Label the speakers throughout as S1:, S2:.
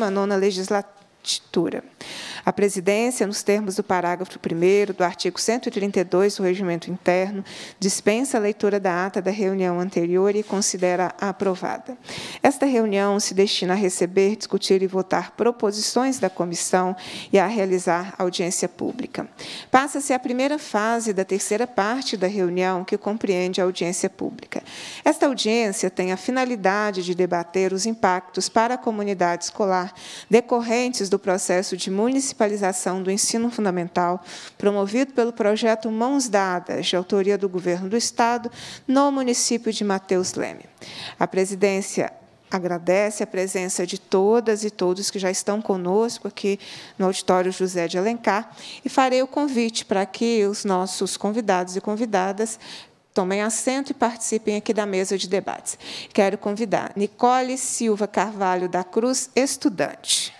S1: nona legislatura. A presidência, nos termos do parágrafo 1 do artigo 132 do Regimento Interno, dispensa a leitura da ata da reunião anterior e considera aprovada. Esta reunião se destina a receber, discutir e votar proposições da comissão e a realizar audiência pública. Passa-se a primeira fase da terceira parte da reunião, que compreende a audiência pública. Esta audiência tem a finalidade de debater os impactos para a comunidade escolar decorrentes do processo de Municipalização do Ensino Fundamental, promovido pelo projeto Mãos Dadas, de autoria do Governo do Estado, no município de Mateus Leme. A presidência agradece a presença de todas e todos que já estão conosco aqui no auditório José de Alencar e farei o convite para que os nossos convidados e convidadas tomem assento e participem aqui da mesa de debates. Quero convidar Nicole Silva Carvalho da Cruz, estudante.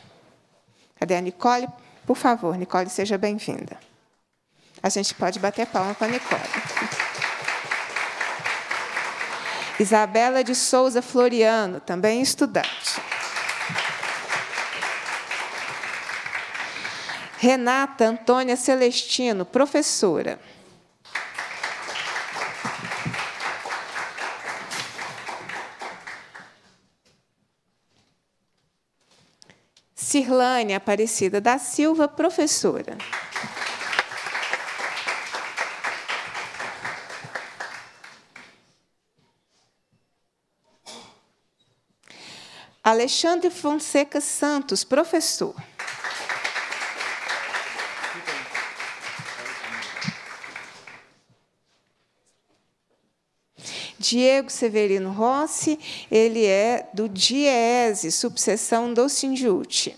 S1: Cadê a Nicole? Por favor, Nicole, seja bem-vinda. A gente pode bater palma com a Nicole. Isabela de Souza Floriano, também estudante. Renata Antônia Celestino, professora. Cirlane Aparecida da Silva, professora. Alexandre Fonseca Santos, professor. Diego Severino Rossi, ele é do DIESE, subseção do Sindiúti.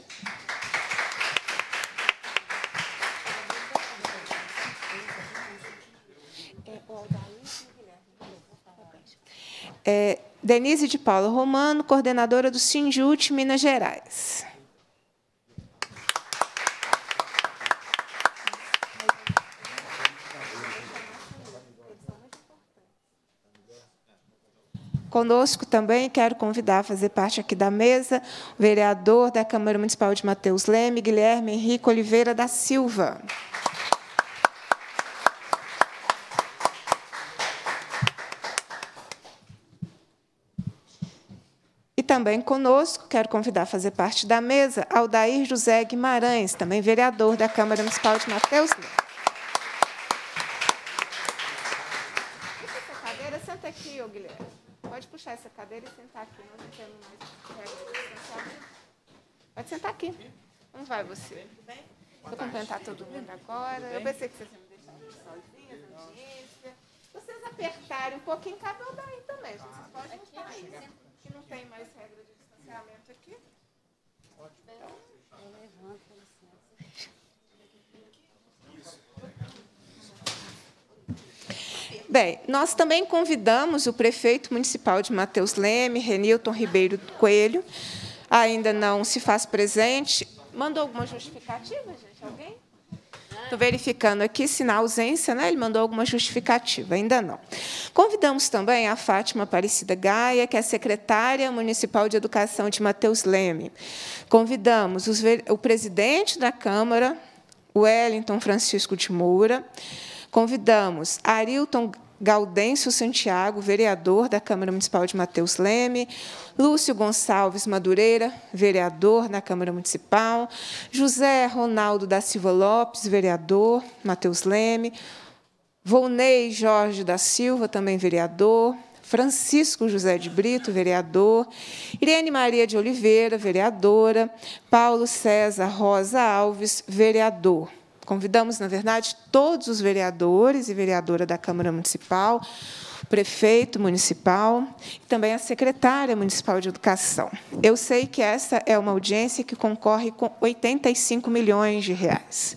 S1: É, Denise de Paula Romano, coordenadora do Sinjut Minas Gerais. Conosco também quero convidar a fazer parte aqui da mesa o vereador da Câmara Municipal de Mateus Leme, Guilherme Henrique Oliveira da Silva. também conosco, quero convidar a fazer parte da mesa, Aldair José Guimarães, também vereador da Câmara Municipal de Mateus Neto. Senta aqui, ô Guilherme. Pode puxar essa cadeira e sentar aqui. Nós não temos mais Pode sentar aqui. Como vai você. Vou complementar todo mundo agora. Eu pensei que vocês iam me deixar
S2: aqui sozinhas,
S1: audiência. Vocês apertarem um pouquinho, cada um daí também,
S2: Vocês podem ficar aí. Né? Né? Não tem mais regra de distanciamento aqui? Ótimo. Eu levanto, com
S1: licença. Bem, nós também convidamos o prefeito municipal de Mateus Leme, Renilton Ribeiro Coelho, ainda não se faz presente. Mandou alguma justificativa, gente? Alguém? Estou verificando aqui se na ausência né, ele mandou alguma justificativa, ainda não. Convidamos também a Fátima Aparecida Gaia, que é secretária municipal de educação de Mateus Leme. Convidamos os, o presidente da Câmara, Wellington Francisco de Moura. Convidamos Arilton Gaudêncio Santiago, vereador da Câmara Municipal de Mateus Leme, Lúcio Gonçalves Madureira, vereador na Câmara Municipal, José Ronaldo da Silva Lopes, vereador, Mateus Leme, Volney Jorge da Silva, também vereador, Francisco José de Brito, vereador, Irene Maria de Oliveira, vereadora, Paulo César Rosa Alves, vereador. Convidamos, na verdade, todos os vereadores e vereadora da Câmara Municipal, o prefeito municipal e também a secretária municipal de educação. Eu sei que essa é uma audiência que concorre com 85 milhões de reais.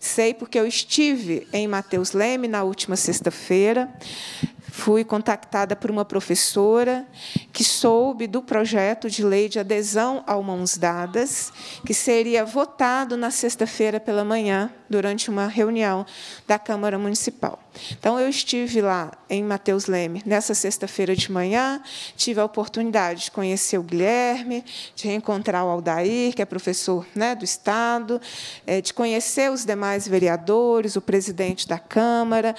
S1: Sei porque eu estive em Mateus Leme na última sexta-feira fui contactada por uma professora que soube do projeto de lei de adesão ao Mãos Dadas, que seria votado na sexta-feira pela manhã, durante uma reunião da Câmara Municipal. Então, eu estive lá em Mateus Leme nessa sexta-feira de manhã, tive a oportunidade de conhecer o Guilherme, de reencontrar o Aldair, que é professor né, do Estado, é, de conhecer os demais vereadores, o presidente da Câmara,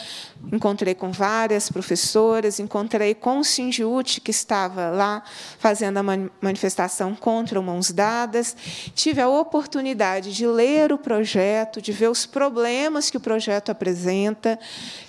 S1: encontrei com várias professoras, encontrei com o Sindiute, que estava lá fazendo a manifestação contra o Mãos Dadas, tive a oportunidade de ler o projeto, de ver os problemas que o projeto apresenta,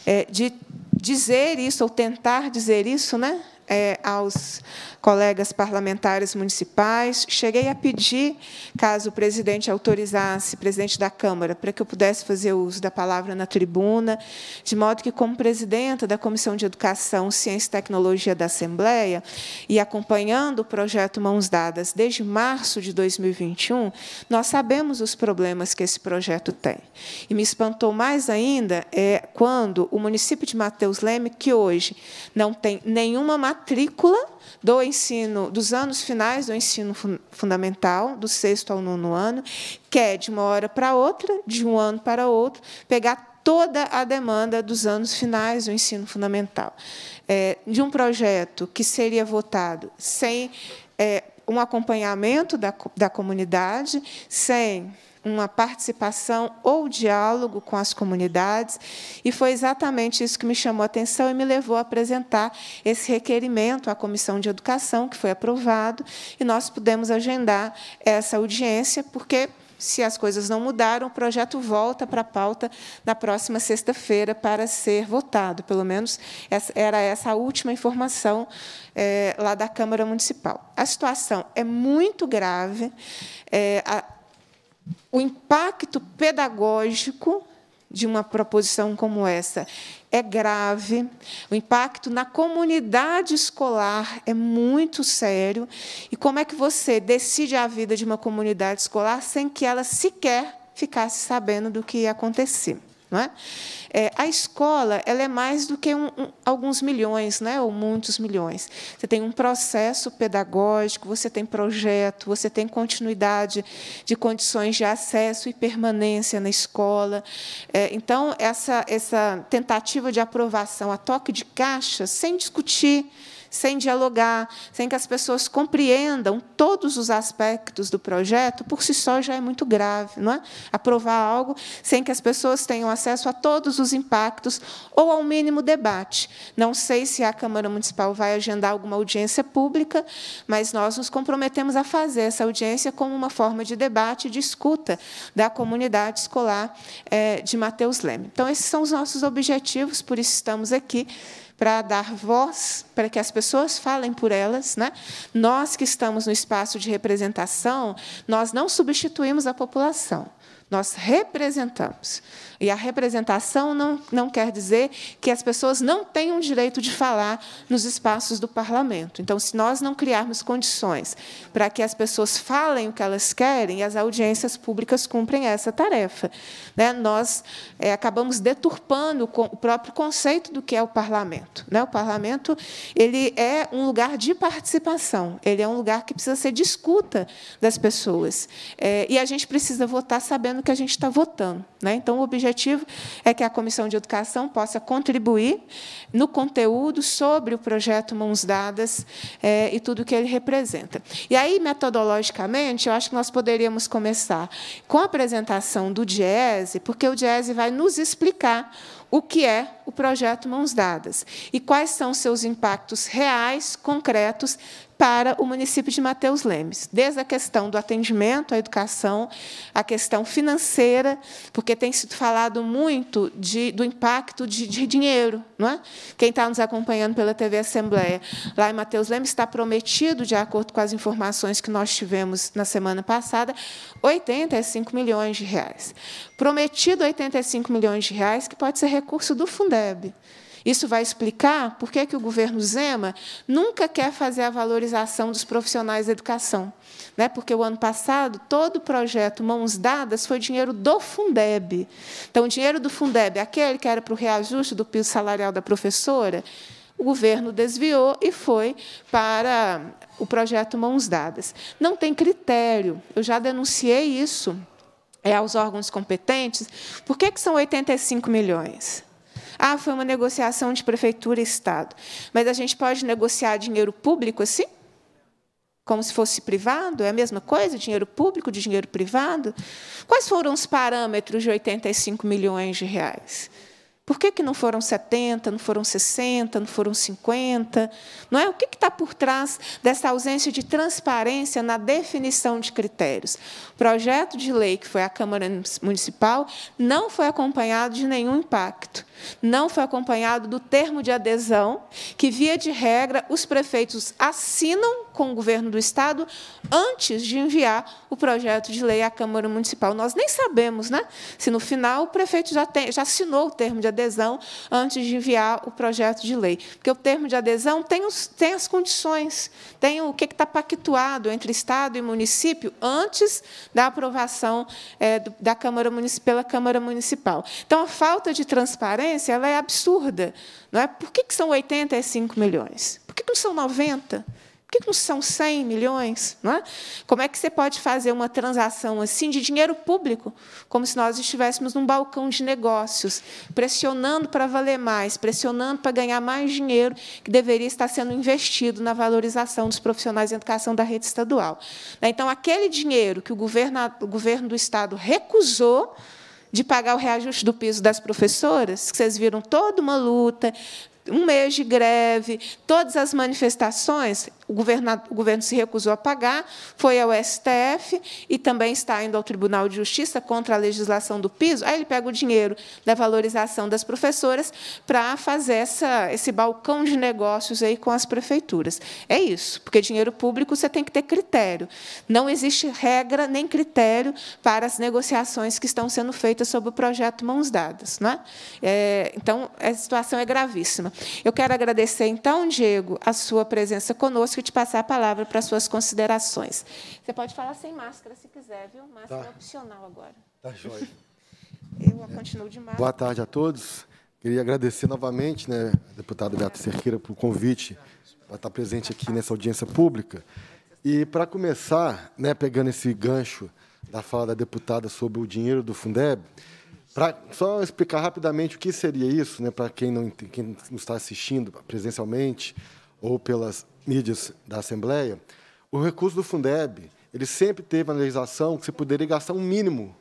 S1: é, de dizer isso ou tentar dizer isso, né? é, aos colegas parlamentares municipais. Cheguei a pedir, caso o presidente autorizasse, presidente da Câmara, para que eu pudesse fazer uso da palavra na tribuna, de modo que, como presidenta da Comissão de Educação, Ciência e Tecnologia da Assembleia, e acompanhando o projeto Mãos Dadas desde março de 2021, nós sabemos os problemas que esse projeto tem. E me espantou mais ainda é, quando o município de Mateus Leme, que hoje não tem nenhuma matéria, matrícula do ensino dos anos finais do ensino fundamental, do sexto ao nono ano, quer é de uma hora para outra, de um ano para outro, pegar toda a demanda dos anos finais do ensino fundamental, é, de um projeto que seria votado sem é, um acompanhamento da, da comunidade, sem uma participação ou diálogo com as comunidades, e foi exatamente isso que me chamou a atenção e me levou a apresentar esse requerimento à Comissão de Educação, que foi aprovado, e nós pudemos agendar essa audiência, porque se as coisas não mudaram, o projeto volta para a pauta na próxima sexta-feira para ser votado. Pelo menos essa, era essa a última informação é, lá da Câmara Municipal. A situação é muito grave. É, a, o impacto pedagógico de uma proposição como essa é grave, o impacto na comunidade escolar é muito sério. E como é que você decide a vida de uma comunidade escolar sem que ela sequer ficasse sabendo do que ia acontecer? Não é? É, a escola ela é mais do que um, um, alguns milhões, né, ou muitos milhões. Você tem um processo pedagógico, você tem projeto, você tem continuidade de condições de acesso e permanência na escola. É, então, essa, essa tentativa de aprovação a toque de caixa, sem discutir sem dialogar, sem que as pessoas compreendam todos os aspectos do projeto, por si só já é muito grave. Não é? Aprovar algo sem que as pessoas tenham acesso a todos os impactos ou ao mínimo debate. Não sei se a Câmara Municipal vai agendar alguma audiência pública, mas nós nos comprometemos a fazer essa audiência como uma forma de debate e de escuta da comunidade escolar eh, de Mateus Leme. Então, esses são os nossos objetivos, por isso estamos aqui para dar voz, para que as pessoas falem por elas. Né? Nós que estamos no espaço de representação, nós não substituímos a população, nós representamos. E a representação não, não quer dizer que as pessoas não tenham direito de falar nos espaços do parlamento. Então, se nós não criarmos condições para que as pessoas falem o que elas querem, as audiências públicas cumprem essa tarefa. Né? Nós é, acabamos deturpando o próprio conceito do que é o parlamento. Né? O parlamento ele é um lugar de participação, ele é um lugar que precisa ser de escuta das pessoas. É, e a gente precisa votar sabendo que a gente está votando. Né? Então, o objetivo é que a Comissão de Educação possa contribuir no conteúdo sobre o projeto Mãos Dadas é, e tudo o que ele representa. E aí, metodologicamente, eu acho que nós poderíamos começar com a apresentação do DIESE, porque o DIESE vai nos explicar o que é o projeto Mãos Dadas e quais são seus impactos reais, concretos, para o município de Mateus Lemes, desde a questão do atendimento à educação, a questão financeira, porque tem sido falado muito de, do impacto de, de dinheiro. Não é? Quem está nos acompanhando pela TV Assembleia, lá em Mateus Lemes, está prometido, de acordo com as informações que nós tivemos na semana passada, 85 milhões de reais. Prometido 85 milhões de reais, que pode ser recurso do Fundeb. Isso vai explicar por que, que o governo Zema nunca quer fazer a valorização dos profissionais da educação. Né? Porque o ano passado, todo o projeto Mãos Dadas foi dinheiro do Fundeb. Então, o dinheiro do Fundeb, aquele que era para o reajuste do piso salarial da professora, o governo desviou e foi para o projeto Mãos Dadas. Não tem critério, eu já denunciei isso é, aos órgãos competentes. Por que, que são 85 milhões? Ah, foi uma negociação de prefeitura e Estado. Mas a gente pode negociar dinheiro público assim? Como se fosse privado? É a mesma coisa? Dinheiro público de dinheiro privado? Quais foram os parâmetros de 85 milhões de reais? Por que, que não foram 70, não foram 60, não foram 50? Não é? O que está por trás dessa ausência de transparência na definição de critérios? O projeto de lei que foi à Câmara Municipal não foi acompanhado de nenhum impacto não foi acompanhado do termo de adesão, que, via de regra, os prefeitos assinam com o governo do Estado antes de enviar o projeto de lei à Câmara Municipal. Nós nem sabemos né, se, no final, o prefeito já, tem, já assinou o termo de adesão antes de enviar o projeto de lei. Porque o termo de adesão tem, os, tem as condições, tem o que é está pactuado entre Estado e município antes da aprovação é, da Câmara, pela Câmara Municipal. Então, a falta de transparência violência ela é absurda. Não é? Por que, que são 85 milhões? Por que, que não são 90? Por que, que não são 100 milhões? Não é? Como é que você pode fazer uma transação assim de dinheiro público, como se nós estivéssemos num balcão de negócios, pressionando para valer mais, pressionando para ganhar mais dinheiro que deveria estar sendo investido na valorização dos profissionais de educação da rede estadual? Né? Então, aquele dinheiro que o governo, o governo do Estado recusou de pagar o reajuste do piso das professoras, que vocês viram toda uma luta, um mês de greve, todas as manifestações, o governo, o governo se recusou a pagar, foi ao STF e também está indo ao Tribunal de Justiça contra a legislação do piso. Aí ele pega o dinheiro da valorização das professoras para fazer essa, esse balcão de negócios aí com as prefeituras. É isso, porque dinheiro público você tem que ter critério. Não existe regra nem critério para as negociações que estão sendo feitas sobre o projeto Mãos Dadas. Né? É, então, a situação é gravíssima. Eu quero agradecer, então, Diego, a sua presença conosco de passar a palavra para suas considerações. Você pode falar sem máscara se quiser, viu? Máscara tá. é opcional agora. Tá jóia. Eu é. continuo de máscara. Boa
S3: tarde a todos. Queria agradecer novamente, né, deputada Beata Cerqueira, pelo convite para estar presente aqui nessa audiência pública. E, para começar, né, pegando esse gancho da fala da deputada sobre o dinheiro do Fundeb, para só explicar rapidamente o que seria isso, né, para quem não, quem não está assistindo presencialmente ou pelas mídias da Assembleia, o recurso do Fundeb ele sempre teve uma legislação que você poderia gastar um mínimo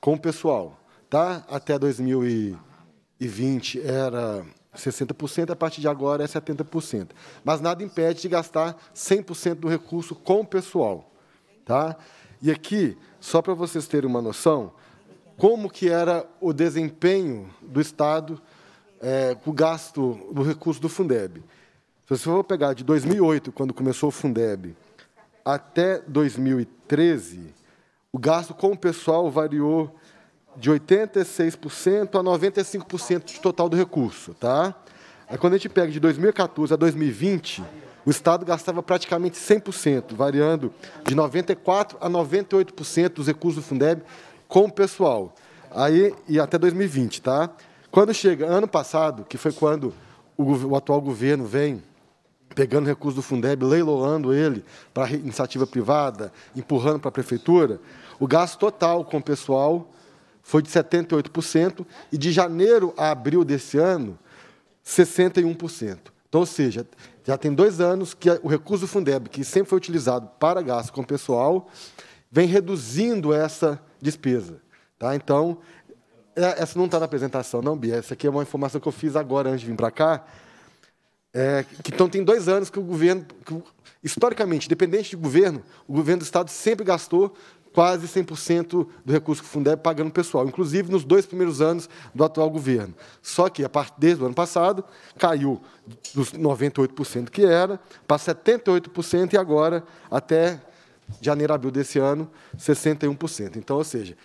S3: com o pessoal. Tá? Até 2020 era 60%, a partir de agora é 70%. Mas nada impede de gastar 100% do recurso com o pessoal. Tá? E aqui, só para vocês terem uma noção, como que era o desempenho do Estado é, com o gasto do recurso do Fundeb. Se você for pegar de 2008, quando começou o Fundeb, até 2013, o gasto com o pessoal variou de 86% a 95% do total do recurso. Tá? Aí, quando a gente pega de 2014 a 2020, o Estado gastava praticamente 100%, variando de 94% a 98% dos recursos do Fundeb com o pessoal. Aí, e até 2020, tá? Quando chega ano passado, que foi quando o, o atual governo vem pegando recursos do Fundeb, leiloando ele para iniciativa privada, empurrando para a prefeitura, o gasto total com o pessoal foi de 78% e de janeiro a abril desse ano, 61%. Então, ou seja, já tem dois anos que o recurso do Fundeb, que sempre foi utilizado para gasto com o pessoal, vem reduzindo essa despesa. Tá? Então, é, essa não está na apresentação, não, Bia. Essa aqui é uma informação que eu fiz agora, antes de vir para cá, é, que então tem dois anos que o governo, que, historicamente, dependente de governo, o governo do Estado sempre gastou quase 100% do recurso que o Fundeb é pagando pessoal, inclusive nos dois primeiros anos do atual governo. Só que, a partir desde o ano passado, caiu dos 98% que era para 78% e agora, até janeiro, abril desse ano, 61%. Então, ou seja,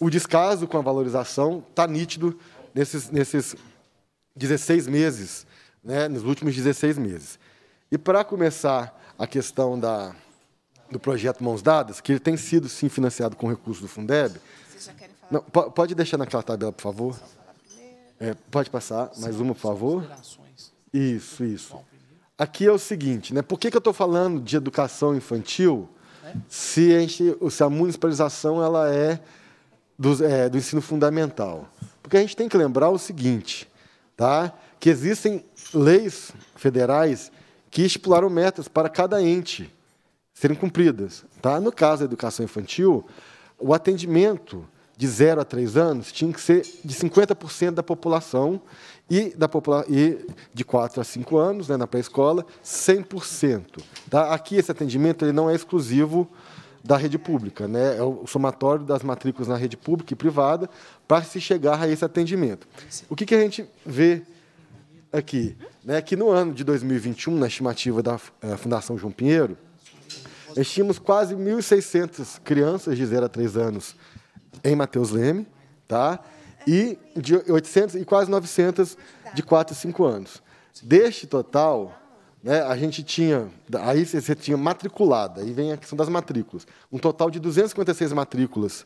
S3: o descaso com a valorização está nítido nesses, nesses 16 meses né, nos últimos 16 meses. E para começar a questão da, do projeto Mãos Dadas, que ele tem sido sim financiado com recursos do Fundeb. Vocês já querem falar? Não, pode deixar naquela tabela, por favor. É, pode passar, mais uma, por favor. Isso, isso. Aqui é o seguinte, né? Por que, que eu estou falando de educação infantil é? se a, gente, se a municipalização ela é do, é do ensino fundamental? Porque a gente tem que lembrar o seguinte, tá? que existem leis federais que estipularam metas para cada ente serem cumpridas. Tá? No caso da educação infantil, o atendimento de 0 a 3 anos tinha que ser de 50% da população e, da popula e de 4 a 5 anos, né, na pré-escola, 100%. Tá? Aqui, esse atendimento ele não é exclusivo da rede pública, né? é o somatório das matrículas na rede pública e privada para se chegar a esse atendimento. O que, que a gente vê aqui, né, que no ano de 2021, na estimativa da eh, Fundação João Pinheiro, nós tínhamos quase 1.600 crianças de 0 a 3 anos em Mateus Leme, tá? E de 800 e quase 900 de 4 a 5 anos. Deste total, né, a gente tinha, aí você tinha matriculada, aí vem a questão das matrículas, um total de 256 matrículas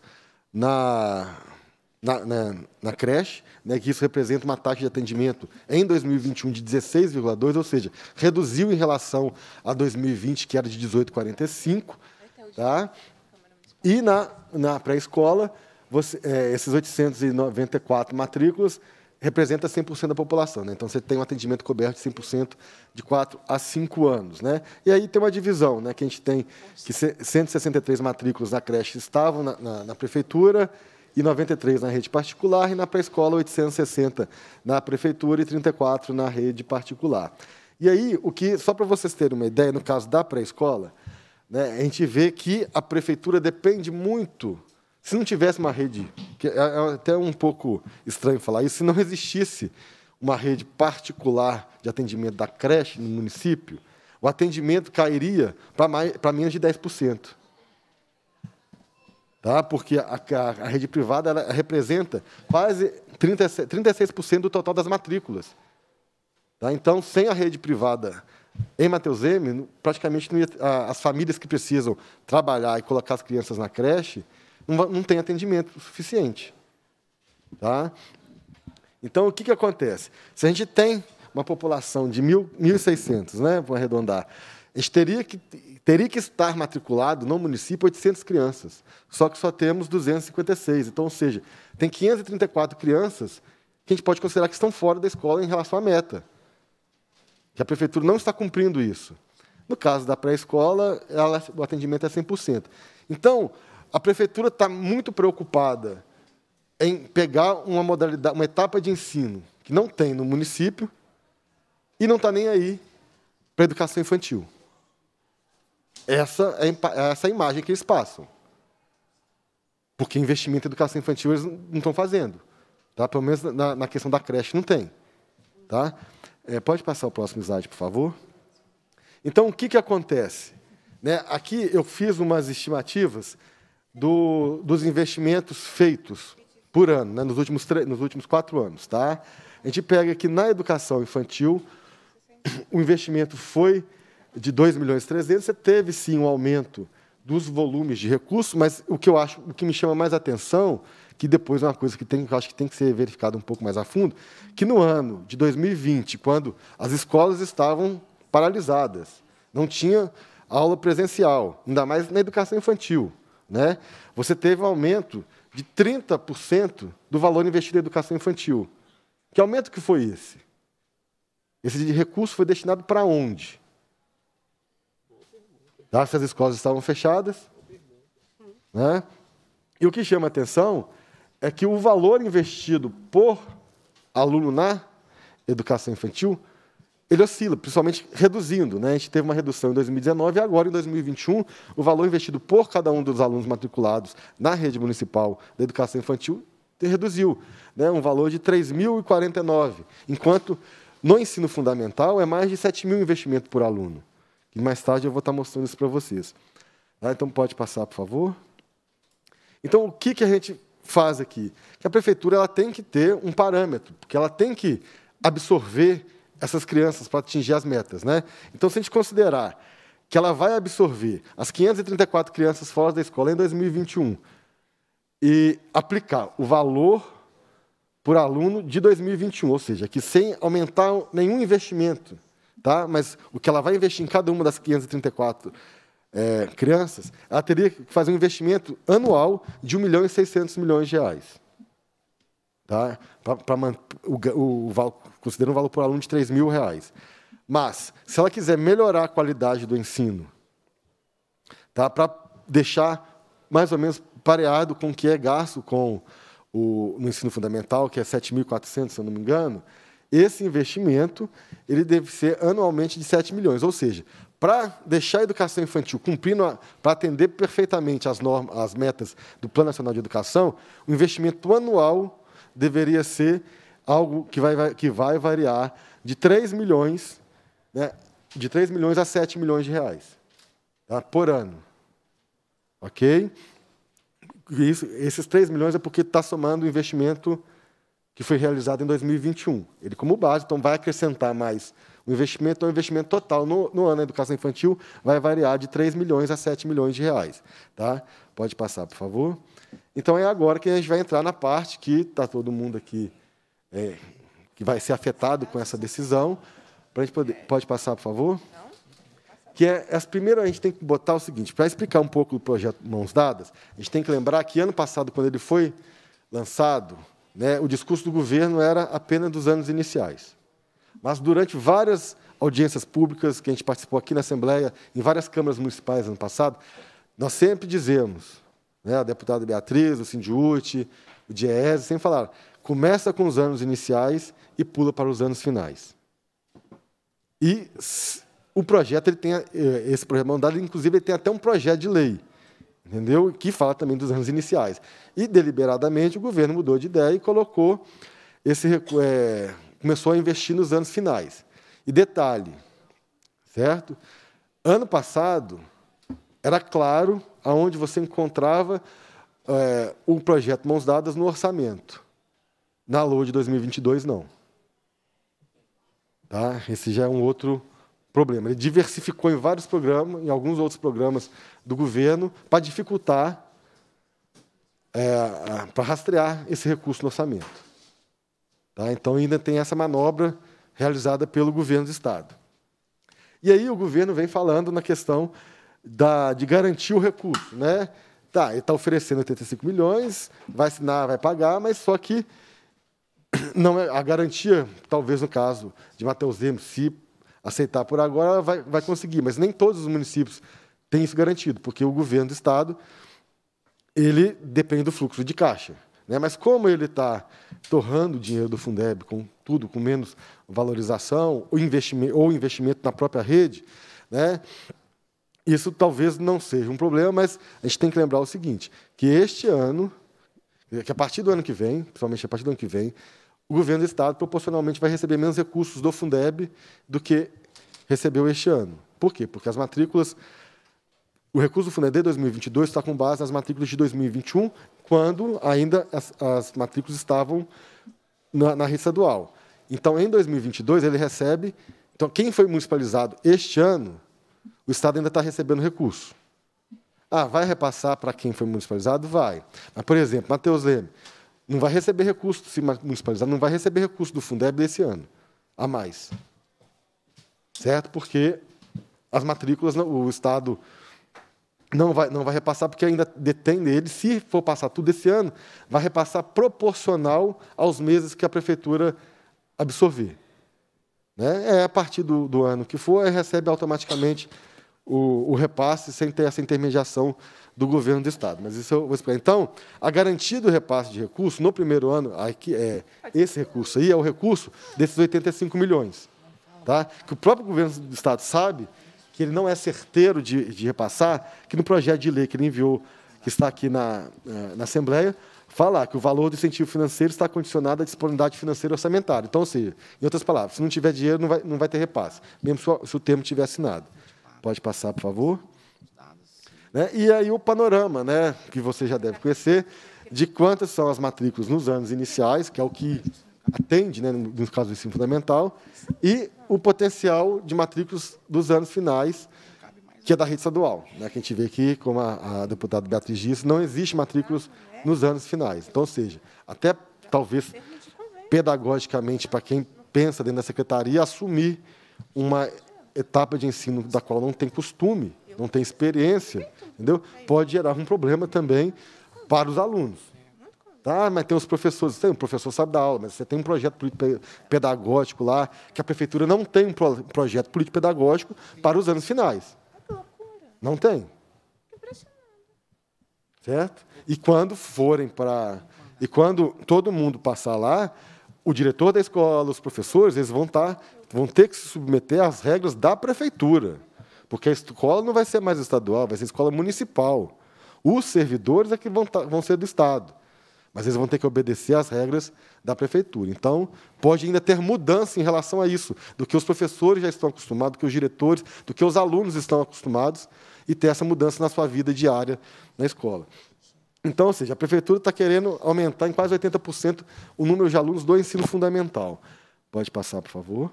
S3: na na, na, na, creche, né, que isso representa uma taxa de atendimento em 2021 de 16,2, ou seja, reduziu em relação a 2020, que era de 18,45. Tá? E na, na pré-escola, é, esses 894 matrículas representa 100% da população. Né? Então, você tem um atendimento coberto de 100% de 4 a 5 anos. Né? E aí tem uma divisão, né? que a gente tem que 163 matrículas na creche estavam na, na, na prefeitura, e 93 na rede particular e na pré-escola 860 na prefeitura e 34 na rede particular. E aí, o que só para vocês terem uma ideia, no caso da pré-escola, né, a gente vê que a prefeitura depende muito. Se não tivesse uma rede, que é, é até um pouco estranho falar isso, se não existisse uma rede particular de atendimento da creche no município, o atendimento cairia para menos de 10% tá? porque a, a, a rede privada ela representa quase 30, 36% do total das matrículas. Tá? Então, sem a rede privada em Mateus M, praticamente ia, as famílias que precisam trabalhar e colocar as crianças na creche não, não tem atendimento suficiente. Tá? Então, o que, que acontece? Se a gente tem uma população de 1.600, né, vou arredondar, a gente teria que Teria que estar matriculado no município 800 crianças, só que só temos 256. Então, ou seja, tem 534 crianças que a gente pode considerar que estão fora da escola em relação à meta. Que a prefeitura não está cumprindo isso. No caso da pré-escola, o atendimento é 100%. Então, a prefeitura está muito preocupada em pegar uma modalidade, uma etapa de ensino que não tem no município e não está nem aí para a educação infantil. Essa é essa imagem que eles passam. Porque investimento em educação infantil eles não estão fazendo. Tá? Pelo menos na, na questão da creche não tem. Tá? É, pode passar o próximo slide, por favor. Então, o que, que acontece? Né, aqui eu fiz umas estimativas do, dos investimentos feitos por ano, né, nos, últimos nos últimos quatro anos. Tá? A gente pega que na educação infantil, o investimento foi de 2 milhões e 300, você teve sim um aumento dos volumes de recursos, mas o que eu acho, o que me chama mais atenção, que depois é uma coisa que tem, eu acho que tem que ser verificada um pouco mais a fundo, que no ano de 2020, quando as escolas estavam paralisadas, não tinha aula presencial, ainda mais na educação infantil, né? Você teve um aumento de 30% do valor investido em educação infantil. Que aumento que foi esse? Esse recurso foi destinado para onde? já tá? que as escolas estavam fechadas. Né? E o que chama a atenção é que o valor investido por aluno na educação infantil ele oscila, principalmente reduzindo. Né? A gente teve uma redução em 2019 e agora, em 2021, o valor investido por cada um dos alunos matriculados na rede municipal da educação infantil reduziu, né? um valor de 3.049, enquanto no ensino fundamental é mais de 7 mil investimento por aluno que mais tarde eu vou estar mostrando isso para vocês. Ah, então pode passar, por favor. Então o que, que a gente faz aqui? Que a prefeitura ela tem que ter um parâmetro, porque ela tem que absorver essas crianças para atingir as metas. Né? Então, se a gente considerar que ela vai absorver as 534 crianças fora da escola em 2021 e aplicar o valor por aluno de 2021, ou seja, que sem aumentar nenhum investimento tá? mas o que ela vai investir em cada uma das 534 é, crianças, ela teria que fazer um investimento anual de 1 milhão e 600 milhões de reais. Tá? Pra, pra o, o, o, considerando o valor por aluno de 3 mil reais. Mas, se ela quiser melhorar a qualidade do ensino, tá? para deixar mais ou menos pareado com o que é gasto com o, no ensino fundamental, que é 7.400, se eu não me engano, esse investimento ele deve ser anualmente de 7 milhões, ou seja, para deixar a educação infantil cumprindo, para atender perfeitamente as, normas, as metas do Plano Nacional de Educação, o investimento anual deveria ser algo que vai, que vai variar de 3 milhões, né, de 3 milhões a 7 milhões de reais tá, por ano. Ok? Isso, esses 3 milhões é porque está somando o investimento que foi realizado em 2021. Ele como base, então vai acrescentar mais o investimento, então é o investimento total no, no ano da educação infantil vai variar de 3 milhões a 7 milhões de reais. Tá? Pode passar, por favor. Então é agora que a gente vai entrar na parte que está todo mundo aqui é, que vai ser afetado com essa decisão. Para a gente poder, pode passar, por favor? Não que é as primeiras a gente tem que botar o seguinte, para explicar um pouco do projeto Mãos Dadas, a gente tem que lembrar que ano passado quando ele foi lançado, né, o discurso do governo era apenas dos anos iniciais. Mas durante várias audiências públicas que a gente participou aqui na Assembleia, em várias câmaras municipais ano passado, nós sempre dizemos, né, a deputada Beatriz, o Sindiúti, o Diese, sempre falaram, começa com os anos iniciais e pula para os anos finais. E o projeto, ele tem, eh, esse projeto mandado, inclusive, ele tem até um projeto de lei, entendeu? Que fala também dos anos iniciais. E deliberadamente o governo mudou de ideia e colocou esse é, começou a investir nos anos finais. E detalhe, certo? Ano passado era claro aonde você encontrava é, o projeto mãos dadas no orçamento. Na lua de 2022 não. Tá? Esse já é um outro problema. Ele diversificou em vários programas, em alguns outros programas do governo, para dificultar, é, para rastrear esse recurso no orçamento. Tá? Então, ainda tem essa manobra realizada pelo governo do Estado. E aí o governo vem falando na questão da, de garantir o recurso. Né? Tá, ele está oferecendo 85 milhões, vai assinar, vai pagar, mas só que não é a garantia, talvez no caso de Matheus Zemo se aceitar por agora, vai, vai conseguir. Mas nem todos os municípios têm isso garantido, porque o governo do estado ele depende do fluxo de caixa. Né? Mas como ele está torrando o dinheiro do Fundeb com tudo, com menos valorização ou investimento, ou investimento na própria rede, né? isso talvez não seja um problema, mas a gente tem que lembrar o seguinte, que este ano, que a partir do ano que vem, principalmente a partir do ano que vem, o governo do Estado proporcionalmente vai receber menos recursos do Fundeb do que recebeu este ano. Por quê? Porque as matrículas. O recurso do Fundeb de 2022 está com base nas matrículas de 2021, quando ainda as, as matrículas estavam na, na rede estadual. Então, em 2022, ele recebe. Então, quem foi municipalizado este ano, o Estado ainda está recebendo recurso. Ah, vai repassar para quem foi municipalizado? Vai. Mas, por exemplo, Matheus Leme, não vai receber recurso, se municipalizar, não vai receber recurso do Fundeb desse ano, a mais. Certo? Porque as matrículas, o Estado não vai, não vai repassar, porque ainda detém nele. Se for passar tudo esse ano, vai repassar proporcional aos meses que a prefeitura absorver. Né? É a partir do, do ano que for, recebe automaticamente o, o repasse sem ter essa intermediação do governo do Estado. Mas isso eu vou explicar. Então, a garantia do repasse de recursos, no primeiro ano, aqui, é, esse recurso aí é o recurso desses 85 milhões. Tá? Que o próprio governo do Estado sabe que ele não é certeiro de, de repassar, que no projeto de lei que ele enviou, que está aqui na, eh, na Assembleia, fala que o valor do incentivo financeiro está condicionado à disponibilidade financeira orçamentária. Então, ou seja, em outras palavras, se não tiver dinheiro, não vai, não vai ter repasse, mesmo se o, se o termo tiver assinado. Pode passar, por favor. Né? E aí o panorama, né, que você já deve conhecer, de quantas são as matrículas nos anos iniciais, que é o que atende, né, no caso do ensino fundamental, e o potencial de matrículas dos anos finais, que é da rede estadual. Né, que a gente vê aqui, como a, a deputada Beatriz disse, não existe matrículas nos anos finais. Então, ou seja, até talvez pedagogicamente, para quem pensa dentro da secretaria, assumir uma etapa de ensino da qual não tem costume, não tem experiência, entendeu? Pode gerar um problema também para os alunos. tá? mas tem os professores. Tem, o professor sabe dar aula, mas você tem um projeto político-pedagógico lá, que a prefeitura não tem um pro projeto político-pedagógico para os anos finais. loucura. Não tem. Certo? E quando forem para. E quando todo mundo passar lá, o diretor da escola, os professores, eles vão, estar, tá, vão ter que se submeter às regras da prefeitura. Porque a escola não vai ser mais estadual, vai ser escola municipal. Os servidores é que vão, tá, vão ser do Estado. Mas eles vão ter que obedecer às regras da prefeitura. Então, pode ainda ter mudança em relação a isso, do que os professores já estão acostumados, do que os diretores, do que os alunos estão acostumados, e ter essa mudança na sua vida diária na escola. Então, ou seja, a prefeitura está querendo aumentar em quase 80% o número de alunos do ensino fundamental. Pode passar, por favor.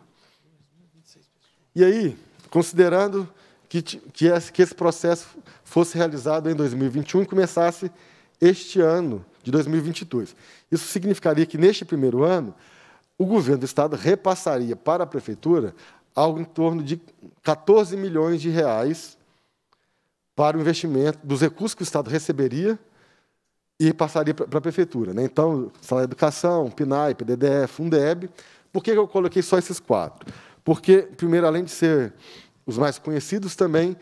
S3: E aí, considerando que, que, esse processo fosse realizado em 2021 e começasse este ano de 2022. Isso significaria que, neste primeiro ano, o governo do Estado repassaria para a Prefeitura algo em torno de 14 milhões de reais para o investimento dos recursos que o Estado receberia e passaria para a Prefeitura. Né? Então, Sala de Educação, PNAE, PDDF, Fundeb. Por que eu coloquei só esses quatro? Porque, primeiro, além de ser os mais conhecidos também.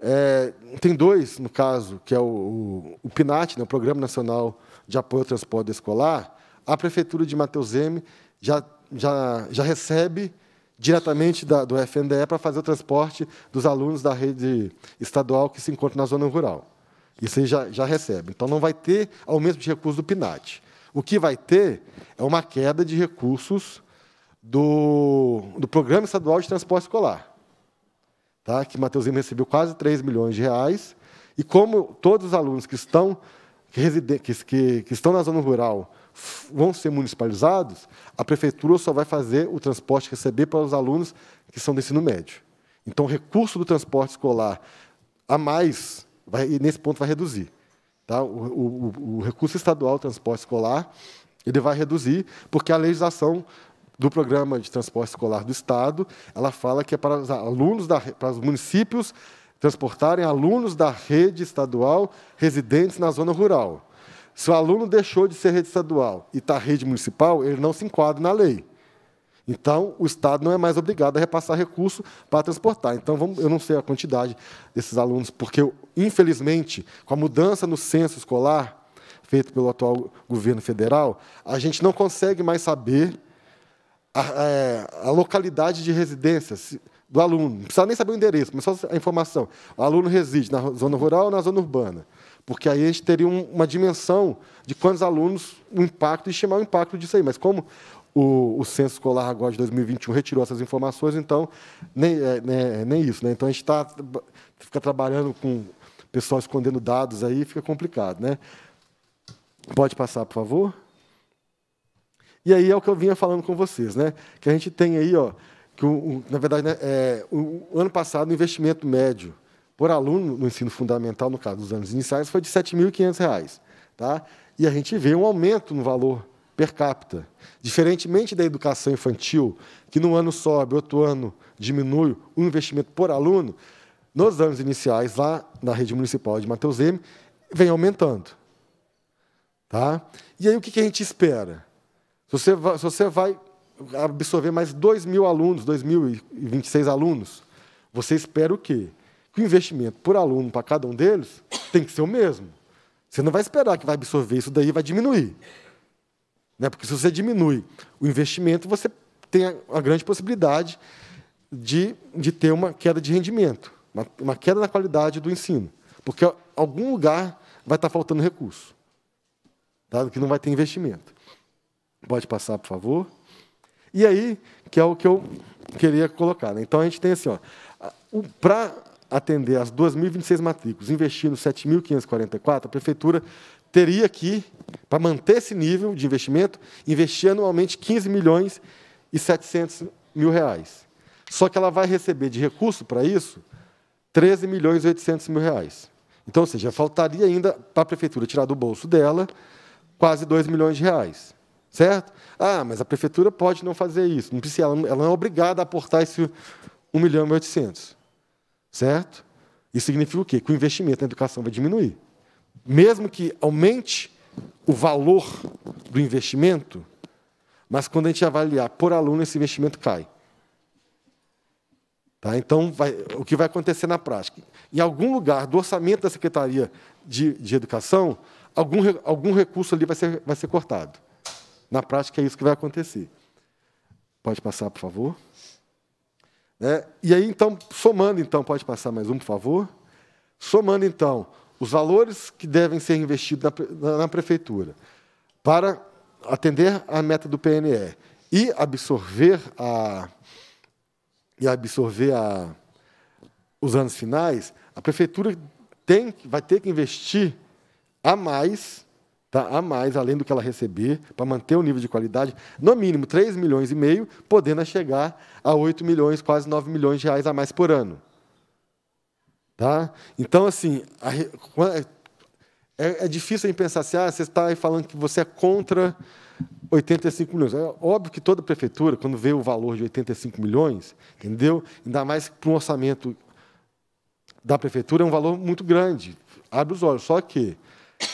S3: É, tem dois, no caso, que é o, o, o né, o Programa Nacional de Apoio ao Transporte Escolar. A Prefeitura de Mateus M já, já, já recebe diretamente da, do FNDE para fazer o transporte dos alunos da rede estadual que se encontra na zona rural. Isso aí já, já recebe. Então, não vai ter aumento de recurso do PINAT. O que vai ter é uma queda de recursos do, do Programa Estadual de Transporte Escolar tá? que Mateuzinho recebeu quase 3 milhões de reais. E como todos os alunos que estão, que, que, que estão na zona rural vão ser municipalizados, a prefeitura só vai fazer o transporte receber para os alunos que são do ensino médio. Então, o recurso do transporte escolar a mais, vai, nesse ponto, vai reduzir. Tá? O, o, o recurso estadual do transporte escolar ele vai reduzir, porque a legislação do Programa de Transporte Escolar do Estado, ela fala que é para os alunos, da, para os municípios transportarem alunos da rede estadual residentes na zona rural. Se o aluno deixou de ser rede estadual e está rede municipal, ele não se enquadra na lei. Então, o Estado não é mais obrigado a repassar recurso para transportar. Então, vamos, eu não sei a quantidade desses alunos, porque, infelizmente, com a mudança no censo escolar feito pelo atual governo federal, a gente não consegue mais saber a, a, localidade de residência do aluno. Não precisa nem saber o endereço, mas só a informação. O aluno reside na zona rural ou na zona urbana? Porque aí a gente teria um, uma dimensão de quantos alunos, o impacto, e chamar o impacto disso aí. Mas como o, o Censo Escolar agora de 2021 retirou essas informações, então nem, é, né, é, nem isso. Né? Então a gente tá, fica trabalhando com pessoal escondendo dados aí, fica complicado. Né? Pode passar, por favor. E aí é o que eu vinha falando com vocês, né? Que a gente tem aí, ó, que o, o na verdade, né, é, o, o, ano passado o investimento médio por aluno no ensino fundamental, no caso dos anos iniciais, foi de R$ 7.500, tá? E a gente vê um aumento no valor per capita. Diferentemente da educação infantil, que num ano sobe, outro ano diminui o investimento por aluno, nos anos iniciais, lá na rede municipal de Mateus M, vem aumentando. Tá? E aí o que, que a gente espera? Se você, vai, se você vai absorver mais 2 mil alunos, 2.026 alunos, você espera o quê? Que o investimento por aluno para cada um deles tem que ser o mesmo. Você não vai esperar que vai absorver isso daí vai diminuir. Né? Porque se você diminui o investimento, você tem a, grande possibilidade de, de ter uma queda de rendimento, uma, uma queda na qualidade do ensino. Porque algum lugar vai estar faltando recurso, dado tá? que não vai ter investimento. Pode passar, por favor. E aí, que é o que eu queria colocar. Né? Então, a gente tem assim, para atender as 2.026 matrículas, investindo 7.544, a prefeitura teria que, para manter esse nível de investimento, investir anualmente 15 milhões e 700 mil reais. Só que ela vai receber de recurso para isso 13 milhões e 800 mil reais. Então, ou seja, faltaria ainda para a prefeitura tirar do bolso dela quase 2 milhões de reais. Certo? Ah, mas a prefeitura pode não fazer isso. Não precisa, ela, ela não é obrigada a aportar esse 1 milhão e 800. Certo? Isso significa o quê? Que o investimento na educação vai diminuir. Mesmo que aumente o valor do investimento, mas quando a gente avaliar por aluno, esse investimento cai. Tá? Então, vai, o que vai acontecer na prática? Em algum lugar do orçamento da Secretaria de, de Educação, algum, algum recurso ali vai ser, vai ser cortado. Na prática, é isso que vai acontecer. Pode passar, por favor. É, e aí, então, somando, então, pode passar mais um, por favor? Somando, então, os valores que devem ser investidos na, na, na prefeitura para atender a meta do PNE e absorver a e absorver a, os anos finais, a prefeitura tem, vai ter que investir a mais tá? a mais, além do que ela receber, para manter o nível de qualidade, no mínimo 3 milhões e meio, podendo chegar a 8 milhões, quase 9 milhões de reais a mais por ano. Tá? Então, assim, a, é, é, é, difícil a pensar assim, ah, você está falando que você é contra 85 milhões. É óbvio que toda prefeitura, quando vê o valor de 85 milhões, entendeu? Ainda mais para um orçamento da prefeitura, é um valor muito grande. Abre os olhos. Só que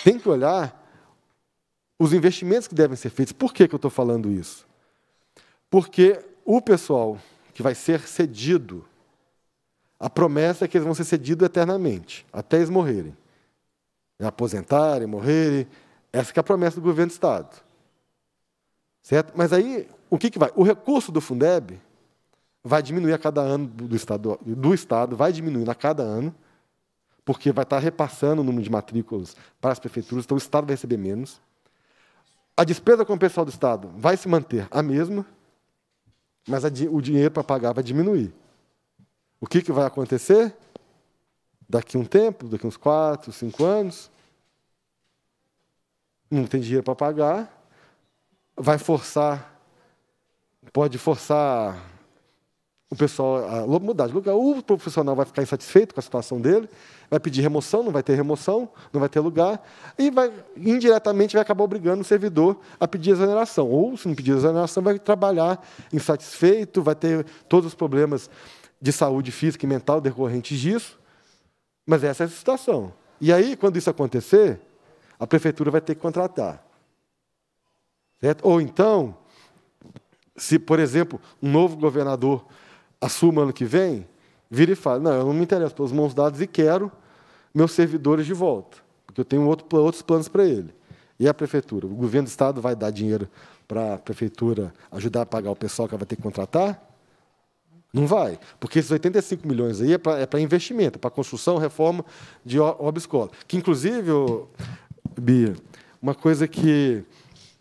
S3: tem que olhar os investimentos que devem ser feitos. Por que, que eu estou falando isso? Porque o pessoal que vai ser cedido, a promessa é que eles vão ser cedidos eternamente, até eles morrerem. Aposentarem, morrerem. Essa é a promessa do governo do Estado. Certo? Mas aí, o que, que vai? O recurso do Fundeb vai diminuir a cada ano do Estado, do estado vai diminuindo a cada ano, porque vai estar repassando o número de matrículas para as prefeituras, então o Estado vai receber menos. A despesa com o pessoal do Estado vai se manter a mesma, mas a, o dinheiro para pagar vai diminuir. O que, que vai acontecer? Daqui um tempo, daqui uns quatro, cinco anos, não tem dinheiro para pagar, vai forçar, pode forçar o pessoal, a mudar de lugar, o profissional vai ficar insatisfeito com a situação dele, vai pedir remoção, não vai ter remoção, não vai ter lugar, e vai, indiretamente vai acabar obrigando o servidor a pedir exoneração. Ou, se não pedir exoneração, vai trabalhar insatisfeito, vai ter todos os problemas de saúde física e mental decorrentes disso. Mas essa é a situação. E aí, quando isso acontecer, a prefeitura vai ter que contratar. Certo? Ou então, se, por exemplo, um novo governador assuma ano que vem, vira e fala: não, eu não me interesso pelos mãos dados e quero meus servidores de volta, porque eu tenho outro, outros planos para ele. E a prefeitura? O governo do estado vai dar dinheiro para a prefeitura ajudar a pagar o pessoal que ela vai ter que contratar? Não vai, porque esses 85 milhões aí é para é investimento, é para construção, reforma de obra escola. Que, inclusive, Bia, uma coisa que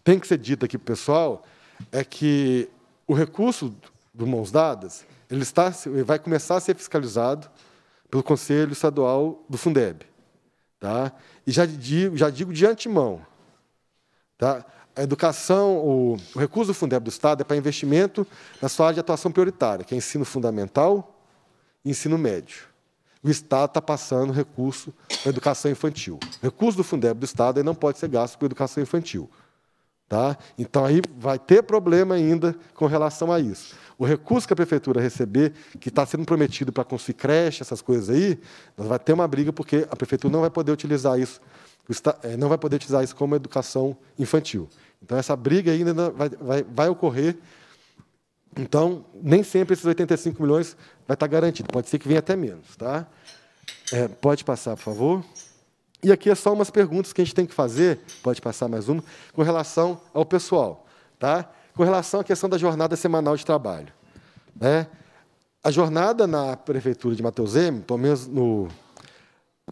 S3: tem que ser dita aqui para o pessoal é que o recurso do Mãos Dadas ele está, vai começar a ser fiscalizado pelo Conselho Estadual do Fundeb. Tá? E já digo, já digo de antemão, tá? a educação, o, o recurso do Fundeb do Estado é para investimento na sua área de atuação prioritária, que é ensino fundamental e ensino médio. O Estado está passando recurso para educação infantil. O recurso do Fundeb do Estado não pode ser gasto para educação infantil. Tá? Então, aí vai ter problema ainda com relação a isso. O recurso que a prefeitura receber, que está sendo prometido para construir creche, essas coisas aí, nós vai ter uma briga porque a prefeitura não vai poder utilizar isso, eh, não vai poder utilizar isso como educação infantil. Então essa briga ainda vai, vai, vai ocorrer. Então nem sempre esses 85 milhões vai estar tá garantido. Pode ser que venha até menos, tá? É, pode passar, por favor. E aqui é só umas perguntas que a gente tem que fazer, pode passar mais uma, com relação ao pessoal. Tá? com relação à questão da jornada semanal de trabalho. Né? A jornada na Prefeitura de Mateus M, pelo menos no,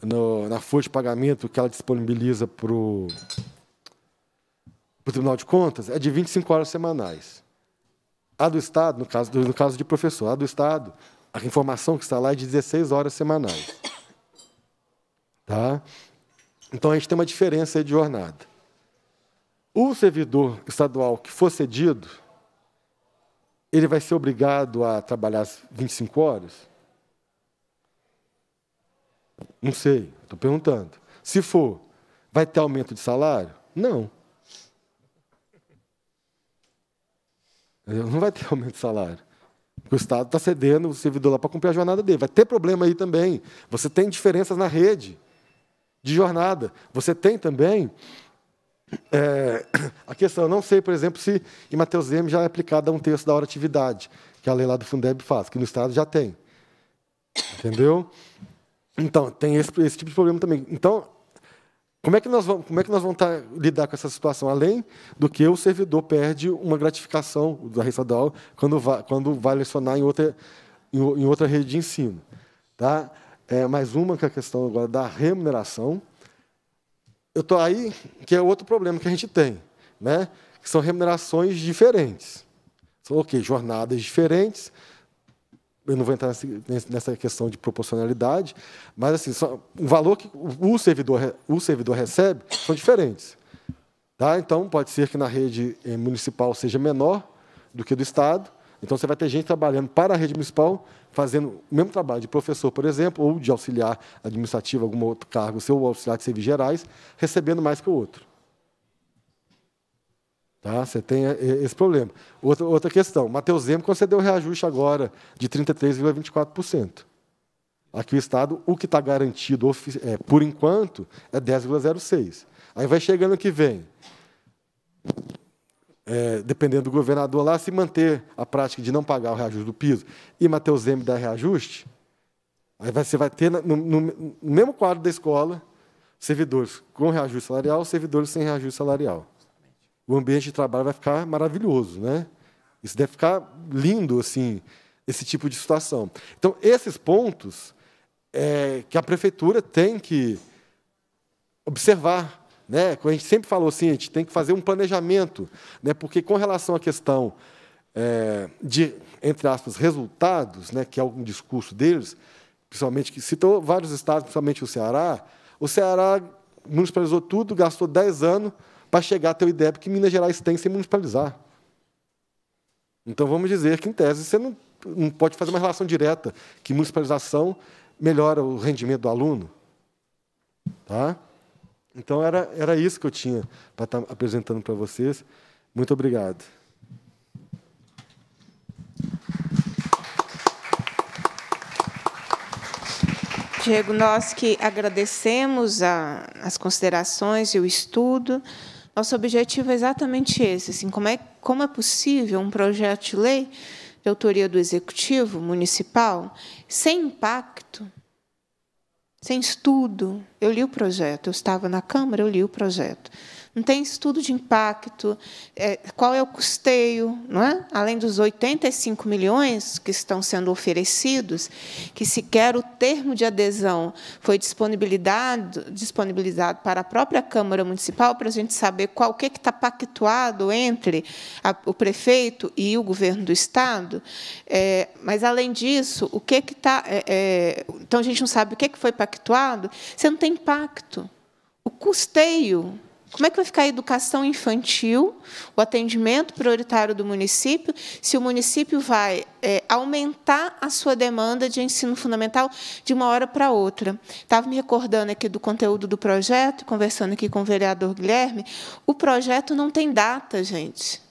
S3: no, na folha de pagamento que ela disponibiliza para o Tribunal de Contas, é de 25 horas semanais. A do Estado, no caso, no caso de professor, a do Estado, a informação que está lá é de 16 horas semanais. Tá? Então, a gente tem uma diferença de jornada. O servidor estadual que for cedido, ele vai ser obrigado a trabalhar as 25 horas? Não sei, estou perguntando. Se for, vai ter aumento de salário? Não. Não vai ter aumento de salário. O Estado está cedendo o servidor lá para cumprir a jornada dele. Vai ter problema aí também. Você tem diferenças na rede de jornada. Você tem também é, a questão, eu não sei, por exemplo, se em Mateus M já é aplicada um terço da oratividade, que a lei lá do Fundeb faz, que no Estado já tem. Entendeu? Então, tem esse, esse tipo de problema também. Então, como é que nós vamos, como é que nós vamos tá, lidar com essa situação? Além do que o servidor perde uma gratificação da rede estadual quando vai, quando vai lecionar em outra, em, em outra rede de ensino. Tá? É, mais uma que é a questão agora da remuneração eu estou aí, que é outro problema que a gente tem, né? que são remunerações diferentes. São okay, jornadas diferentes. Eu não vou entrar nessa questão de proporcionalidade, mas assim, o valor que o servidor, o servidor recebe são diferentes. Tá? Então, pode ser que na rede eh, municipal seja menor do que do Estado. Então, você vai ter gente trabalhando para a rede municipal fazendo o mesmo trabalho de professor, por exemplo, ou de auxiliar administrativo, algum outro cargo, seu auxiliar de serviços gerais, recebendo mais que o outro. Tá? Você tem esse problema. Outra, outra questão. Matheus Zemo concedeu reajuste agora de 33,24%. Aqui o Estado, o que está garantido é, por enquanto é 10,06%. Aí vai chegando que vem é, dependendo do governador lá, se manter a prática de não pagar o reajuste do piso e Matheus Zeme dar reajuste, aí você vai ter no, no, no mesmo quadro da escola servidores com reajuste salarial, servidores sem reajuste salarial. O ambiente de trabalho vai ficar maravilhoso, né? Isso deve ficar lindo assim, esse tipo de situação. Então esses pontos é, que a prefeitura tem que observar né? A gente sempre falou assim, a gente tem que fazer um planejamento, né? porque com relação à questão é, de, entre aspas, resultados, né? que é um discurso deles, principalmente que citou vários estados, principalmente o Ceará, o Ceará municipalizou tudo, gastou 10 anos para chegar até o IDEB que Minas Gerais tem sem municipalizar. Então vamos dizer que, em tese, você não, não pode fazer uma relação direta, que municipalização melhora o rendimento do aluno. Tá? Então, era, era isso que eu tinha para estar tá apresentando para vocês. Muito obrigado.
S1: Diego, nós que agradecemos a, as considerações e o estudo. Nosso objetivo é exatamente esse: assim, como, é, como é possível um projeto de lei de autoria do executivo municipal sem impacto sem estudo. Eu li o projeto, eu estava na Câmara, eu li o projeto não tem estudo de impacto, é, qual é o custeio, não é? além dos 85 milhões que estão sendo oferecidos, que sequer o termo de adesão foi disponibilizado, disponibilizado para a própria Câmara Municipal, para a gente saber qual que está pactuado entre a, o prefeito e o governo do Estado. É, mas, além disso, o que está. É, é, então, a gente não sabe o que foi pactuado, você não tem impacto. O custeio como é que vai ficar a educação infantil, o atendimento prioritário do município, se o município vai é, aumentar a sua demanda de ensino fundamental de uma hora para outra? Estava me recordando aqui do conteúdo do projeto, conversando aqui com o vereador Guilherme. O projeto não tem data, gente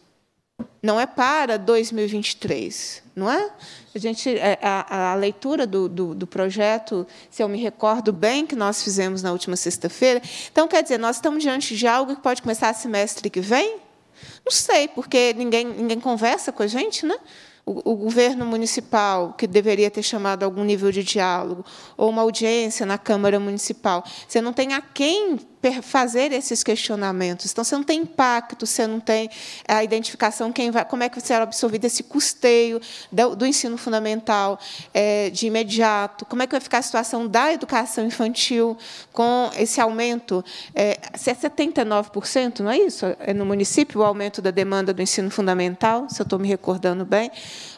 S1: não é para 2023, não é? A, gente, é, a, a leitura do, do, do, projeto, se eu me recordo bem, que nós fizemos na última sexta-feira. Então, quer dizer, nós estamos diante de algo que pode começar semestre que vem? Não sei, porque ninguém, ninguém conversa com a gente, né? O, o governo municipal, que deveria ter chamado algum nível de diálogo, ou uma audiência na Câmara Municipal. Você não tem a quem fazer esses questionamentos. Então, você não tem impacto, você não tem a identificação, quem vai, como é que será absorvido esse custeio do, do ensino fundamental é, de imediato, como é que vai ficar a situação da educação infantil com esse aumento. É, se é 79%, não é isso? É no município o aumento da demanda do ensino fundamental, se eu estou me recordando bem.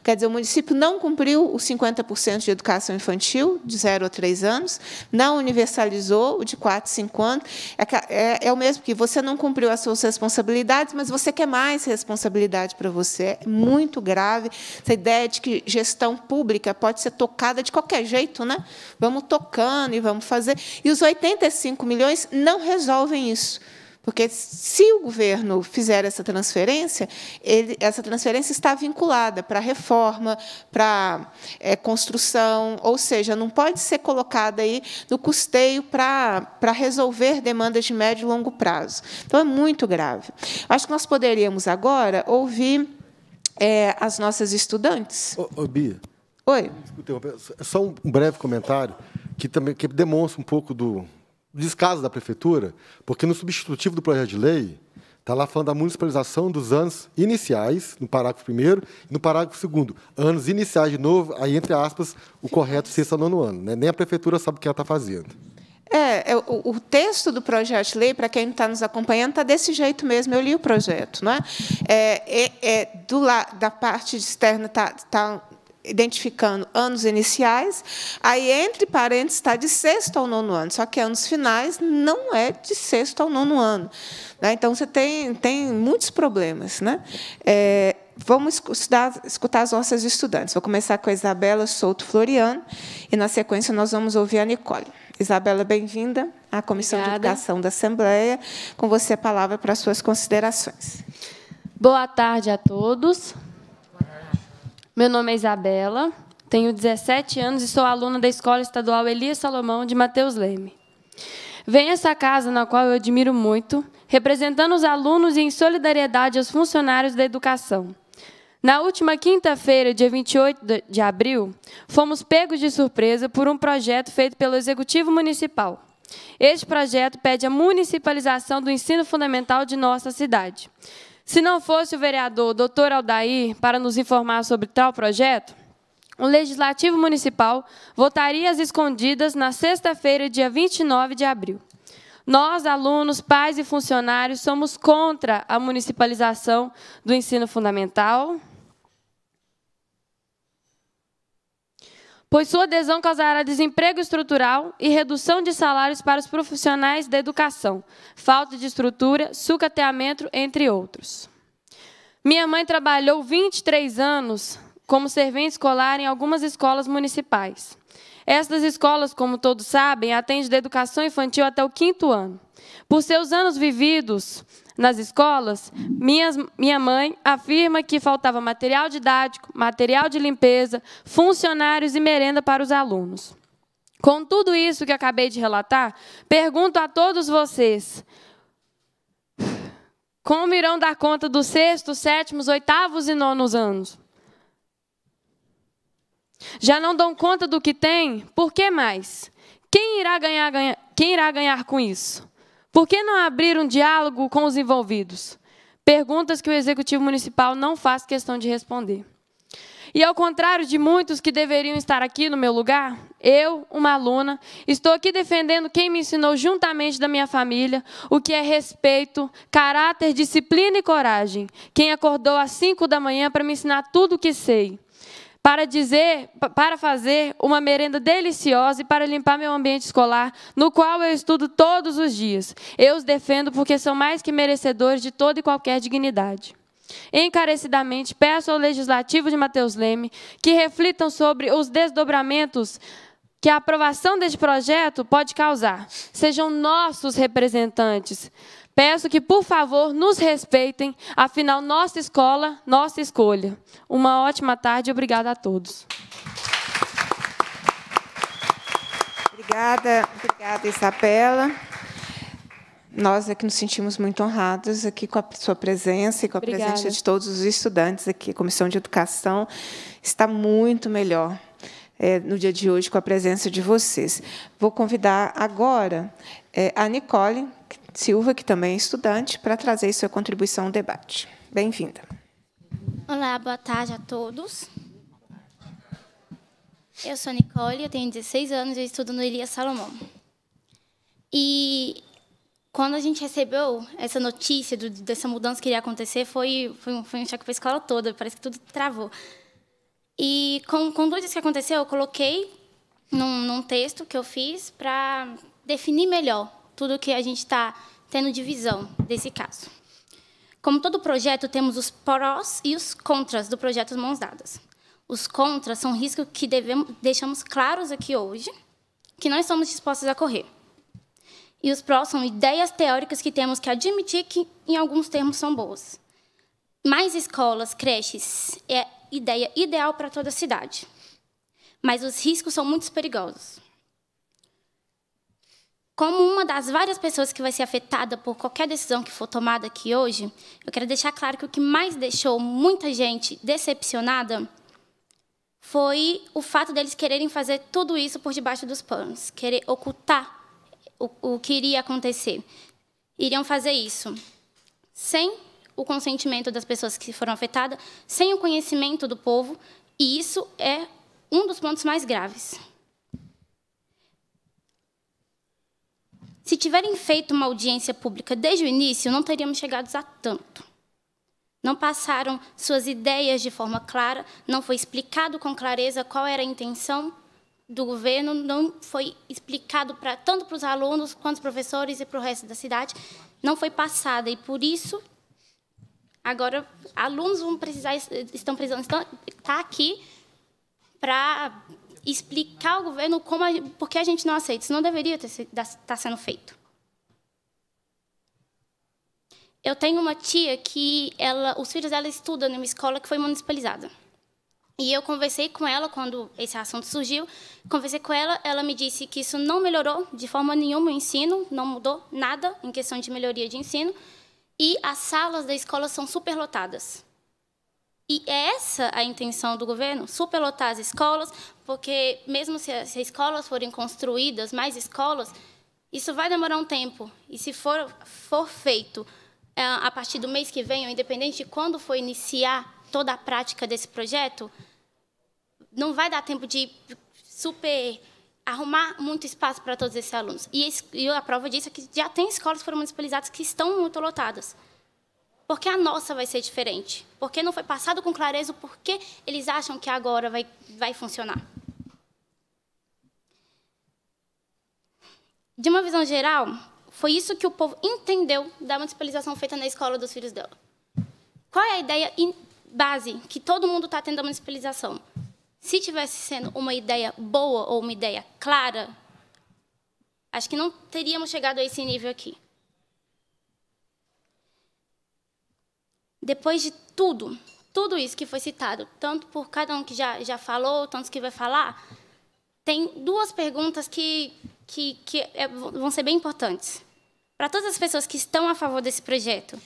S1: Quer dizer, o município não cumpriu os 50% de educação infantil, de 0 a 3 anos, não universalizou o de 4 a 5 anos. É, é, é o mesmo que você não cumpriu as suas responsabilidades, mas você quer mais responsabilidade para você. É muito grave essa ideia de que gestão pública pode ser tocada de qualquer jeito, né? Vamos tocando e vamos fazer. E os 85 milhões não resolvem isso. Porque se o governo fizer essa transferência, ele, essa transferência está vinculada para reforma, para é, construção, ou seja, não pode ser colocada aí no custeio para, para resolver demandas de médio e longo prazo. Então, é muito grave. Acho que nós poderíamos agora ouvir é, as nossas
S3: estudantes. Ô, ô Bia. Oi. Só um breve comentário que também que demonstra um pouco do, descaso da prefeitura, porque no substitutivo do projeto de lei está lá falando da municipalização dos anos iniciais, no parágrafo primeiro e no parágrafo segundo. Anos iniciais, de novo, aí, entre aspas, o correto sexto a nono ano. Né? Nem a prefeitura sabe o que ela está fazendo.
S1: É, é, o, o, texto do projeto de lei, para quem está nos acompanhando, está desse jeito mesmo. Eu li o projeto. Não é? É, é, é do la, da parte externa está tá, tá identificando anos iniciais, aí entre parênteses está de sexto ao nono ano, só que anos finais não é de sexto ao nono ano. Né? Então você tem, tem muitos problemas. Né? É, vamos estudar, escutar as nossas estudantes. Vou começar com a Isabela Souto Floriano e, na sequência, nós vamos ouvir a Nicole. Isabela, bem-vinda à Comissão Obrigada. de Educação da Assembleia. Com você a palavra para as suas considerações. Boa tarde a todos.
S4: Meu nome é Isabela, tenho 17 anos e sou aluna da Escola Estadual Elias Salomão de Mateus Leme. Venho a essa casa, na qual eu admiro muito, representando os alunos e em solidariedade aos funcionários da educação. Na última quinta-feira, dia 28 de abril, fomos pegos de surpresa por um projeto feito pelo Executivo Municipal. Este projeto pede a municipalização do ensino fundamental de nossa cidade. Se não fosse o vereador Dr. Aldair para nos informar sobre tal projeto, o Legislativo Municipal votaria às escondidas na sexta-feira, dia 29 de abril. Nós, alunos, pais e funcionários, somos contra a municipalização do ensino fundamental, pois sua adesão causará desemprego estrutural e redução de salários para os profissionais da educação, falta de estrutura, sucateamento, entre outros. Minha mãe trabalhou 23 anos como servente escolar em algumas escolas municipais. Estas escolas, como todos sabem, atendem da educação infantil até o quinto ano. Por seus anos vividos nas escolas, minhas, minha mãe afirma que faltava material didático, material de limpeza, funcionários e merenda para os alunos. Com tudo isso que acabei de relatar, pergunto a todos vocês: como irão dar conta dos sextos, sétimos, oitavos e nonos anos? Já não dão conta do que tem? Por que mais? Quem irá ganhar, ganha? quem irá ganhar com isso? Por que não abrir um diálogo com os envolvidos? Perguntas que o executivo municipal não faz questão de responder. E ao contrário de muitos que deveriam estar aqui no meu lugar, eu, uma aluna, estou aqui defendendo quem me ensinou juntamente da minha família o que é respeito, caráter, disciplina e coragem. Quem acordou às 5 da manhã para me ensinar tudo o que sei para dizer, para fazer uma merenda deliciosa e para limpar meu ambiente escolar, no qual eu estudo todos os dias. Eu os defendo porque são mais que merecedores de toda e qualquer dignidade. Encarecidamente peço ao legislativo de Mateus Leme que reflitam sobre os desdobramentos que a aprovação deste projeto pode causar. Sejam nossos representantes Peço que, por favor, nos respeitem, afinal, nossa escola, nossa escolha. Uma ótima tarde
S1: e obrigada a todos. Obrigada, obrigada, Isabela. Nós aqui é nos sentimos muito honrados aqui com a sua presença e com a obrigada. presença de todos os estudantes aqui. A Comissão de Educação está muito melhor. É, no dia de hoje, com a presença de vocês. Vou convidar agora é, a Nicole Silva, que também é estudante, para trazer sua contribuição ao debate. Bem-vinda.
S5: Olá, boa tarde a todos. Eu sou Nicole, eu tenho 16 anos e estudo no Elias Salomão. E quando a gente recebeu essa notícia do, dessa mudança que iria acontecer, foi, foi, um, foi um choque para a escola toda, parece que tudo travou. E com, com dois que aconteceu, eu coloquei num, num texto que eu fiz para definir melhor tudo que a gente está tendo de visão desse caso. Como todo projeto, temos os prós e os contras do projeto Mãos Dadas. Os contras são riscos que devemos, deixamos claros aqui hoje, que nós somos dispostos a correr. E os prós são ideias teóricas que temos que admitir que, em alguns termos, são boas. Mais escolas, creches, é ideia ideal para toda a cidade. Mas os riscos são muito perigosos. Como uma das várias pessoas que vai ser afetada por qualquer decisão que for tomada aqui hoje, eu quero deixar claro que o que mais deixou muita gente decepcionada foi o fato deles quererem fazer tudo isso por debaixo dos panos, querer ocultar o, o que iria acontecer. Iriam fazer isso sem o consentimento das pessoas que foram afetadas, sem o conhecimento do povo, e isso é um dos pontos mais graves. Se tiverem feito uma audiência pública desde o início, não teríamos chegado a tanto. Não passaram suas ideias de forma clara, não foi explicado com clareza qual era a intenção do governo, não foi explicado pra, tanto para os alunos quanto para os professores e para o resto da cidade, não foi passada e por isso agora alunos vão precisar estão precisando estar tá aqui para explicar ao governo como a, por que a gente não aceita. Isso não deveria estar tá sendo feito. Eu tenho uma tia que ela, os filhos dela estudam numa escola que foi municipalizada. E eu conversei com ela quando esse assunto surgiu. Conversei com ela, ela me disse que isso não melhorou de forma nenhuma o ensino, não mudou nada em questão de melhoria de ensino. E as salas da escola são superlotadas. E essa é a intenção do governo, superlotar as escolas, porque mesmo se as escolas forem construídas, mais escolas, isso vai demorar um tempo. E se for, for feito é, a partir do mês que vem, ou independente de quando for iniciar toda a prática desse projeto, não vai dar tempo de super arrumar muito espaço para todos esses alunos. E, a prova disso é que já tem escolas que foram municipalizadas que estão muito lotadas porque a nossa vai ser diferente, porque não foi passado com clareza o porquê eles acham que agora vai, vai funcionar. De uma visão geral, foi isso que o povo entendeu da municipalização feita na escola dos filhos dela. Qual é a ideia base que todo mundo está tendo da municipalização? Se tivesse sendo uma ideia boa ou uma ideia clara, acho que não teríamos chegado a esse nível aqui. depois de tudo, tudo isso que foi citado, tanto por cada um que já, já falou, tantos que vai falar, tem duas perguntas que, que, que é, vão ser bem importantes. Para todas as pessoas que estão a favor desse projeto,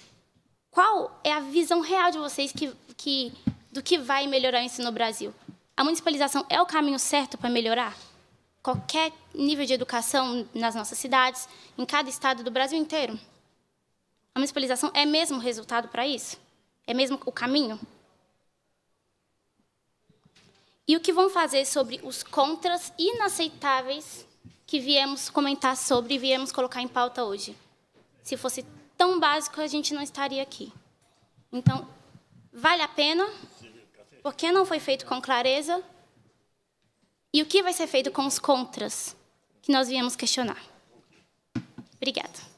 S5: qual é a visão real de vocês que, que, do que vai melhorar o ensino no Brasil? A municipalização é o caminho certo para melhorar? Qualquer nível de educação nas nossas cidades, em cada estado do Brasil inteiro? A municipalização é mesmo resultado para isso? é mesmo o caminho? E o que vão fazer sobre os contras inaceitáveis que viemos comentar sobre e viemos colocar em pauta hoje? Se fosse tão básico, a gente não estaria aqui. Então, vale a pena? Por que não foi feito com clareza? E o que vai ser feito com os contras que nós viemos questionar? Obrigada.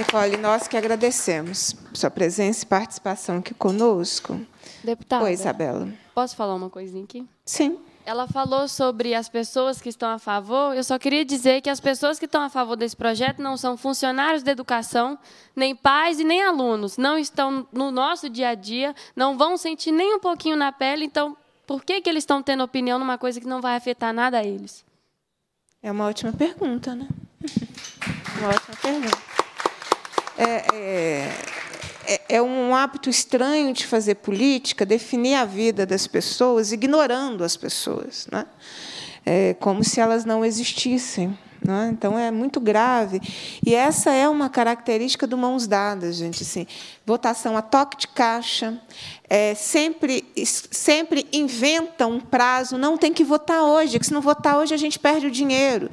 S1: Nicole, nós que agradecemos sua presença e participação aqui conosco. Deputada. Oi, Isabela.
S4: Posso falar uma coisinha aqui? Sim. Ela falou sobre as pessoas que estão a favor. Eu só queria dizer que as pessoas que estão a favor desse projeto não são funcionários da educação, nem pais e nem alunos. Não estão no nosso dia a dia, não vão sentir nem um pouquinho na pele. Então, por que, que eles estão tendo opinião numa coisa que não vai
S1: afetar nada a eles? É uma ótima pergunta, né? Uma ótima pergunta. É, é, é, é um hábito estranho de fazer política, definir a vida das pessoas, ignorando as pessoas, né? é como se elas não existissem. Né? Então é muito grave. E essa é uma característica do mãos dadas, gente. Assim, votação a toque de caixa, é, sempre, sempre inventa um prazo, não tem que votar hoje, que se não votar hoje a gente perde o dinheiro.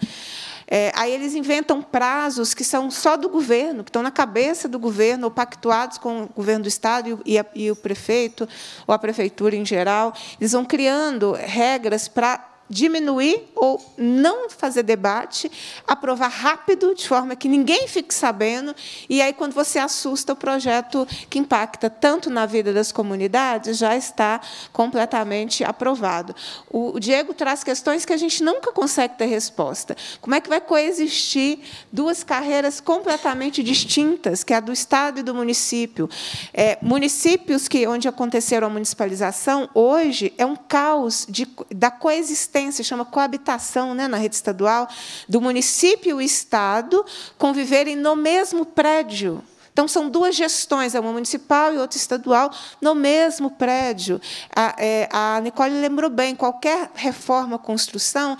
S1: É, aí eles inventam prazos que são só do governo, que estão na cabeça do governo, ou pactuados com o governo do Estado e, a, e o prefeito, ou a prefeitura em geral. Eles vão criando regras para diminuir ou não fazer debate, aprovar rápido, de forma que ninguém fique sabendo, e aí, quando você assusta, o projeto que impacta tanto na vida das comunidades já está completamente aprovado. O Diego traz questões que a gente nunca consegue ter resposta. Como é que vai coexistir duas carreiras completamente distintas, que é a do Estado e do município? É, municípios que onde aconteceram a municipalização, hoje, é um caos de, da coexistência coexistência, chama coabitação né, na rede estadual, do município e o Estado conviverem no mesmo prédio. Então, são duas gestões, é uma municipal e outra estadual, no mesmo prédio. A, é, a Nicole lembrou bem: qualquer reforma, construção,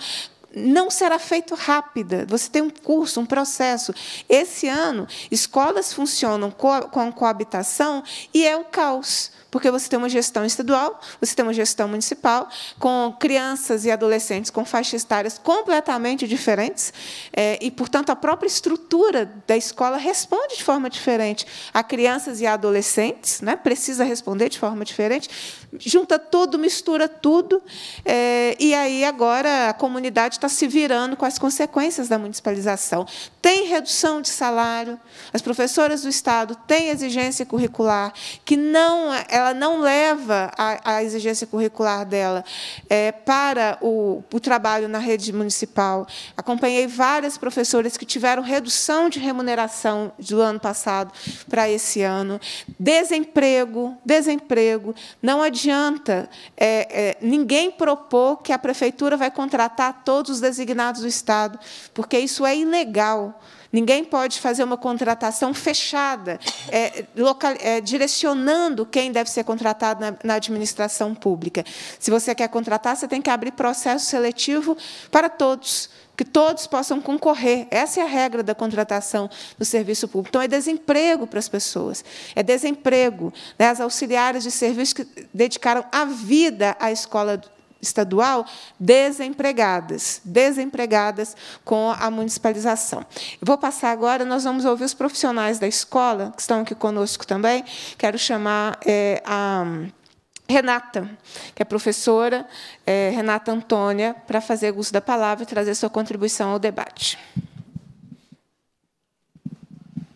S1: não será feito rápida. Você tem um curso, um processo. Esse ano, escolas funcionam com coabitação e é o caos porque você tem uma gestão estadual, você tem uma gestão municipal, com crianças e adolescentes com faixas etárias completamente diferentes, é, e, portanto, a própria estrutura da escola responde de forma diferente a crianças e adolescentes, né? precisa responder de forma diferente, junta tudo, mistura tudo, é, e aí agora a comunidade está se virando com as consequências da municipalização. Tem redução de salário, as professoras do Estado têm exigência curricular, que não é ela não leva a, a exigência curricular dela é, para o, o trabalho na rede municipal. Acompanhei várias professoras que tiveram redução de remuneração do ano passado para esse ano. Desemprego, desemprego. Não adianta é, é, ninguém propor que a prefeitura vai contratar todos os designados do Estado, porque isso é ilegal. Ninguém pode fazer uma contratação fechada, é, local, é, direcionando quem deve ser contratado na, na administração pública. Se você quer contratar, você tem que abrir processo seletivo para todos, que todos possam concorrer. Essa é a regra da contratação do serviço público. Então, é desemprego para as pessoas, é desemprego. Né? As auxiliares de serviço que dedicaram a vida à escola estadual desempregadas, desempregadas com a municipalização. vou passar agora, nós vamos ouvir os profissionais da escola, que estão aqui conosco também. Quero chamar é, a Renata, que é professora, é, Renata Antônia, para fazer uso da palavra e trazer sua contribuição ao debate.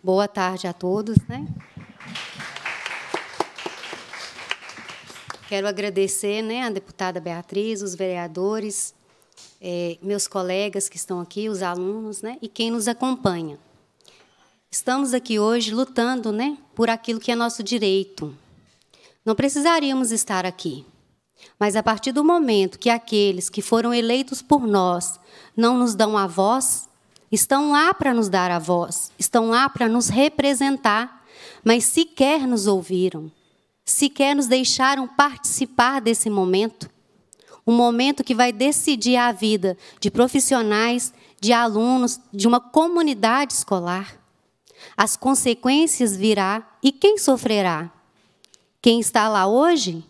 S6: Boa tarde a todos. Né? Quero agradecer né, a deputada Beatriz, os vereadores, é, meus colegas que estão aqui, os alunos né, e quem nos acompanha. Estamos aqui hoje lutando né, por aquilo que é nosso direito. Não precisaríamos estar aqui, mas a partir do momento que aqueles que foram eleitos por nós não nos dão a voz, estão lá para nos dar a voz, estão lá para nos representar, mas sequer nos ouviram sequer nos deixaram participar desse momento. Um momento que vai decidir a vida de profissionais, de alunos, de uma comunidade escolar. As consequências virá e quem sofrerá? Quem está lá hoje?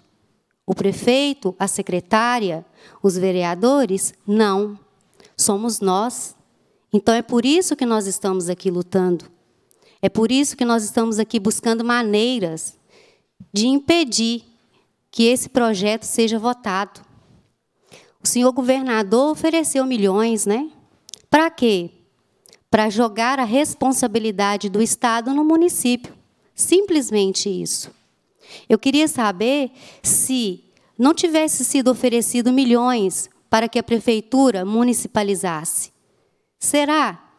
S6: O prefeito, a secretária, os vereadores? Não. Somos nós. Então é por isso que nós estamos aqui lutando. É por isso que nós estamos aqui buscando maneiras de impedir que esse projeto seja votado. O senhor governador ofereceu milhões, né? Para quê? Para jogar a responsabilidade do Estado no município. Simplesmente isso. Eu queria saber se não tivesse sido oferecido milhões para que a prefeitura municipalizasse. Será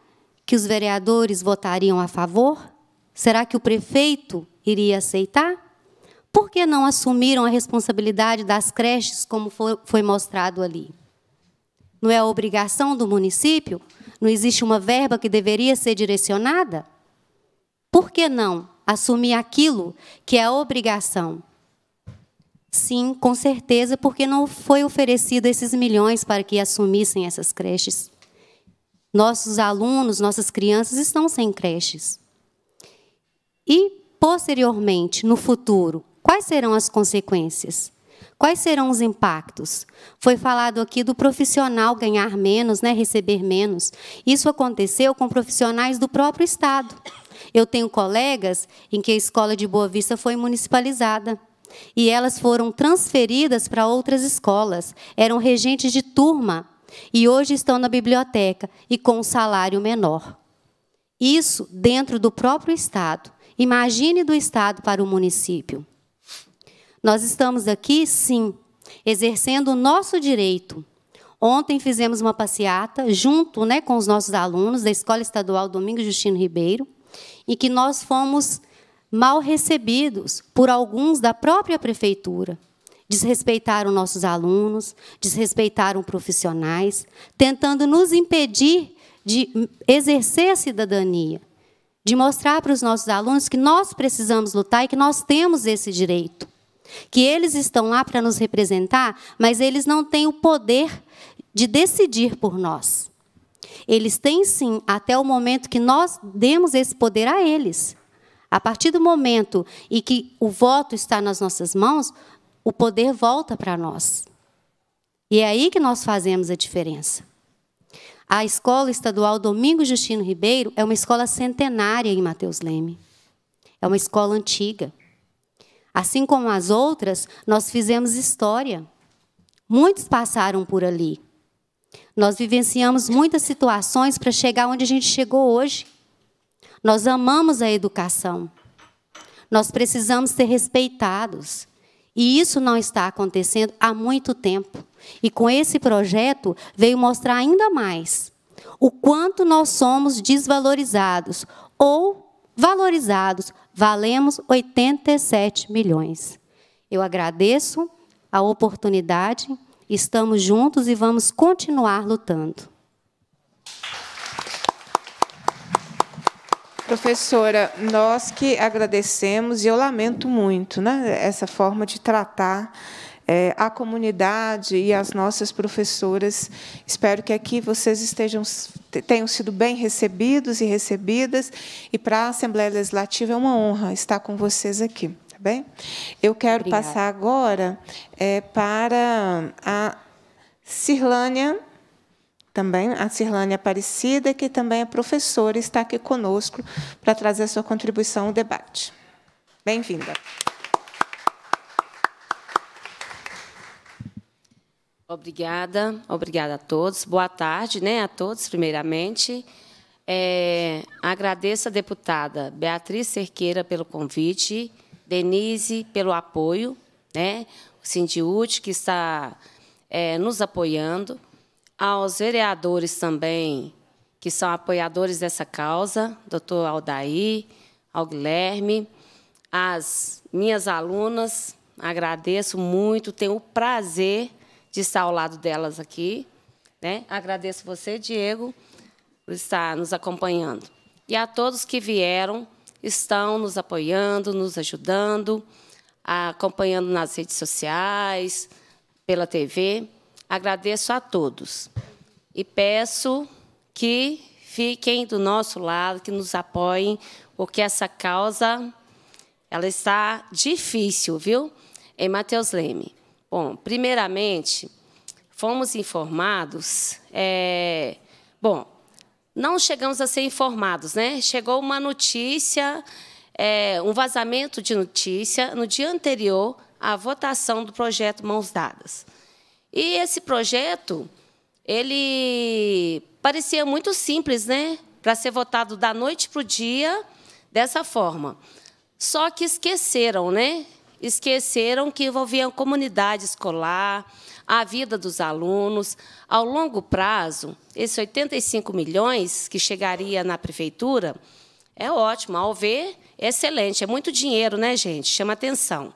S6: que os vereadores votariam a favor? Será que o prefeito iria aceitar? Por que não assumiram a responsabilidade das creches, como foi mostrado ali? Não é a obrigação do município? Não existe uma verba que deveria ser direcionada? Por que não assumir aquilo que é a obrigação? Sim, com certeza, porque não foi oferecido esses milhões para que assumissem essas creches. Nossos alunos, nossas crianças estão sem creches. E, posteriormente, no futuro, Quais serão as consequências? Quais serão os impactos? Foi falado aqui do profissional ganhar menos, né, receber menos. Isso aconteceu com profissionais do próprio Estado. Eu tenho colegas em que a escola de Boa Vista foi municipalizada e elas foram transferidas para outras escolas, eram regentes de turma e hoje estão na biblioteca e com um salário menor. Isso dentro do próprio Estado. Imagine do Estado para o município. Nós estamos aqui, sim, exercendo o nosso direito. Ontem fizemos uma passeata junto né, com os nossos alunos da Escola Estadual Domingos Justino Ribeiro, em que nós fomos mal recebidos por alguns da própria prefeitura. Desrespeitaram nossos alunos, desrespeitaram profissionais, tentando nos impedir de exercer a cidadania, de mostrar para os nossos alunos que nós precisamos lutar e que nós temos esse direito que eles estão lá para nos representar, mas eles não têm o poder de decidir por nós. Eles têm sim, até o momento que nós demos esse poder a eles. A partir do momento em que o voto está nas nossas mãos, o poder volta para nós. E é aí que nós fazemos a diferença. A escola estadual Domingo Justino Ribeiro é uma escola centenária em Mateus Leme. É uma escola antiga. Assim como as outras, nós fizemos história. Muitos passaram por ali. Nós vivenciamos muitas situações para chegar onde a gente chegou hoje. Nós amamos a educação. Nós precisamos ser respeitados. E isso não está acontecendo há muito tempo. E com esse projeto veio mostrar ainda mais o quanto nós somos desvalorizados ou valorizados valemos 87 milhões. Eu agradeço a oportunidade, estamos juntos e vamos continuar lutando.
S1: Professora, nós que agradecemos e eu lamento muito né, essa forma de tratar é, à comunidade e às nossas professoras. Espero que aqui vocês estejam, tenham sido bem recebidos e recebidas, e para a Assembleia Legislativa é uma honra estar com vocês aqui. Tá bem? Eu quero Obrigada. passar agora é, para a Cirlânia também a Cirlane Aparecida, que também é professora, está aqui conosco para trazer a sua contribuição ao debate. Bem-vinda.
S7: Obrigada, obrigada a todos. Boa tarde né, a todos, primeiramente. É, agradeço a deputada Beatriz Cerqueira pelo convite, Denise pelo apoio, né, o Sindiúte, que está é, nos apoiando, aos vereadores também, que são apoiadores dessa causa, doutor Aldair, ao Guilherme, às minhas alunas, agradeço muito, tenho o prazer de de estar ao lado delas aqui. Né? Agradeço você, Diego, por estar nos acompanhando. E a todos que vieram, estão nos apoiando, nos ajudando, acompanhando nas redes sociais, pela TV. Agradeço a todos. E peço que fiquem do nosso lado, que nos apoiem, porque essa causa ela está difícil, viu? Em Mateus Leme. Bom, primeiramente, fomos informados. É, bom, não chegamos a ser informados, né? Chegou uma notícia, é, um vazamento de notícia no dia anterior à votação do projeto Mãos Dadas. E esse projeto, ele parecia muito simples, né? Para ser votado da noite para o dia, dessa forma. Só que esqueceram, né? esqueceram que envolviam comunidade escolar, a vida dos alunos. Ao longo prazo, esses 85 milhões que chegaria na prefeitura é ótimo, ao ver, é excelente, é muito dinheiro, né, gente? Chama atenção.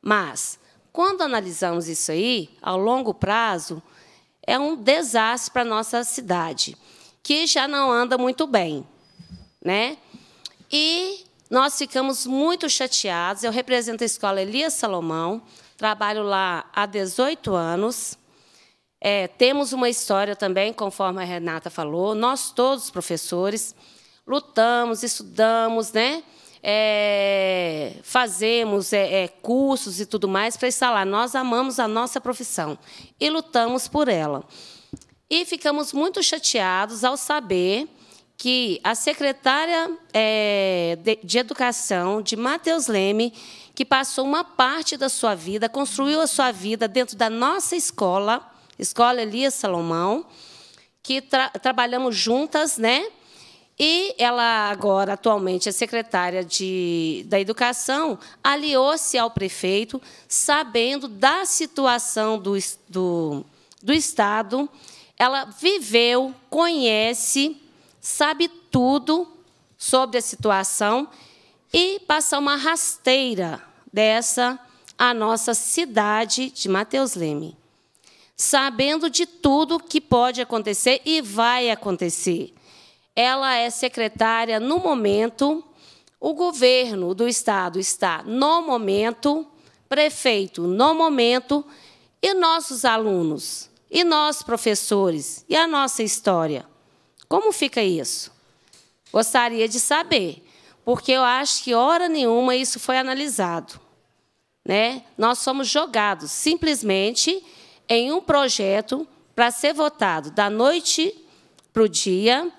S7: Mas quando analisamos isso aí, ao longo prazo, é um desastre para a nossa cidade, que já não anda muito bem, né? E nós ficamos muito chateados. Eu represento a escola Elias Salomão, trabalho lá há 18 anos. É, temos uma história também, conforme a Renata falou, nós todos professores lutamos, estudamos, né? É, fazemos é, é cursos e tudo mais para estar lá. Nós amamos a nossa profissão e lutamos por ela. E ficamos muito chateados ao saber que a secretária é, de, de, Educação de Matheus Leme, que passou uma parte da sua vida, construiu a sua vida dentro da nossa escola, Escola Elias Salomão, que tra trabalhamos juntas, né? E ela agora, atualmente, é secretária de, da Educação, aliou-se ao prefeito, sabendo da situação do, do, do Estado. Ela viveu, conhece, sabe tudo sobre a situação e passar uma rasteira dessa à nossa cidade de Mateus Leme, sabendo de tudo que pode acontecer e vai acontecer. Ela é secretária no momento, o governo do estado está no momento, prefeito no momento, e nossos alunos, e nós professores, e a nossa história. Como fica isso? Gostaria de saber, porque eu acho que hora nenhuma isso foi analisado. Né? Nós somos jogados simplesmente em um projeto para ser votado da noite para o dia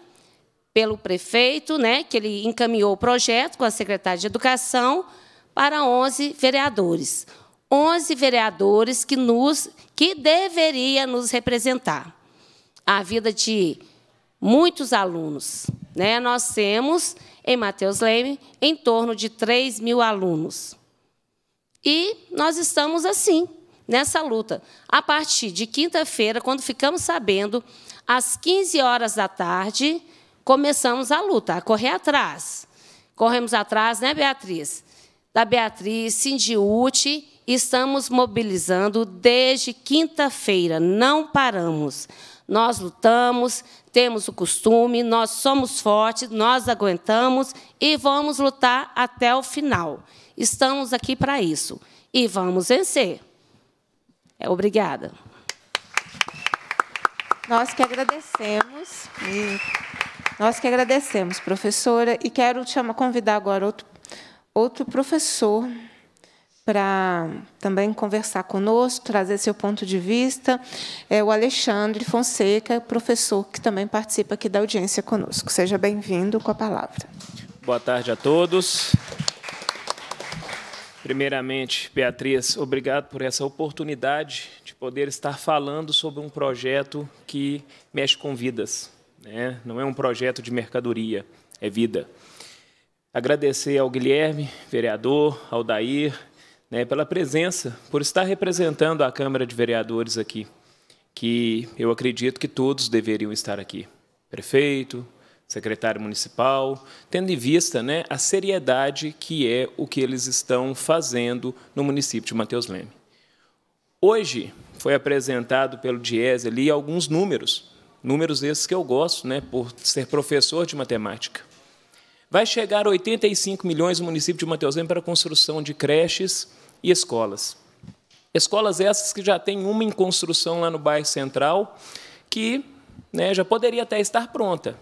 S7: pelo prefeito, né, que ele encaminhou o projeto com a secretária de Educação para 11 vereadores. 11 vereadores que nos que deveria nos representar. A vida de muitos alunos. Né? Nós temos, em Mateus Leme, em torno de 3 mil alunos. E nós estamos assim, nessa luta. A partir de quinta-feira, quando ficamos sabendo, às 15 horas da tarde, começamos a luta, a correr atrás. Corremos atrás, né, Beatriz? Da Beatriz, Sindiute, estamos mobilizando desde quinta-feira, não paramos. Nós lutamos, temos o costume, nós somos fortes, nós aguentamos e vamos lutar até o final. Estamos aqui para isso e vamos
S1: vencer. É, obrigada. Nós que agradecemos. Nós que agradecemos, professora, e quero te convidar agora outro, outro professor para também conversar conosco, trazer seu ponto de vista, é o Alexandre Fonseca, professor que também participa aqui da audiência conosco. Seja bem-vindo com a palavra.
S8: Boa tarde a todos. Primeiramente, Beatriz, obrigado por essa oportunidade de poder estar falando sobre um projeto que mexe com vidas. Né? Não é um projeto de mercadoria, é vida. Agradecer ao Guilherme, vereador, ao Dair, né, pela presença, por estar representando a Câmara de Vereadores aqui, que eu acredito que todos deveriam estar aqui. Prefeito, secretário municipal, tendo em vista né, a seriedade que é o que eles estão fazendo no município de Mateus Leme. Hoje foi apresentado pelo Diese ali alguns números, números esses que eu gosto, né, por ser professor de matemática. Vai chegar 85 milhões no município de Mateus Leme para a construção de creches, e escolas. Escolas essas que já têm uma em construção lá no bairro Central, que né, já poderia até estar pronta.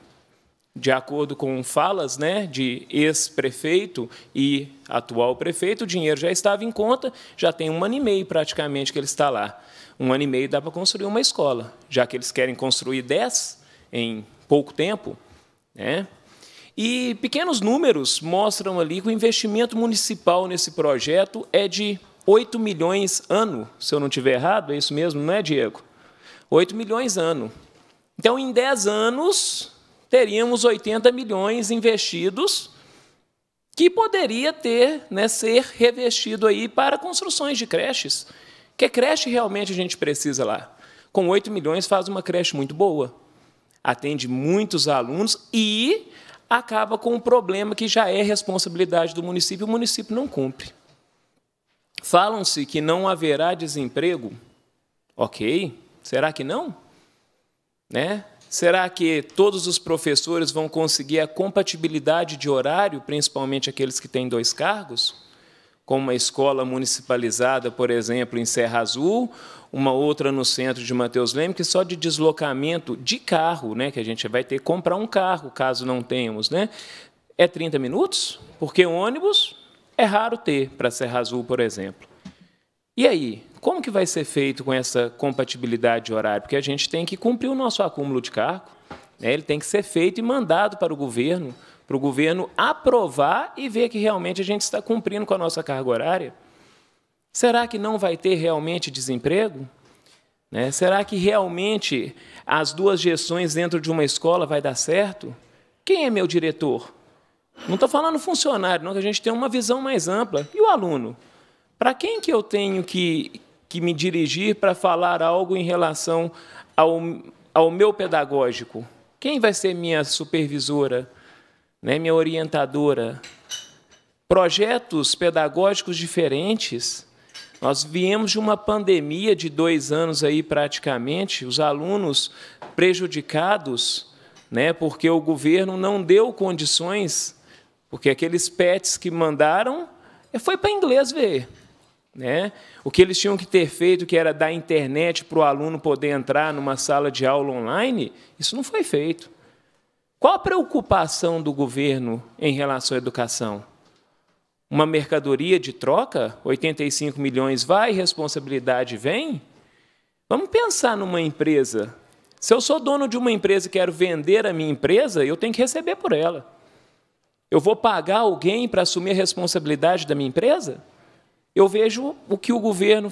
S8: De acordo com falas né, de ex-prefeito e atual prefeito, o dinheiro já estava em conta, já tem um ano e meio praticamente que ele está lá. Um ano e meio dá para construir uma escola, já que eles querem construir dez em pouco tempo. Né? E pequenos números mostram ali que o investimento municipal nesse projeto é de 8 milhões ano, se eu não estiver errado, é isso mesmo, não é, Diego? 8 milhões ano. Então, em 10 anos, teríamos 80 milhões investidos que poderia ter, né, ser revestido aí para construções de creches. Que creche realmente a gente precisa lá? Com 8 milhões faz uma creche muito boa. Atende muitos alunos e acaba com um problema que já é responsabilidade do município e o município não cumpre. Falam-se que não haverá desemprego. Ok, será que não? Né? Será que todos os professores vão conseguir a compatibilidade de horário, principalmente aqueles que têm dois cargos? Como uma escola municipalizada, por exemplo, em Serra Azul, uma outra no centro de Mateus Leme, que só de deslocamento de carro, né, que a gente vai ter que comprar um carro, caso não tenhamos, né, é 30 minutos, porque ônibus é raro ter para Serra Azul, por exemplo. E aí, como que vai ser feito com essa compatibilidade de horário? Porque a gente tem que cumprir o nosso acúmulo de cargo, né, ele tem que ser feito e mandado para o governo, para o governo aprovar e ver que realmente a gente está cumprindo com a nossa carga horária. Será que não vai ter realmente desemprego? Né? Será que realmente as duas gestões dentro de uma escola vai dar certo? Quem é meu diretor? Não estou falando funcionário, não, que a gente tem uma visão mais ampla. E o aluno? Para quem que eu tenho que, que me dirigir para falar algo em relação ao, ao meu pedagógico? Quem vai ser minha supervisora, né, minha orientadora? Projetos pedagógicos diferentes nós viemos de uma pandemia de dois anos aí praticamente, os alunos prejudicados, né, porque o governo não deu condições, porque aqueles pets que mandaram eh, foi para inglês ver. Né? O que eles tinham que ter feito, que era dar internet para o aluno poder entrar numa sala de aula online, isso não foi feito. Qual a preocupação do governo em relação à educação? uma mercadoria de troca, 85 milhões vai, responsabilidade vem. Vamos pensar numa empresa. Se eu sou dono de uma empresa e quero vender a minha empresa, eu tenho que receber por ela. Eu vou pagar alguém para assumir a responsabilidade da minha empresa? Eu vejo o que o governo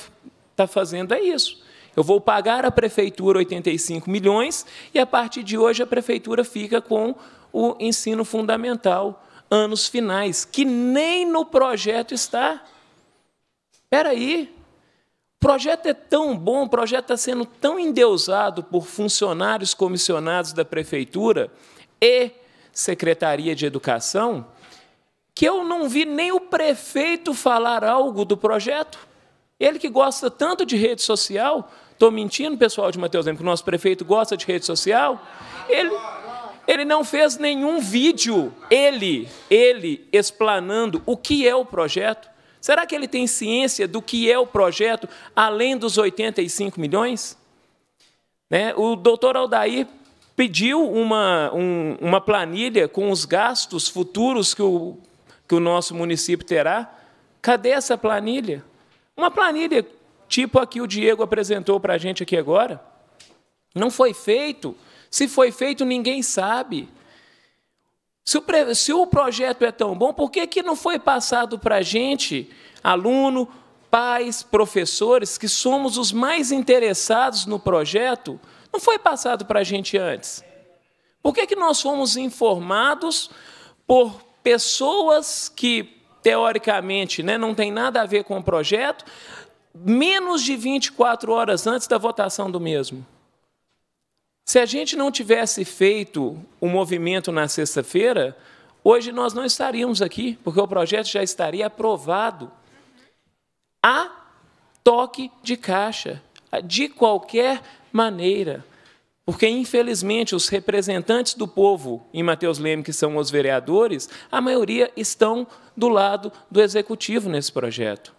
S8: está fazendo é isso. Eu vou pagar à prefeitura 85 milhões e a partir de hoje a prefeitura fica com o ensino fundamental anos finais, que nem no projeto está. Espera aí. O projeto é tão bom, o projeto está sendo tão endeusado por funcionários comissionados da prefeitura e Secretaria de Educação, que eu não vi nem o prefeito falar algo do projeto. Ele que gosta tanto de rede social, estou mentindo, pessoal de Mateus, que o nosso prefeito gosta de rede social. Ele ele não fez nenhum vídeo, ele, ele explanando o que é o projeto. Será que ele tem ciência do que é o projeto além dos 85 milhões? Né? O doutor Aldair pediu uma, um, uma planilha com os gastos futuros que o, que o nosso município terá. Cadê essa planilha? Uma planilha tipo a que o Diego apresentou para a gente aqui agora. Não foi feito. Se foi feito, ninguém sabe. Se o, se o projeto é tão bom, por que, que não foi passado para a gente, aluno, pais, professores, que somos os mais interessados no projeto, não foi passado para a gente antes? Por que, que nós fomos informados por pessoas que, teoricamente, né, não tem nada a ver com o projeto, menos de 24 horas antes da votação do mesmo? Se a gente não tivesse feito o um movimento na sexta-feira, hoje nós não estaríamos aqui, porque o projeto já estaria aprovado. A toque de caixa, de qualquer maneira. Porque, infelizmente, os representantes do povo em Mateus Leme, que são os vereadores, a maioria estão do lado do executivo nesse projeto.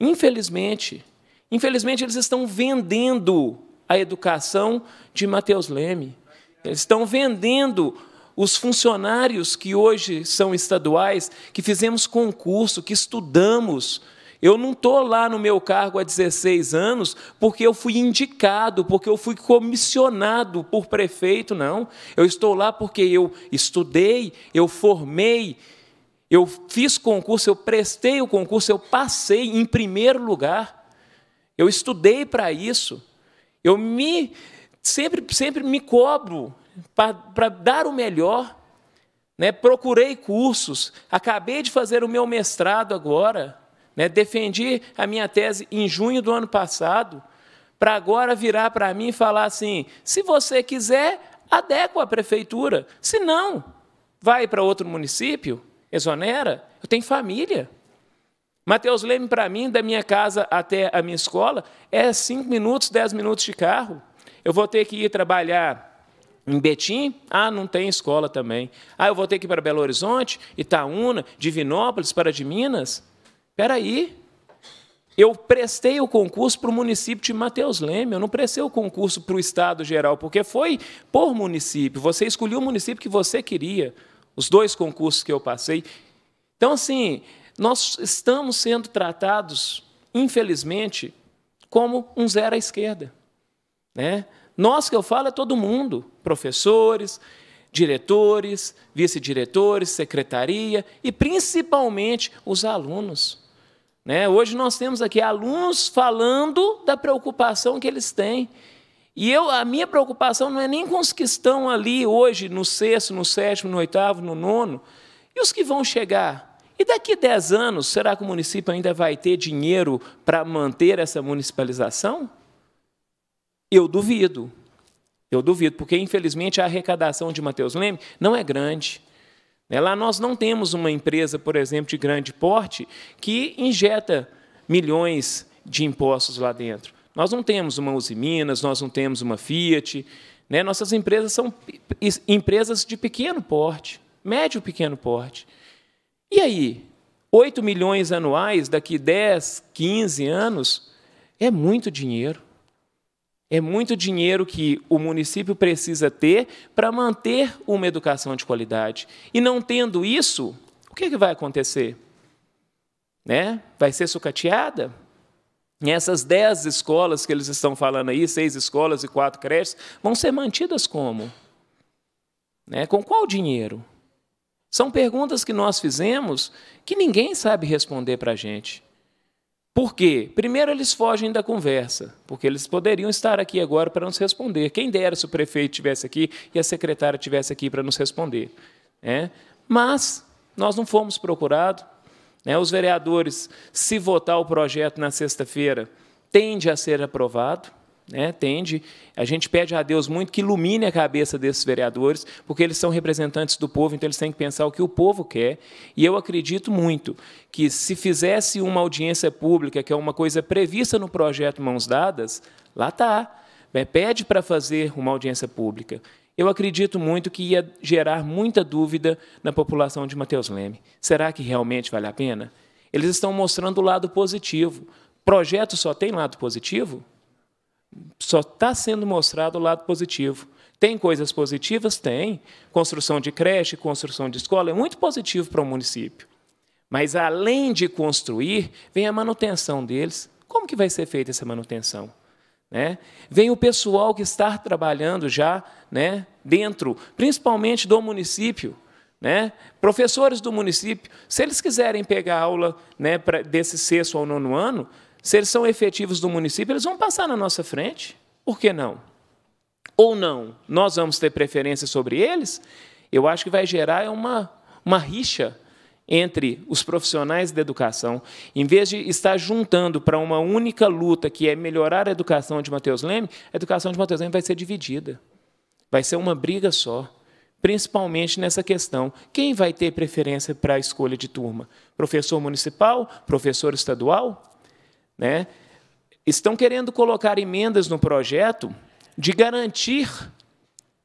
S8: Infelizmente, infelizmente eles estão vendendo a educação de Mateus Leme. Eles estão vendendo os funcionários que hoje são estaduais, que fizemos concurso, que estudamos. Eu não estou lá no meu cargo há 16 anos porque eu fui indicado, porque eu fui comissionado por prefeito, não. Eu estou lá porque eu estudei, eu formei, eu fiz concurso, eu prestei o concurso, eu passei em primeiro lugar. Eu estudei para isso. Eu me sempre, sempre me cobro para dar o melhor. Né? Procurei cursos, acabei de fazer o meu mestrado agora, né? defendi a minha tese em junho do ano passado, para agora virar para mim e falar assim: se você quiser, adequa à prefeitura, se não, vai para outro município, exonera. Eu tenho família. Mateus Leme, para mim, da minha casa até a minha escola, é cinco minutos, dez minutos de carro. Eu vou ter que ir trabalhar em Betim? Ah, não tem escola também. Ah, eu vou ter que ir para Belo Horizonte, Itaúna, Divinópolis, para de Minas? Espera aí. Eu prestei o concurso para o município de Mateus Leme, eu não prestei o concurso para o Estado geral, porque foi por município. Você escolheu o município que você queria, os dois concursos que eu passei. Então, assim, nós estamos sendo tratados, infelizmente, como um zero à esquerda. Né? Nós que eu falo é todo mundo: professores, diretores, vice-diretores, secretaria e principalmente os alunos. Né? Hoje nós temos aqui alunos falando da preocupação que eles têm. E eu, a minha preocupação não é nem com os que estão ali hoje, no sexto, no sétimo, no oitavo, no nono, e os que vão chegar e daqui 10 anos, será que o município ainda vai ter dinheiro para manter essa municipalização? Eu duvido. Eu duvido, porque, infelizmente, a arrecadação de Mateus Leme não é grande. Né? Lá nós não temos uma empresa, por exemplo, de grande porte que injeta milhões de impostos lá dentro. Nós não temos uma Uzi Minas, nós não temos uma Fiat. Né? Nossas empresas são empresas de pequeno porte, médio pequeno porte. E aí? 8 milhões anuais daqui 10, 15 anos é muito dinheiro. É muito dinheiro que o município precisa ter para manter uma educação de qualidade. E não tendo isso, o que, é que vai acontecer? Né? Vai ser sucateada? essas 10 escolas que eles estão falando aí, seis escolas e quatro creches, vão ser mantidas como? Né? Com qual dinheiro? São perguntas que nós fizemos que ninguém sabe responder para a gente. Por quê? Primeiro, eles fogem da conversa, porque eles poderiam estar aqui agora para nos responder. Quem dera se o prefeito estivesse aqui e a secretária estivesse aqui para nos responder. É? Mas nós não fomos procurados. Né? Os vereadores, se votar o projeto na sexta-feira, tende a ser aprovado né, tende. A gente pede a Deus muito que ilumine a cabeça desses vereadores, porque eles são representantes do povo, então eles têm que pensar o que o povo quer. E eu acredito muito que, se fizesse uma audiência pública, que é uma coisa prevista no projeto Mãos Dadas, lá está. Né, pede para fazer uma audiência pública. Eu acredito muito que ia gerar muita dúvida na população de Mateus Leme. Será que realmente vale a pena? Eles estão mostrando o lado positivo. Projeto só tem lado positivo? só está sendo mostrado o lado positivo. Tem coisas positivas? Tem. Construção de creche, construção de escola é muito positivo para o município. Mas, além de construir, vem a manutenção deles. Como que vai ser feita essa manutenção? Né? Vem o pessoal que está trabalhando já né, dentro, principalmente do município. Né? Professores do município, se eles quiserem pegar aula né, pra, desse sexto ao nono ano, se eles são efetivos do município, eles vão passar na nossa frente. Por que não? Ou não, nós vamos ter preferência sobre eles? Eu acho que vai gerar uma, uma rixa entre os profissionais da educação, em vez de estar juntando para uma única luta, que é melhorar a educação de Mateus Leme, a educação de Mateus Leme vai ser dividida. Vai ser uma briga só, principalmente nessa questão. Quem vai ter preferência para a escolha de turma? Professor municipal? Professor estadual? né, estão querendo colocar emendas no projeto de garantir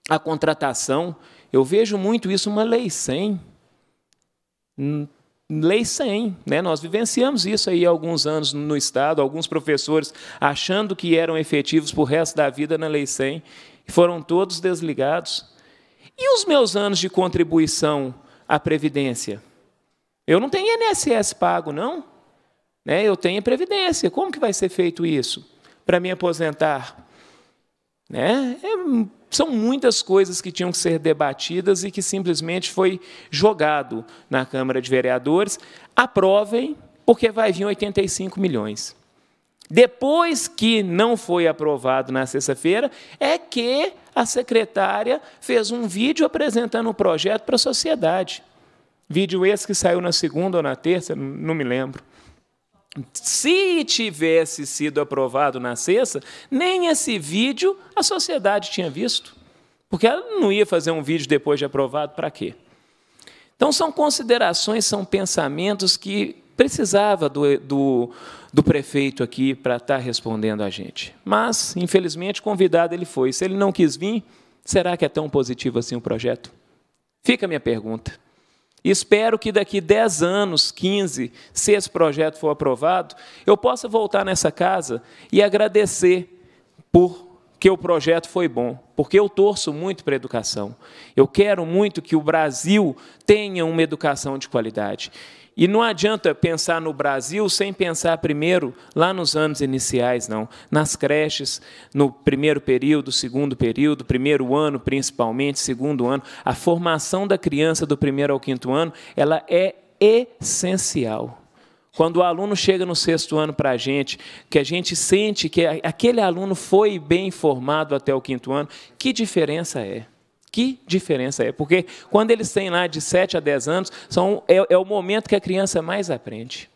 S8: a contratação. Eu vejo muito isso uma lei sem, hum, Lei 100, né? Nós vivenciamos isso aí há alguns anos no estado, alguns professores achando que eram efetivos para o resto da vida na lei 100, foram todos desligados. E os meus anos de contribuição à previdência? Eu não tenho INSS pago, não? Né? Eu tenho previdência. Como que vai ser feito isso para me aposentar? Né? É, são muitas coisas que tinham que ser debatidas e que simplesmente foi jogado na Câmara de Vereadores. Aprovem, porque vai vir 85 milhões. Depois que não foi aprovado na sexta-feira, é que a secretária fez um vídeo apresentando o projeto para a sociedade. Vídeo esse que saiu na segunda ou na terça, não me lembro se tivesse sido aprovado na sexta, nem esse vídeo a sociedade tinha visto. Porque ela não ia fazer um vídeo depois de aprovado para quê? Então, são considerações, são pensamentos que precisava do, do, do prefeito aqui para estar tá respondendo a gente. Mas, infelizmente, convidado ele foi. Se ele não quis vir, será que é tão positivo assim o projeto? Fica a minha pergunta. Espero que daqui 10 anos, 15, se esse projeto for aprovado, eu possa voltar nessa casa e agradecer por que o projeto foi bom, porque eu torço muito para a educação. Eu quero muito que o Brasil tenha uma educação de qualidade. E não adianta pensar no Brasil sem pensar primeiro lá nos anos iniciais, não. Nas creches, no primeiro período, segundo período, primeiro ano principalmente, segundo ano. A formação da criança do primeiro ao quinto ano, ela é essencial. Quando o aluno chega no sexto ano para a gente, que a gente sente que aquele aluno foi bem formado até o quinto ano, que diferença é? Que diferença é? Porque quando eles têm lá de 7 a 10 anos, são, é, é o momento que a criança mais aprende.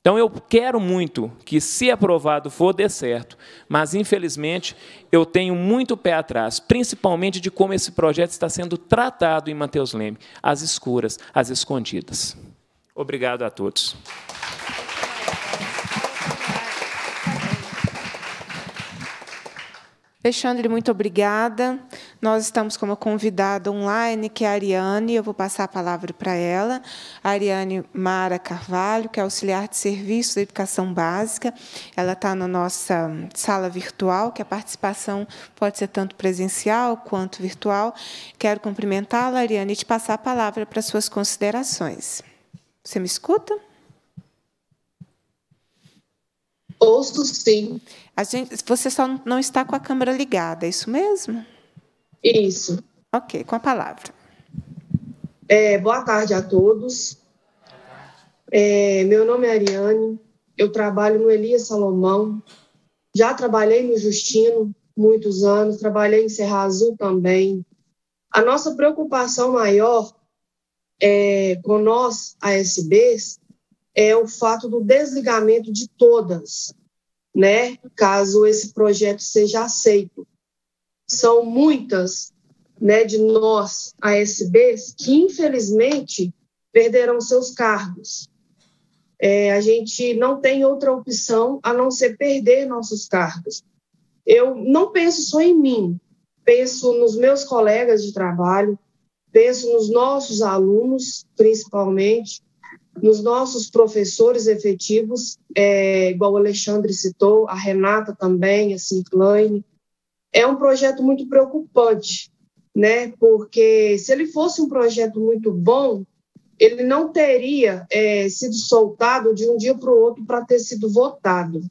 S8: Então eu quero muito que, se aprovado for, dê certo, mas infelizmente eu tenho muito pé atrás, principalmente de como esse projeto está sendo tratado em Mateus Leme, às escuras, às escondidas. Obrigado a todos.
S1: Alexandre, muito obrigada. Nós estamos com uma convidada online, que é a Ariane, eu vou passar a palavra para ela. A Ariane Mara Carvalho, que é auxiliar de serviço da educação básica. Ela está na nossa sala virtual, que a participação pode ser tanto presencial quanto virtual. Quero cumprimentá-la, Ariane, e te passar a palavra para suas considerações. Você me escuta? Ouço sim. A gente, você só não está com a câmera ligada, é isso mesmo?
S9: Isso. Ok, com a palavra. É, boa tarde a todos. É, meu nome é Ariane, eu trabalho no Elias Salomão. Já trabalhei no Justino muitos anos, trabalhei em Serra Azul também. A nossa preocupação maior é, com nós, ASBs, é o fato do desligamento de todas, né, caso esse projeto seja aceito. São muitas né, de nós, ASBs, que infelizmente perderão seus cargos. É, a gente não tem outra opção a não ser perder nossos cargos. Eu não penso só em mim, penso nos meus colegas de trabalho, penso nos nossos alunos, principalmente, nos nossos professores efetivos, é, igual o Alexandre citou, a Renata também, a Sinclaine, é um projeto muito preocupante, né? Porque se ele fosse um projeto muito bom, ele não teria é, sido soltado de um dia para o outro para ter sido votado.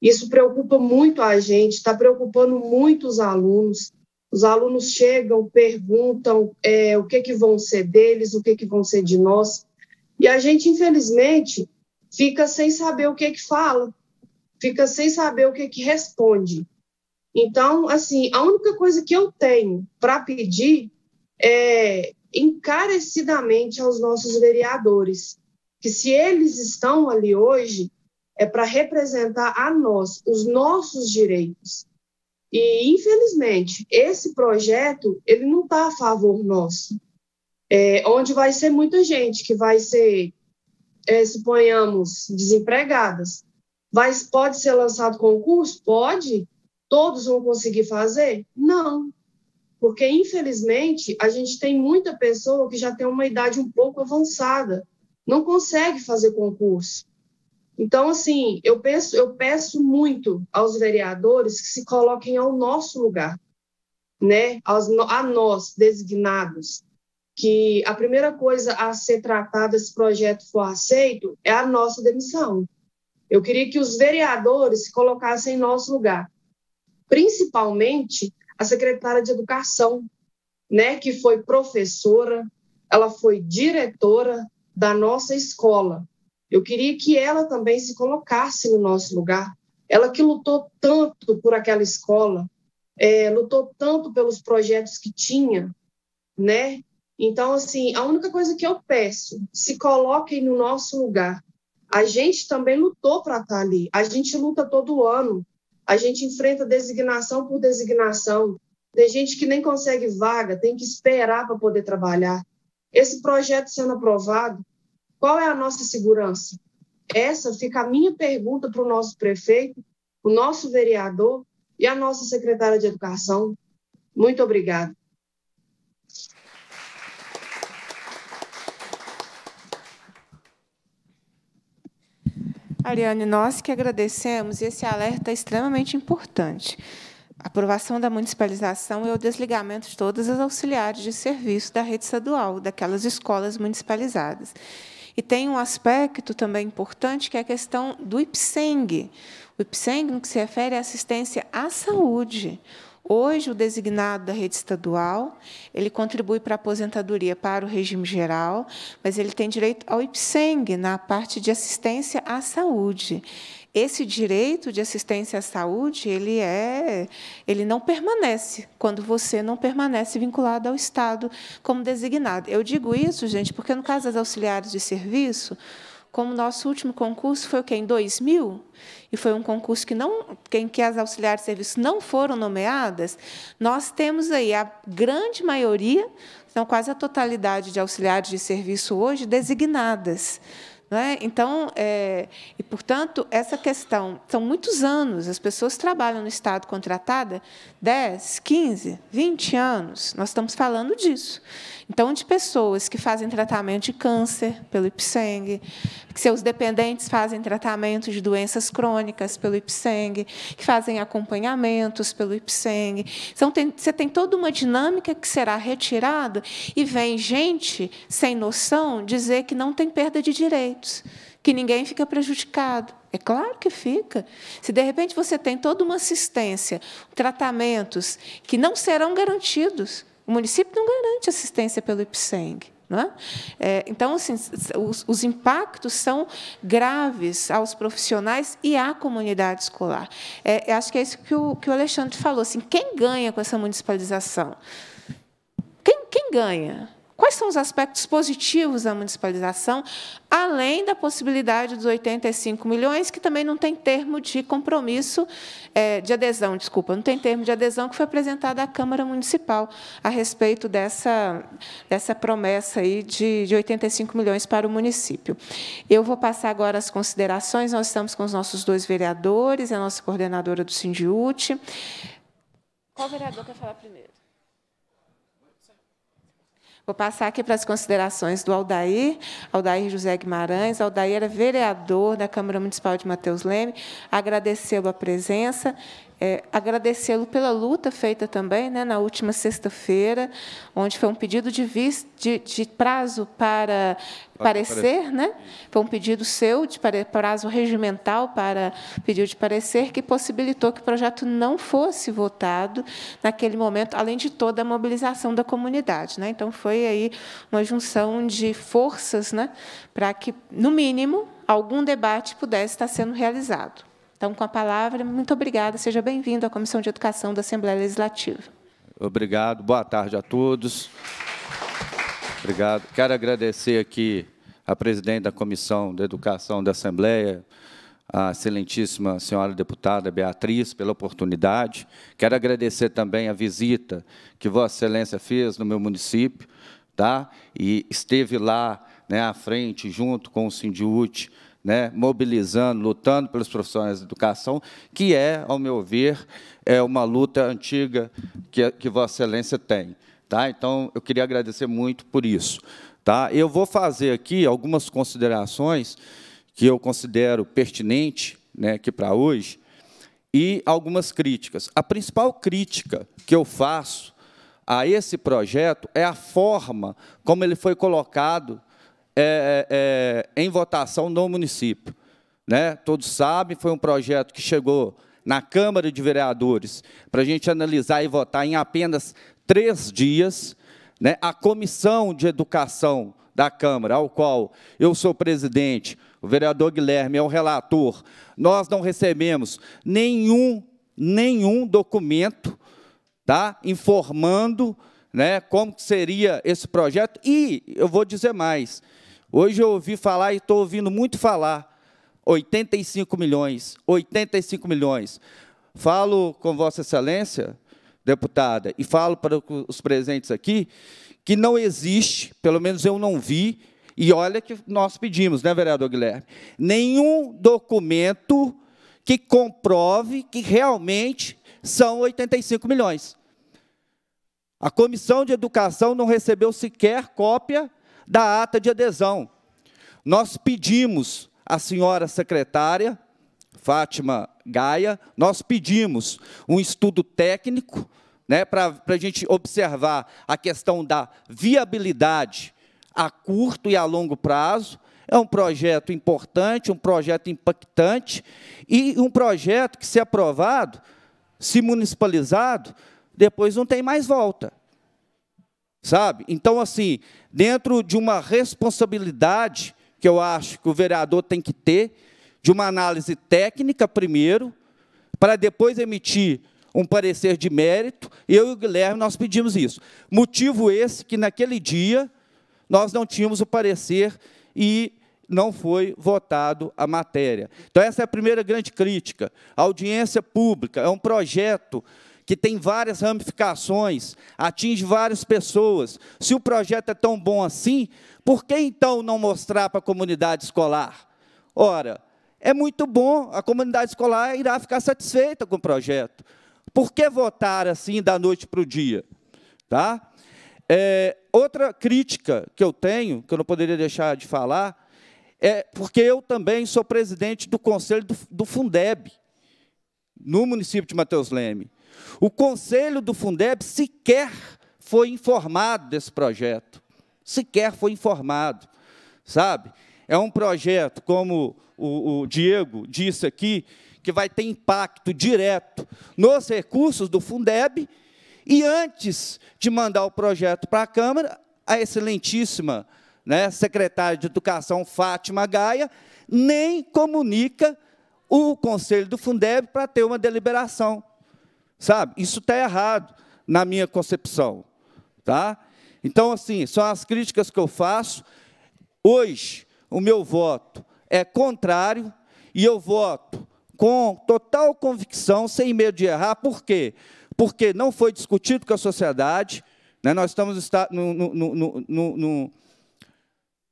S9: Isso preocupa muito a gente, está preocupando muito os alunos. Os alunos chegam, perguntam é, o que, que vão ser deles, o que, que vão ser de nós. E a gente, infelizmente, fica sem saber o que que fala, fica sem saber o que que responde. Então, assim, a única coisa que eu tenho para pedir é encarecidamente aos nossos vereadores, que se eles estão ali hoje, é para representar a nós, os nossos direitos. E, infelizmente, esse projeto, ele não está a favor nosso é, onde vai ser muita gente que vai ser, é, suponhamos, desempregadas. Vai, pode ser lançado concurso? Pode. Todos vão conseguir fazer? Não. Porque, infelizmente, a gente tem muita pessoa que já tem uma idade um pouco avançada, não consegue fazer concurso. Então, assim, eu, penso, eu peço muito aos vereadores que se coloquem ao nosso lugar, né? a nós, designados, que a primeira coisa a ser tratada se o projeto for aceito é a nossa demissão. Eu queria que os vereadores se colocassem em nosso lugar, principalmente a secretária de Educação, né, que foi professora, ela foi diretora da nossa escola. Eu queria que ela também se colocasse no nosso lugar. Ela que lutou tanto por aquela escola, é, lutou tanto pelos projetos que tinha, né? Então, assim, a única coisa que eu peço, se coloquem no nosso lugar. A gente também lutou para estar tá ali. A gente luta todo ano. A gente enfrenta designação por designação. Tem gente que nem consegue vaga, tem que esperar para poder trabalhar. Esse projeto sendo aprovado, qual é a nossa segurança? Essa fica a minha pergunta para o nosso prefeito, o nosso vereador e a nossa secretária de Educação. Muito obrigada.
S1: Ariane, nós que agradecemos e esse alerta é extremamente importante. A aprovação da municipalização e o desligamento de todas as auxiliares de serviço da rede estadual, daquelas escolas municipalizadas. E tem um aspecto também importante, que é a questão do IPSENG. O IPSENG, no que se refere à é assistência à saúde. Hoje, o designado da rede estadual, ele contribui para a aposentadoria para o regime geral, mas ele tem direito ao IPSENG na parte de assistência à saúde. Esse direito de assistência à saúde, ele é, ele não permanece quando você não permanece vinculado ao Estado como designado. Eu digo isso, gente, porque no caso das auxiliares de serviço, como nosso último concurso foi o que em 2000 e foi um concurso que não, em que as auxiliares de serviço não foram nomeadas, nós temos aí a grande maioria, são quase a totalidade de auxiliares de serviço hoje designadas. né? Então, é, e portanto, essa questão, são muitos anos, as pessoas trabalham no Estado contratada 10, 15, 20 anos, nós estamos falando disso. Então, de pessoas que fazem tratamento de câncer pelo Ipseng, que seus dependentes fazem tratamento de doenças crônicas pelo Ipseng, que fazem acompanhamentos pelo Ipseng. Então, tem, você tem toda uma dinâmica que será retirada e vem gente sem noção dizer que não tem perda de direitos, que ninguém fica prejudicado. É claro que fica. Se de repente você tem toda uma assistência, tratamentos que não serão garantidos, o município não garante assistência pelo IPSENG. É? é? Então, assim, os, os, impactos são graves aos profissionais e à comunidade escolar. É, acho que é isso que o, que o Alexandre falou. Assim, quem ganha com essa municipalização? Quem, quem ganha? Quais são os aspectos positivos da municipalização, além da possibilidade dos 85 milhões, que também não tem termo de compromisso é, de adesão, desculpa, não tem termo de adesão que foi apresentado à Câmara Municipal a respeito dessa, dessa promessa aí de, de 85 milhões para o município. Eu vou passar agora as considerações. Nós estamos com os nossos dois vereadores, a nossa coordenadora do Sindiúte. Qual vereador quer falar primeiro? Vou passar aqui para as considerações do Aldair, Aldair José Guimarães. Aldair era vereador da Câmara Municipal de Mateus Leme, agradeceu a presença é, agradecê-lo pela luta feita também né, na última sexta-feira, onde foi um pedido de, de, de prazo para, parecer, parecer, né? foi um pedido seu de prazo regimental para pedido de parecer, que possibilitou que o projeto não fosse votado naquele momento, além de toda a mobilização da comunidade. Né? Então, foi aí uma junção de forças né, para que, no mínimo, algum debate pudesse estar sendo realizado. Então, com a palavra, muito obrigada. Seja bem-vindo à Comissão de Educação da Assembleia Legislativa.
S10: Obrigado. Boa tarde a todos. Obrigado. Quero agradecer aqui a presidente da Comissão de Educação da Assembleia, a excelentíssima senhora deputada Beatriz, pela oportunidade. Quero agradecer também a visita que Vossa Excelência fez no meu município, tá? e esteve lá né, à frente, junto com o Sindiúti, né, mobilizando, lutando pelos profissionais da educação, que é, ao meu ver, é uma luta antiga que, que Vossa Excelência tem. Tá? Então, eu queria agradecer muito por isso. Tá? Eu vou fazer aqui algumas considerações que eu considero pertinente né, aqui para hoje e algumas críticas. A principal crítica que eu faço a esse projeto é a forma como ele foi colocado é, é, é, em votação no município. Né? Todos sabem, foi um projeto que chegou na Câmara de Vereadores para a gente analisar e votar em apenas três dias. Né? A Comissão de Educação da Câmara, ao qual eu sou presidente, o vereador Guilherme é o relator, nós não recebemos nenhum, nenhum documento tá? informando né, como seria esse projeto. E eu vou dizer mais, Hoje eu ouvi falar e estou ouvindo muito falar. 85 milhões, 85 milhões. Falo com Vossa Excelência, deputada, e falo para os presentes aqui, que não existe, pelo menos eu não vi, e olha que nós pedimos, né, vereador Guilherme? Nenhum documento que comprove que realmente são 85 milhões. A Comissão de Educação não recebeu sequer cópia da ata de adesão. Nós pedimos à senhora secretária, Fátima Gaia, nós pedimos um estudo técnico né, para a gente observar a questão da viabilidade a curto e a longo prazo. É um projeto importante, um projeto impactante e um projeto que, se aprovado, se municipalizado, depois não tem mais volta sabe? Então, assim, dentro de uma responsabilidade que eu acho que o vereador tem que ter, de uma análise técnica primeiro, para depois emitir um parecer de mérito, eu e o Guilherme, nós pedimos isso. Motivo esse que, naquele dia, nós não tínhamos o parecer e não foi votado a matéria. Então, essa é a primeira grande crítica. A audiência pública é um projeto que tem várias ramificações, atinge várias pessoas. Se o projeto é tão bom assim, por que então não mostrar para a comunidade escolar? Ora, é muito bom, a comunidade escolar irá ficar satisfeita com o projeto. Por que votar assim da noite para o dia? Tá? É, outra crítica que eu tenho, que eu não poderia deixar de falar, é porque eu também sou presidente do conselho do, do Fundeb, no município de Mateus Leme. O conselho do Fundeb sequer foi informado desse projeto, sequer foi informado, sabe? É um projeto, como o, o Diego disse aqui, que vai ter impacto direto nos recursos do Fundeb. E antes de mandar o projeto para a Câmara, a excelentíssima né, secretária de Educação, Fátima Gaia, nem comunica o Conselho do Fundeb para ter uma deliberação. Sabe? Isso está errado na minha concepção. Tá? Então, assim, são as críticas que eu faço. Hoje, o meu voto é contrário e eu voto com total convicção, sem medo de errar. Por quê? Porque não foi discutido com a sociedade. Né? Nós estamos no, no, no,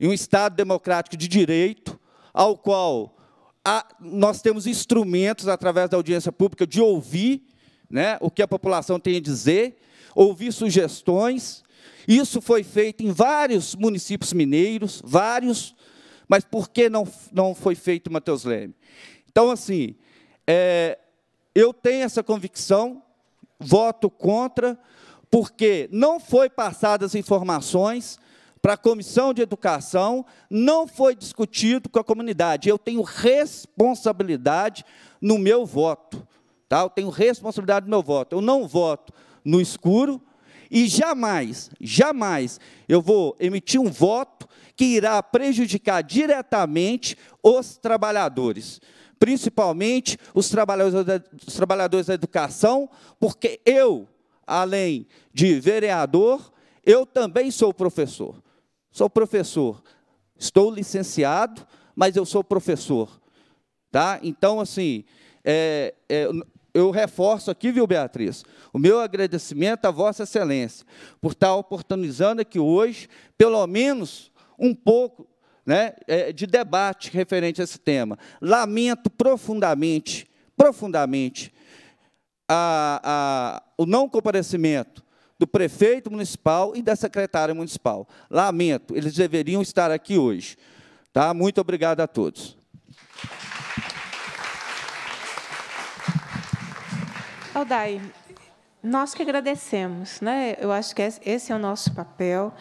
S10: em um Estado democrático de direito, ao qual a, nós temos instrumentos, através da audiência pública, de ouvir né, o que a população tem a dizer, ouvir sugestões. Isso foi feito em vários municípios mineiros, vários, mas por que não, não foi feito, Matheus Leme? Então, assim, é, eu tenho essa convicção, voto contra, porque não foi passadas informações para a comissão de educação, não foi discutido com a comunidade. Eu tenho responsabilidade no meu voto. Tá? Eu tenho responsabilidade do meu voto. Eu não voto no escuro e jamais, jamais eu vou emitir um voto que irá prejudicar diretamente os trabalhadores, principalmente os trabalhadores da, os trabalhadores da educação, porque eu, além de vereador, eu também sou professor. Sou professor. Estou licenciado, mas eu sou professor. Tá? Então, assim, é, é, eu reforço aqui, viu, Beatriz, o meu agradecimento à Vossa Excelência por estar oportunizando aqui hoje, pelo menos um pouco né, é, de debate referente a esse tema. Lamento profundamente, profundamente, a, a, o não comparecimento do prefeito municipal e da secretária municipal. Lamento, eles deveriam estar aqui hoje. Tá? Muito obrigado a todos.
S1: Aldai, nós que agradecemos, né? Eu acho que esse é o nosso papel.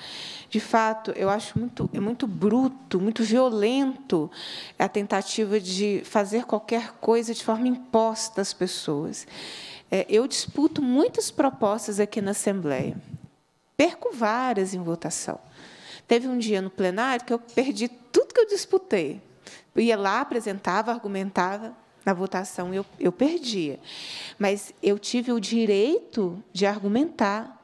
S1: De fato, eu acho muito é muito bruto, muito violento a tentativa de fazer qualquer coisa de forma imposta às pessoas. É, eu disputo muitas propostas aqui na Assembleia, perco várias em votação. Teve um dia no plenário que eu perdi tudo que eu disputei. Eu ia lá, apresentava, argumentava, na votação eu, eu perdia. Mas eu tive o direito de argumentar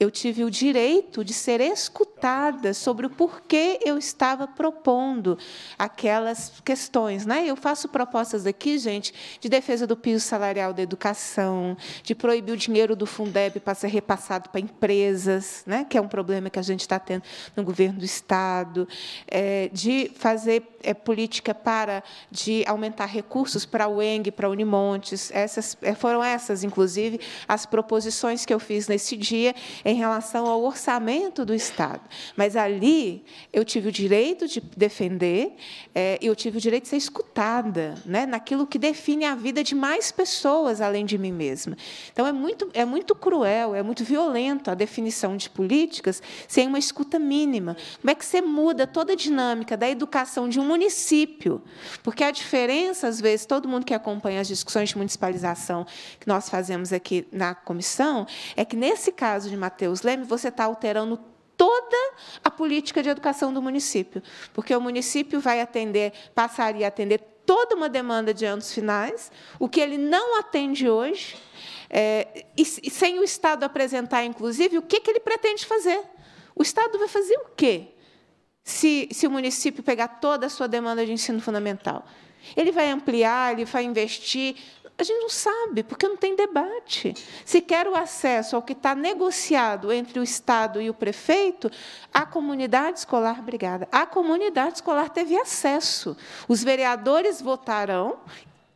S1: eu tive o direito de ser escutada sobre o porquê eu estava propondo aquelas questões. Né? Eu faço propostas aqui, gente, de defesa do piso salarial da educação, de proibir o dinheiro do Fundeb para ser repassado para empresas, né? que é um problema que a gente está tendo no governo do Estado, é, de fazer é, política para de aumentar recursos para o ENG, para a Unimontes. Essas, é, foram essas, inclusive, as proposições que eu fiz nesse dia em relação ao orçamento do Estado. Mas ali eu tive o direito de defender, é, eu tive o direito de ser escutada, né, naquilo que define a vida de mais pessoas além de mim mesma. Então é muito, é muito cruel, é muito violento a definição de políticas sem uma escuta mínima. Como é que você muda toda a dinâmica da educação de um município? Porque a diferença, às vezes, todo mundo que acompanha as discussões de municipalização que nós fazemos aqui na comissão, é que nesse caso de Mato Mateus Leme, você está alterando toda a política de educação do município, porque o município vai atender, passaria a atender toda uma demanda de anos finais, o que ele não atende hoje, é, e, e, sem o Estado apresentar, inclusive, o que, que ele pretende fazer. O Estado vai fazer o quê? Se, se o município pegar toda a sua demanda de ensino fundamental. Ele vai ampliar, ele vai investir, a gente não sabe, porque não tem debate. Se quer o acesso ao que está negociado entre o Estado e o prefeito, a comunidade escolar, obrigada, a comunidade escolar teve acesso. Os vereadores votarão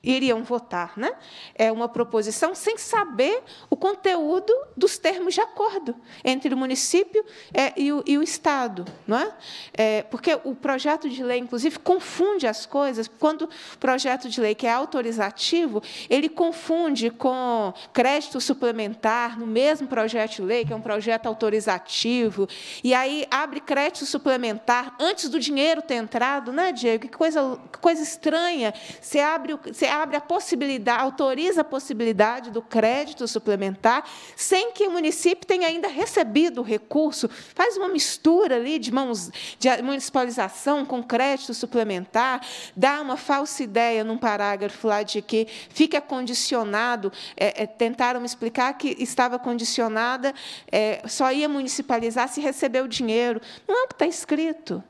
S1: iriam votar. Né? É uma proposição sem saber o conteúdo dos termos de acordo entre o município é, e, o, e, o, Estado. Não é? é? Porque o projeto de lei, inclusive, confunde as coisas. Quando o projeto de lei, que é autorizativo, ele confunde com crédito suplementar no mesmo projeto de lei, que é um projeto autorizativo, e aí abre crédito suplementar antes do dinheiro ter entrado, né, Diego? Que coisa, que coisa estranha. Você abre, você abre a possibilidade, autoriza a possibilidade do crédito suplementar, sem que o município tenha ainda recebido o recurso. Faz uma mistura ali de mãos de municipalização com crédito suplementar, dá uma falsa ideia num parágrafo lá de que fica condicionado, é, é, tentaram explicar que estava condicionada, é, só ia municipalizar se receber o dinheiro. Não é o que está escrito.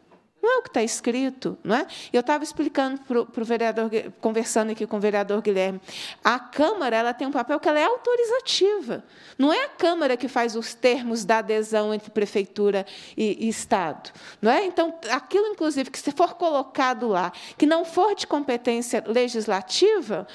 S1: Não é o que está escrito, não é? Eu estava explicando para o vereador, conversando aqui com o vereador Guilherme, a Câmara ela tem um papel que ela é autorizativa. Não é a Câmara que faz os termos da adesão entre prefeitura e, e Estado, não é? Então, aquilo inclusive que se for colocado lá, que não for de competência legislativa,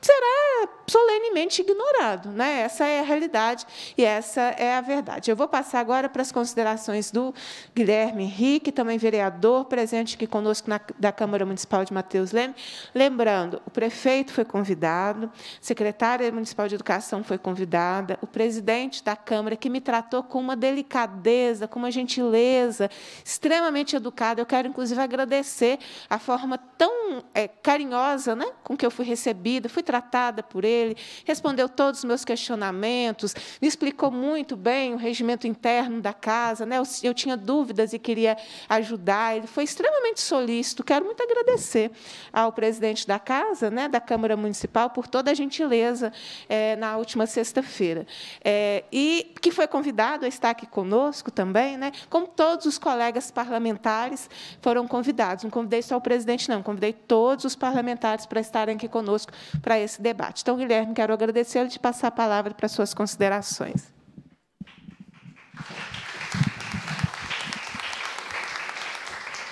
S1: será solenemente ignorado. Né? Essa é a realidade e essa é a verdade. Eu vou passar agora para as considerações do Guilherme Henrique, também vereador presente aqui conosco na, da Câmara Municipal de Mateus Leme. Lembrando, o prefeito foi convidado, a secretária municipal de Educação foi convidada, o presidente da Câmara, que me tratou com uma delicadeza, com uma gentileza, extremamente educada. Eu quero, inclusive, agradecer a forma tão é, carinhosa né, com que eu fui recebida, fui tratada por ele, respondeu todos os meus questionamentos, me explicou muito bem o regimento interno da casa, né? eu, eu tinha dúvidas e queria ajudar, ele foi extremamente solícito. Quero muito agradecer ao presidente da casa, né, da Câmara Municipal, por toda a gentileza é, na última sexta-feira. É, e que foi convidado a estar aqui conosco também, né, como todos os colegas parlamentares foram convidados. Não convidei só o presidente, não, convidei todos os parlamentares para estarem aqui conosco para esse debate. Então, Guilherme, quero agradecer lo e te passar a palavra para suas considerações.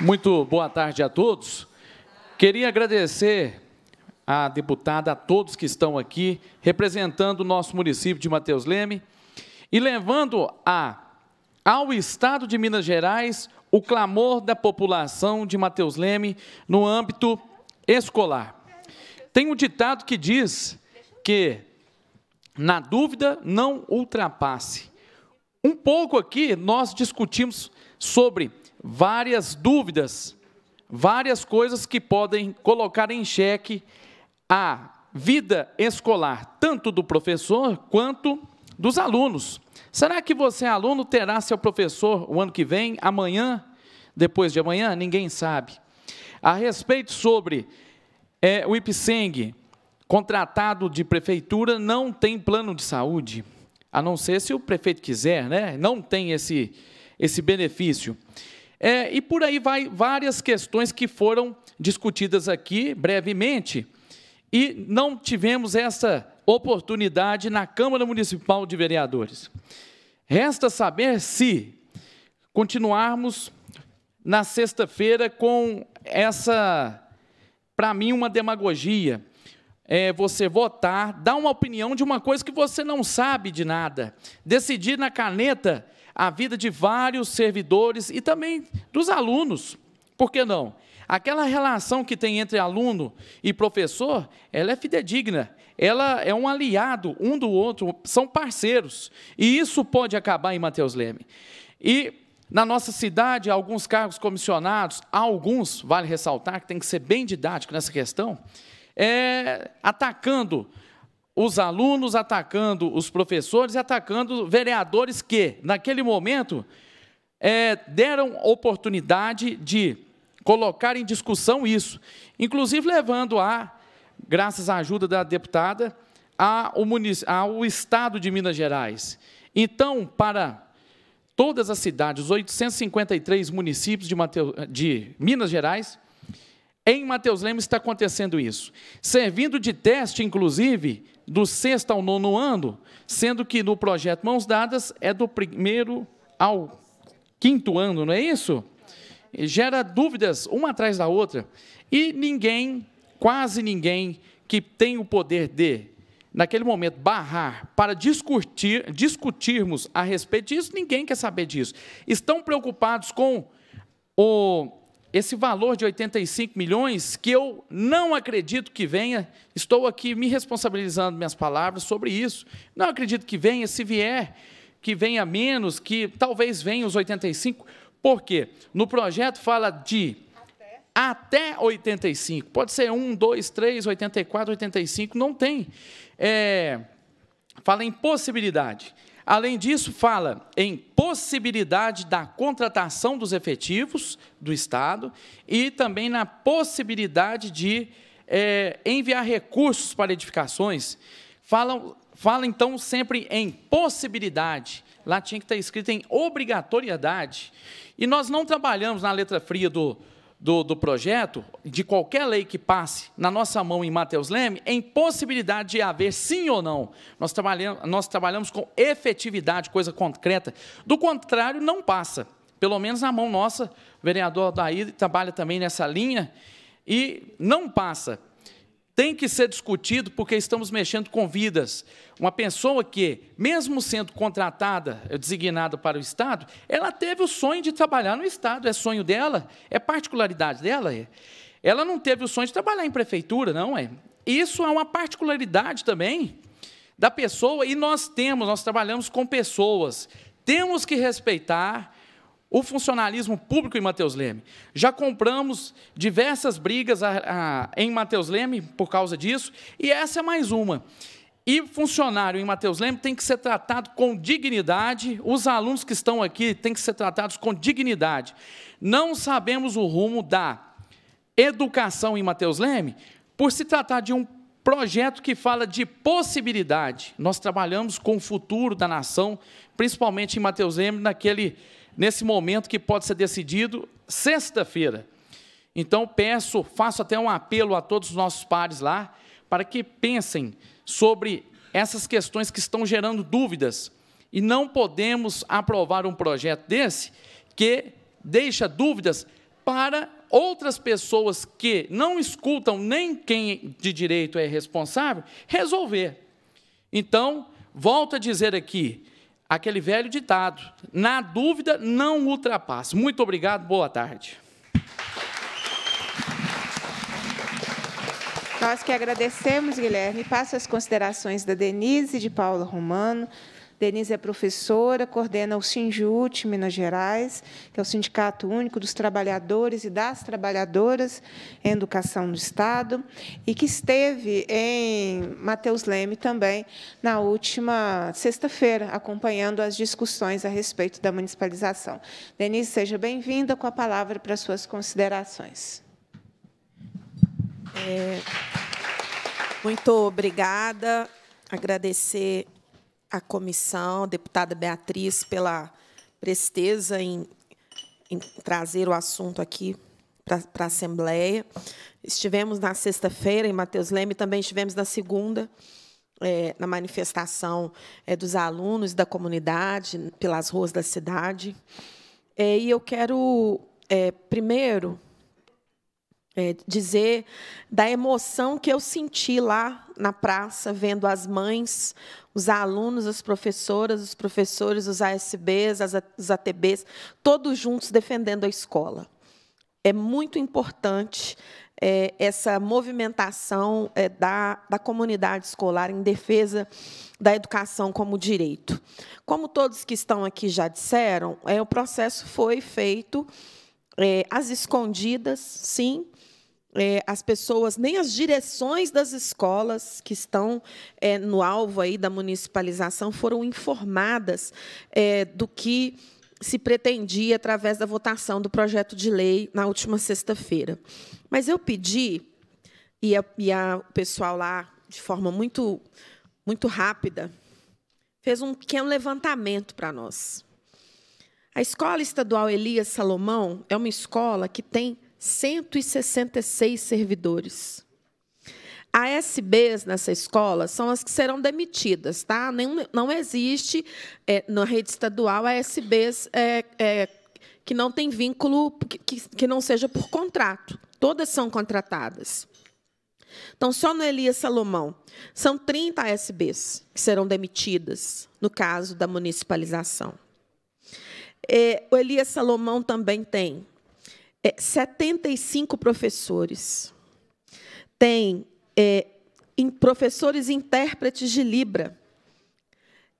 S11: Muito boa tarde a todos. Queria agradecer à deputada, a todos que estão aqui, representando o nosso município de Mateus Leme, e levando a, ao Estado de Minas Gerais o clamor da população de Mateus Leme no âmbito escolar. Tem um ditado que diz que na dúvida não ultrapasse. Um pouco aqui nós discutimos sobre várias dúvidas, várias coisas que podem colocar em xeque a vida escolar, tanto do professor quanto dos alunos. Será que você, aluno, terá seu professor o ano que vem, amanhã, depois de amanhã? Ninguém sabe. A respeito sobre é, o IPSENG, contratado de prefeitura, não tem plano de saúde, a não ser se o prefeito quiser, né? não tem esse, esse benefício. É, e por aí vai várias questões que foram discutidas aqui brevemente, e não tivemos essa oportunidade na Câmara Municipal de Vereadores. Resta saber se continuarmos na sexta-feira com essa para mim, uma demagogia. É você votar, dar uma opinião de uma coisa que você não sabe de nada, decidir na caneta a vida de vários servidores e também dos alunos. Por que não? Aquela relação que tem entre aluno e professor, ela é fidedigna, ela é um aliado um do outro, são parceiros. E isso pode acabar em Mateus Leme. E na nossa cidade, alguns cargos comissionados, alguns, vale ressaltar, que tem que ser bem didático nessa questão, é, atacando os alunos, atacando os professores, atacando vereadores que, naquele momento, é, deram oportunidade de colocar em discussão isso, inclusive levando a, graças à ajuda da deputada, ao, ao Estado de Minas Gerais. Então, para todas as cidades, os 853 municípios de, de Minas Gerais, em Mateus Lemos está acontecendo isso. Servindo de teste, inclusive, do sexto ao nono ano, sendo que no projeto Mãos Dadas é do primeiro ao quinto ano, não é isso? Gera dúvidas uma atrás da outra. E ninguém, quase ninguém, que tem o poder de naquele momento, barrar para discutir, discutirmos a respeito disso, ninguém quer saber disso. Estão preocupados com o, esse valor de 85 milhões, que eu não acredito que venha, estou aqui me responsabilizando minhas palavras sobre isso, não acredito que venha, se vier, que venha menos, que talvez venha os 85, porque no projeto fala de até 85. Pode ser 1, 2, 3, 84, 85, não tem é, fala em possibilidade. Além disso, fala em possibilidade da contratação dos efetivos do Estado e também na possibilidade de é, enviar recursos para edificações. Fala, fala, então, sempre em possibilidade. Lá tinha que estar escrito em obrigatoriedade. E nós não trabalhamos na letra fria do, do, do projeto, de qualquer lei que passe na nossa mão em Mateus Leme, é impossibilidade de haver sim ou não. Nós trabalhamos, nós trabalhamos com efetividade, coisa concreta. Do contrário, não passa. Pelo menos na mão nossa, o vereador Daí trabalha também nessa linha e não passa tem que ser discutido porque estamos mexendo com vidas. Uma pessoa que, mesmo sendo contratada, eh, designada para o Estado, ela teve o sonho de trabalhar no Estado, é sonho dela, é particularidade dela. É. Ela não teve o sonho de trabalhar em prefeitura, não é. Isso é uma particularidade também da pessoa e nós temos, nós trabalhamos com pessoas. Temos que respeitar o funcionalismo público em Mateus Leme. Já compramos diversas brigas a, a, em Mateus Leme por causa disso, e essa é mais uma. E funcionário em Mateus Leme tem que ser tratado com dignidade, os alunos que estão aqui têm que ser tratados com dignidade. Não sabemos o rumo da educação em Mateus Leme, por se tratar de um projeto que fala de possibilidade. Nós trabalhamos com o futuro da nação, principalmente em Mateus Leme, naquele nesse momento que pode ser decidido sexta-feira. Então, peço, faço até um apelo a todos os nossos pares lá, para que pensem sobre essas questões que estão gerando dúvidas. E não podemos aprovar um projeto desse que deixa dúvidas para outras pessoas que não escutam nem quem de direito é responsável resolver. Então, volto a dizer aqui, aquele velho ditado: na dúvida, não ultrapasse. Muito obrigado, boa tarde.
S1: Nós que agradecemos, Guilherme. Passo as considerações da Denise, de Paula Romano, Denise é professora, coordena o Sinjut Minas Gerais, que é o Sindicato Único dos Trabalhadores e das Trabalhadoras em Educação do Estado, e que esteve em Mateus Leme também na última sexta-feira, acompanhando as discussões a respeito da municipalização. Denise, seja bem-vinda com a palavra para suas
S2: considerações. É, muito obrigada. Agradecer a comissão, deputada Beatriz, pela presteza em, em trazer o assunto aqui para a Assembleia. Estivemos na sexta-feira em Mateus Leme, também estivemos na segunda, é, na manifestação é, dos alunos da comunidade, pelas ruas da cidade. É, e eu quero, é, primeiro, é, dizer da emoção que eu senti lá na praça vendo as mães, os alunos, as professoras, os professores, os ASBs, as, os ATBs, todos juntos defendendo a escola. É muito importante é, essa movimentação é, da, da comunidade escolar em defesa da educação como direito. Como todos que estão aqui já disseram, é, o processo foi feito é, às escondidas, sim, é, as pessoas, nem as direções das escolas que estão é, no alvo aí da municipalização foram informadas é, do que se pretendia através da votação do projeto de lei na última sexta-feira. Mas eu pedi, e, e o pessoal lá, de forma muito, muito rápida, fez um pequeno levantamento para nós. A Escola Estadual Elias Salomão é uma escola que tem 166 servidores. ASBs nessa escola são as que serão demitidas, tá? Não, não existe é, na rede estadual ASBs é, é, que não tem vínculo, que, que não seja por contrato. Todas são contratadas. Então, só no Elias Salomão, são 30 ASBs que serão demitidas no caso da municipalização. É, o Elias Salomão também tem é, 75 professores. Tem é, em professores intérpretes de Libra.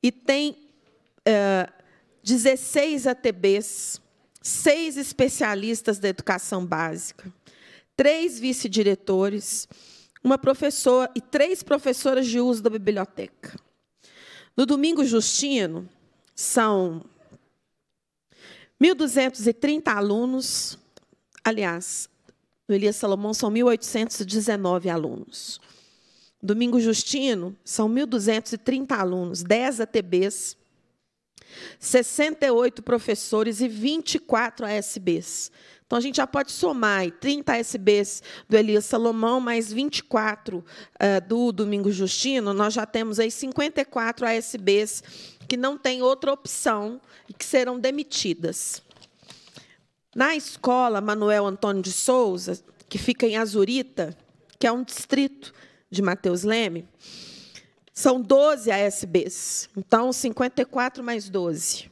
S2: E tem é, 16 ATBs, seis especialistas da educação básica, três vice-diretores, uma professora e três professoras de uso da biblioteca. No domingo Justino, são 1.230 alunos, Aliás, no Elias Salomão são 1.819 alunos. Domingo Justino são 1.230 alunos, 10 ATBs, 68 professores e 24 ASBs. Então a gente já pode somar 30 ASBs do Elias Salomão, mais 24 uh, eh, do Domingo Justino, nós já temos aí 54 ASBs que não têm outra opção e que serão demitidas. Na escola Manuel Antônio de Souza, que fica em Azurita, que é um distrito de Mateus Leme, são 12 ASBs. Então, 54 mais 12.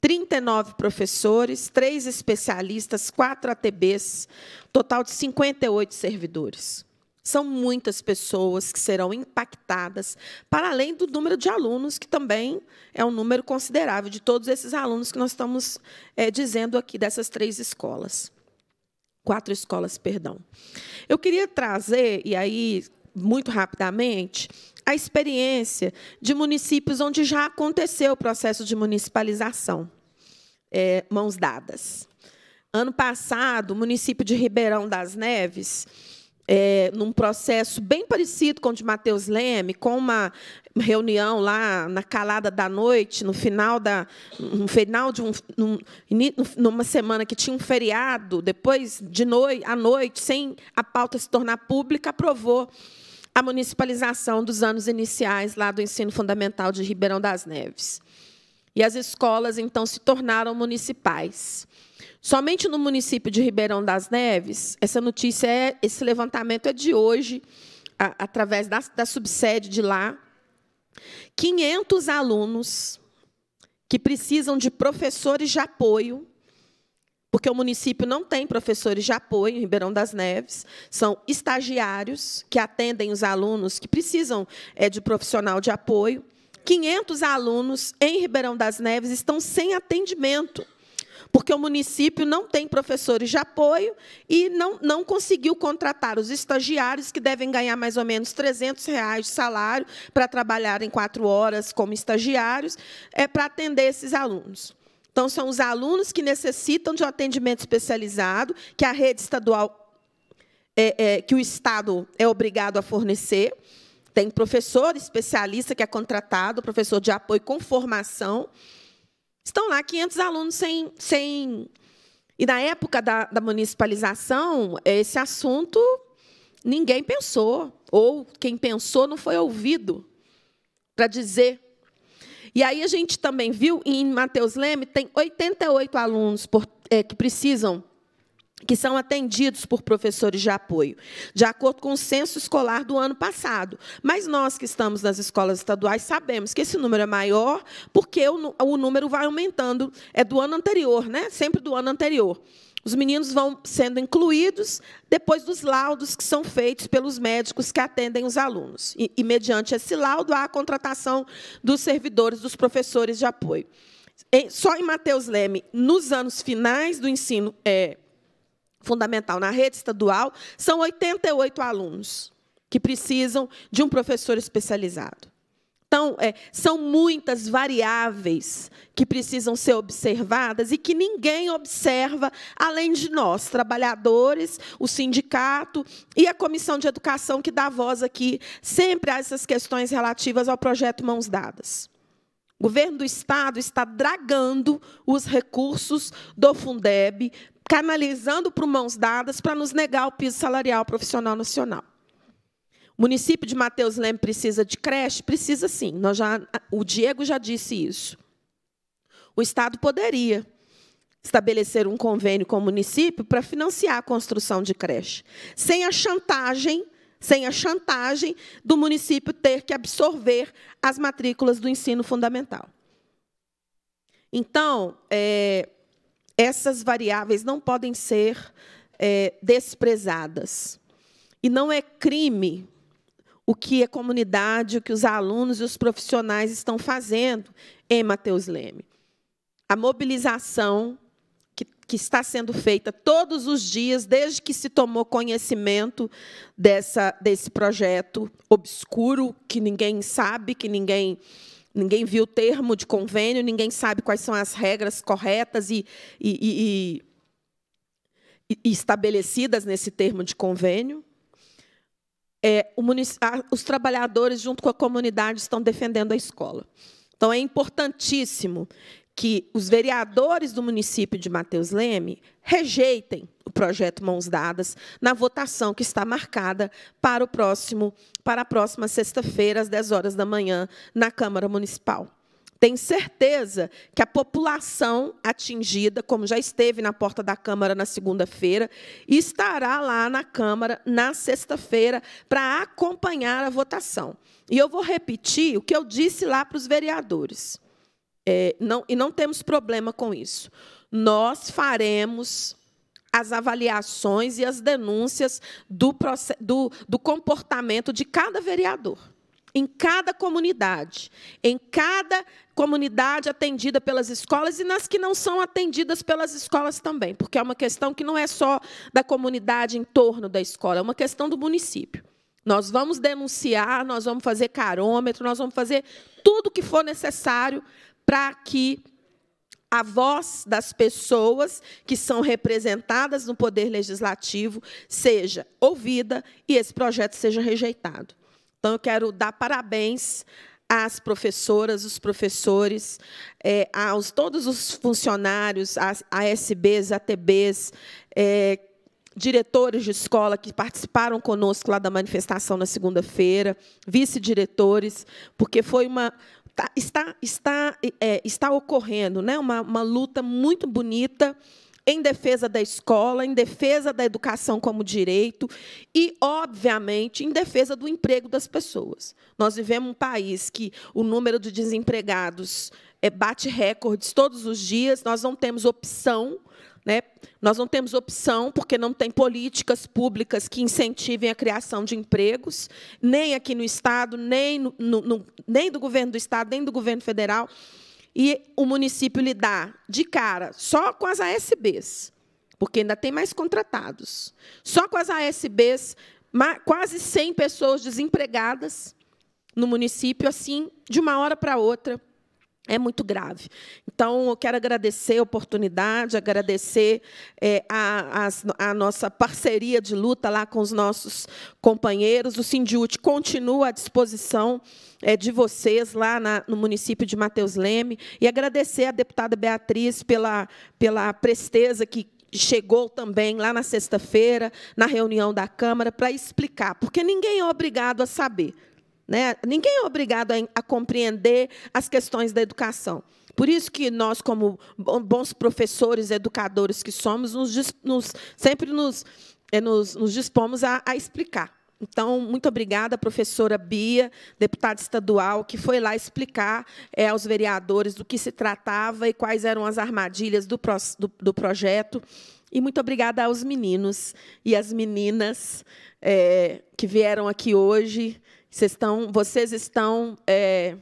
S2: 39 professores, 3 especialistas, 4 ATBs, total de 58 servidores. São muitas pessoas que serão impactadas, para além do número de alunos, que também é um número considerável, de todos esses alunos que nós estamos é, dizendo aqui, dessas três escolas. Quatro escolas, perdão. Eu queria trazer, e aí, muito rapidamente, a experiência de municípios onde já aconteceu o processo de municipalização. É, mãos dadas. Ano passado, o município de Ribeirão das Neves é, num processo bem parecido com o de Mateus Leme, com uma reunião lá na calada da noite, no final da no final de um num, numa semana que tinha um feriado, depois de noite à noite, sem a pauta se tornar pública, aprovou a municipalização dos anos iniciais lá do ensino fundamental de Ribeirão das Neves e as escolas então se tornaram municipais. Somente no município de Ribeirão das Neves, essa notícia é, esse levantamento é de hoje, a, através da, da subsede de lá, 500 alunos que precisam de professores de apoio, porque o município não tem professores de apoio em Ribeirão das Neves, são estagiários que atendem os alunos que precisam é, de profissional de apoio. 500 alunos em Ribeirão das Neves estão sem atendimento, porque o município não tem professores de apoio e não, não conseguiu contratar os estagiários, que devem ganhar mais ou menos 300 reais de salário para trabalhar em quatro horas como estagiários, é, para atender esses alunos. Então, são os alunos que necessitam de um atendimento especializado, que a rede estadual, é, é, que o Estado é obrigado a fornecer, tem professor especialista que é contratado, professor de apoio com formação. Estão lá 500 alunos sem. sem... E na época da, da municipalização, esse assunto ninguém pensou, ou quem pensou não foi ouvido para dizer. E aí a gente também viu em Mateus Leme tem 88 alunos por, é, que precisam que são atendidos por professores de apoio, de acordo com o censo escolar do ano passado. Mas nós que estamos nas escolas estaduais sabemos que esse número é maior, porque o, o número vai aumentando, é do ano anterior, né? sempre do ano anterior. Os meninos vão sendo incluídos depois dos laudos que são feitos pelos médicos que atendem os alunos. E, e mediante esse laudo, há a contratação dos servidores, dos professores de apoio. Em, só em Mateus Leme, nos anos finais do ensino. É, fundamental na rede estadual, são 88 alunos que precisam de um professor especializado. Então, é, são muitas variáveis que precisam ser observadas e que ninguém observa além de nós, trabalhadores, o sindicato e a comissão de educação que dá voz aqui sempre a essas questões relativas ao projeto Mãos Dadas. O governo do Estado está dragando os recursos do Fundeb canalizando para mãos dadas para nos negar o piso salarial profissional nacional. O município de Mateus Leme precisa de creche? Precisa sim. Nós já, o Diego já disse isso. O Estado poderia estabelecer um convênio com o município para financiar a construção de creche, sem a chantagem, sem a chantagem do município ter que absorver as matrículas do ensino fundamental. Então, é, essas variáveis não podem ser é, desprezadas. E não é crime o que a comunidade, o que os alunos e os profissionais estão fazendo em Mateus Leme. A mobilização que, que está sendo feita todos os dias, desde que se tomou conhecimento dessa, desse projeto obscuro, que ninguém sabe, que ninguém ninguém viu o termo de convênio, ninguém sabe quais são as regras corretas e, e, e, e estabelecidas nesse termo de convênio. É, a, os trabalhadores, junto com a comunidade, estão defendendo a escola. Então, é importantíssimo que os vereadores do município de Mateus Leme rejeitem o projeto Mãos Dadas na votação que está marcada para o próximo para a próxima sexta-feira às 10 horas da manhã na Câmara Municipal. Tenho certeza que a população atingida, como já esteve na porta da Câmara na segunda-feira, estará lá na Câmara na sexta-feira para acompanhar a votação. E eu vou repetir o que eu disse lá para os vereadores. É, não, e não temos problema com isso. Nós faremos as avaliações e as denúncias do, do, do comportamento de cada vereador em cada comunidade, em cada comunidade atendida pelas escolas e nas que não são atendidas pelas escolas também, porque é uma questão que não é só da comunidade em torno da escola, é uma questão do município. Nós vamos denunciar, nós vamos fazer carômetro, nós vamos fazer tudo o que for necessário para que a voz das pessoas que são representadas no poder legislativo seja ouvida e esse projeto seja rejeitado. Então, eu quero dar parabéns às professoras, os professores, é, aos todos os funcionários, as ASBs, ATBs, é, diretores de escola que participaram conosco lá da manifestação na segunda-feira, vice-diretores, porque foi uma, Tá, está, está, é, está ocorrendo né, uma, uma luta muito bonita em defesa da escola, em defesa da educação como direito e, obviamente, em defesa do emprego das pessoas. Nós vivemos um país que o número de desempregados é, bate recordes todos os dias, nós não temos opção né? Nós não temos opção, porque não tem políticas públicas que incentivem a criação de empregos, nem aqui no Estado, nem, no, no, nem do governo do Estado, nem do governo federal. E o município lidar de cara só com as ASBs, porque ainda tem mais contratados. Só com as ASBs, quase 100 pessoas desempregadas no município, assim, de uma hora para outra, é muito grave. Então, eu quero agradecer a oportunidade, agradecer é, a, a, a, nossa parceria de luta lá com os nossos companheiros. O Sindiúte continua à disposição é, de vocês lá na, no município de Mateus Leme. E agradecer à deputada Beatriz pela, pela presteza que chegou também lá na sexta-feira, na reunião da Câmara, para explicar, porque ninguém é obrigado a saber. Né? Ninguém é obrigado a, a compreender as questões da educação. Por isso que nós, como bons professores, educadores que somos, nos, nos, sempre nos, eh, nos, nos dispomos a, a explicar. Então, muito obrigada, professora Bia, deputada estadual, que foi lá explicar é, aos vereadores do que se tratava e quais eram as armadilhas do, pro, do, do projeto. E muito obrigada aos meninos e às meninas é, que vieram aqui hoje vocês estão, vocês estão, é,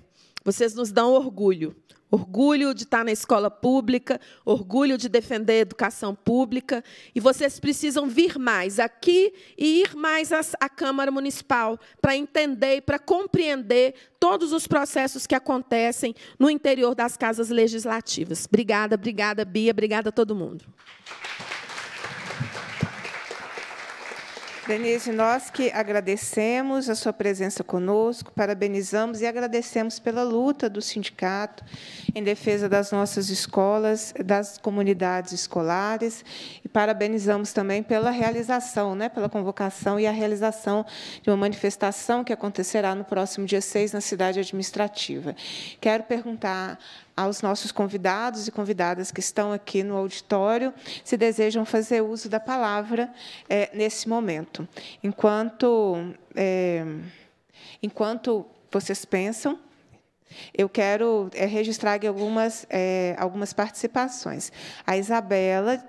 S2: vocês nos dão orgulho. Orgulho de estar na escola pública, orgulho de defender a educação pública. E vocês precisam vir mais aqui e ir mais à Câmara Municipal para entender e para compreender todos os processos que acontecem no interior das casas legislativas. Obrigada, obrigada, Bia, obrigada a todo mundo.
S1: Denise, nós que agradecemos a sua presença conosco, parabenizamos e agradecemos pela luta do sindicato em defesa das nossas escolas, das comunidades escolares, e parabenizamos também pela realização, né, pela convocação e a realização de uma manifestação que acontecerá no próximo dia 6 na cidade administrativa. Quero perguntar aos nossos convidados e convidadas que estão aqui no auditório, se desejam fazer uso da palavra é, nesse momento. Enquanto, é, enquanto vocês pensam, eu quero é, registrar aqui algumas, algumas participações. A Isabela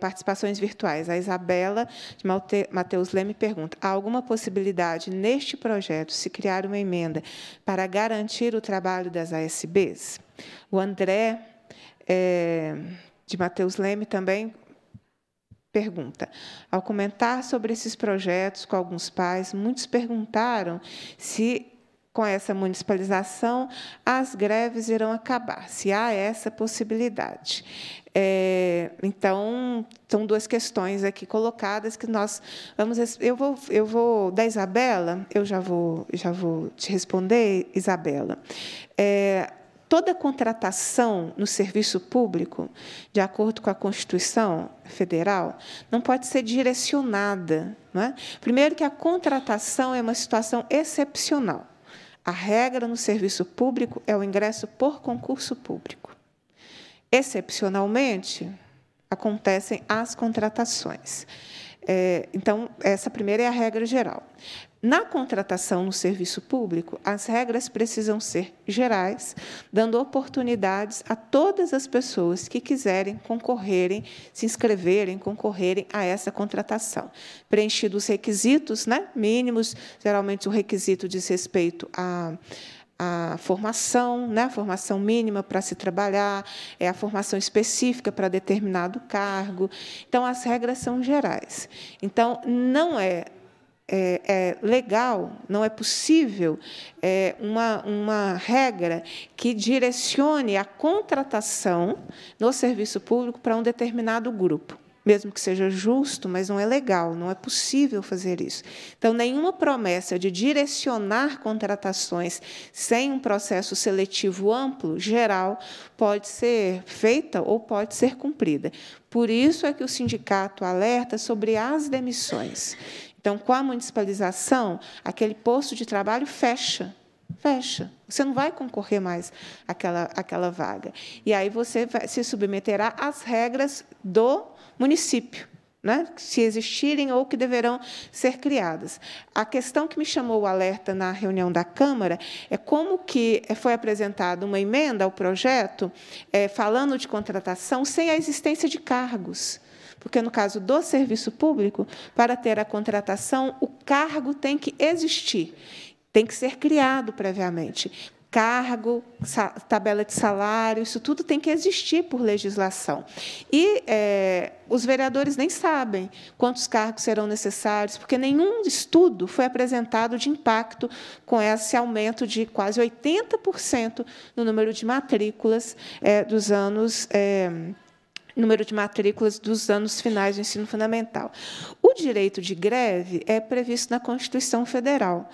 S1: participações virtuais. A Isabela de Matheus Leme pergunta: há alguma possibilidade neste projeto se criar uma emenda para garantir o trabalho das ASBs? O André, é, de Matheus Leme, também pergunta. Ao comentar sobre esses projetos com alguns pais, muitos perguntaram se com essa municipalização as greves irão acabar, se há essa possibilidade. É, então, são duas questões aqui colocadas que nós vamos. Eu vou, eu vou da Isabela, eu já vou, já vou te responder, Isabela. É, toda contratação no serviço público, de acordo com a Constituição Federal, não pode ser direcionada. Não é? Primeiro, que a contratação é uma situação excepcional. A regra no serviço público é o ingresso por concurso público. Excepcionalmente, acontecem as contratações. É, então, essa primeira é a regra geral. Na contratação no serviço público, as regras precisam ser gerais, dando oportunidades a todas as pessoas que quiserem concorrerem, se inscreverem, concorrerem a essa contratação. Preenchidos os requisitos né, mínimos, geralmente o requisito diz respeito a a formação, né, a formação mínima para se trabalhar, é a formação específica para determinado cargo. Então, as regras são gerais. Então, não é é, é, legal, não é possível é, uma, uma regra que direcione a contratação no serviço público para um determinado grupo. Mesmo que seja justo, mas não é legal, não é possível fazer isso. Então, nenhuma promessa de direcionar contratações sem um processo seletivo amplo, geral, pode ser feita ou pode ser cumprida. Por isso é que o sindicato alerta sobre as demissões. Então, com a municipalização, aquele posto de trabalho fecha. Fecha. Você não vai concorrer mais àquela, àquela vaga. E aí você vai, se submeterá às regras do município. Né? se existirem ou que deverão ser criadas. A questão que me chamou o alerta na reunião da Câmara é como que foi apresentada uma emenda ao projeto é, falando de contratação sem a existência de cargos. Porque no caso do serviço público, para ter a contratação, o cargo tem que existir, tem que ser criado previamente cargo, tabela de salário, isso tudo tem que existir por legislação. E é, os vereadores nem sabem quantos cargos serão necessários, porque nenhum estudo foi apresentado de impacto com esse aumento de quase 80% no número de matrículas é, dos anos. É, número de matrículas dos anos finais do ensino fundamental. O direito de greve é previsto na Constituição Federal.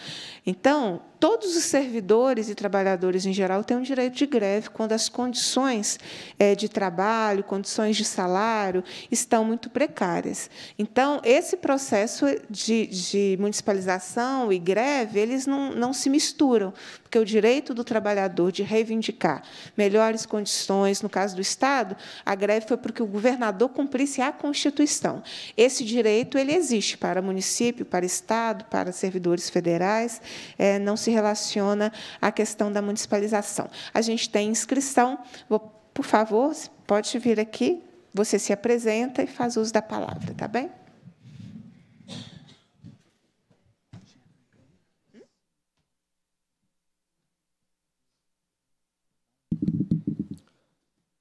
S1: Então, todos os servidores e trabalhadores em geral têm um direito de greve quando as condições é, de trabalho, condições de salário estão muito precárias. Então, esse processo de, de municipalização e greve, eles não, não se misturam, porque o direito do trabalhador de reivindicar melhores condições, no caso do Estado, a greve foi porque o governador cumprisse a Constituição. Esse direito ele existe para município, para Estado, para servidores federais, é, não se relaciona à questão da municipalização. A gente tem inscrição. Vou, por favor, pode vir aqui. Você se apresenta e faz uso da palavra, tá bem?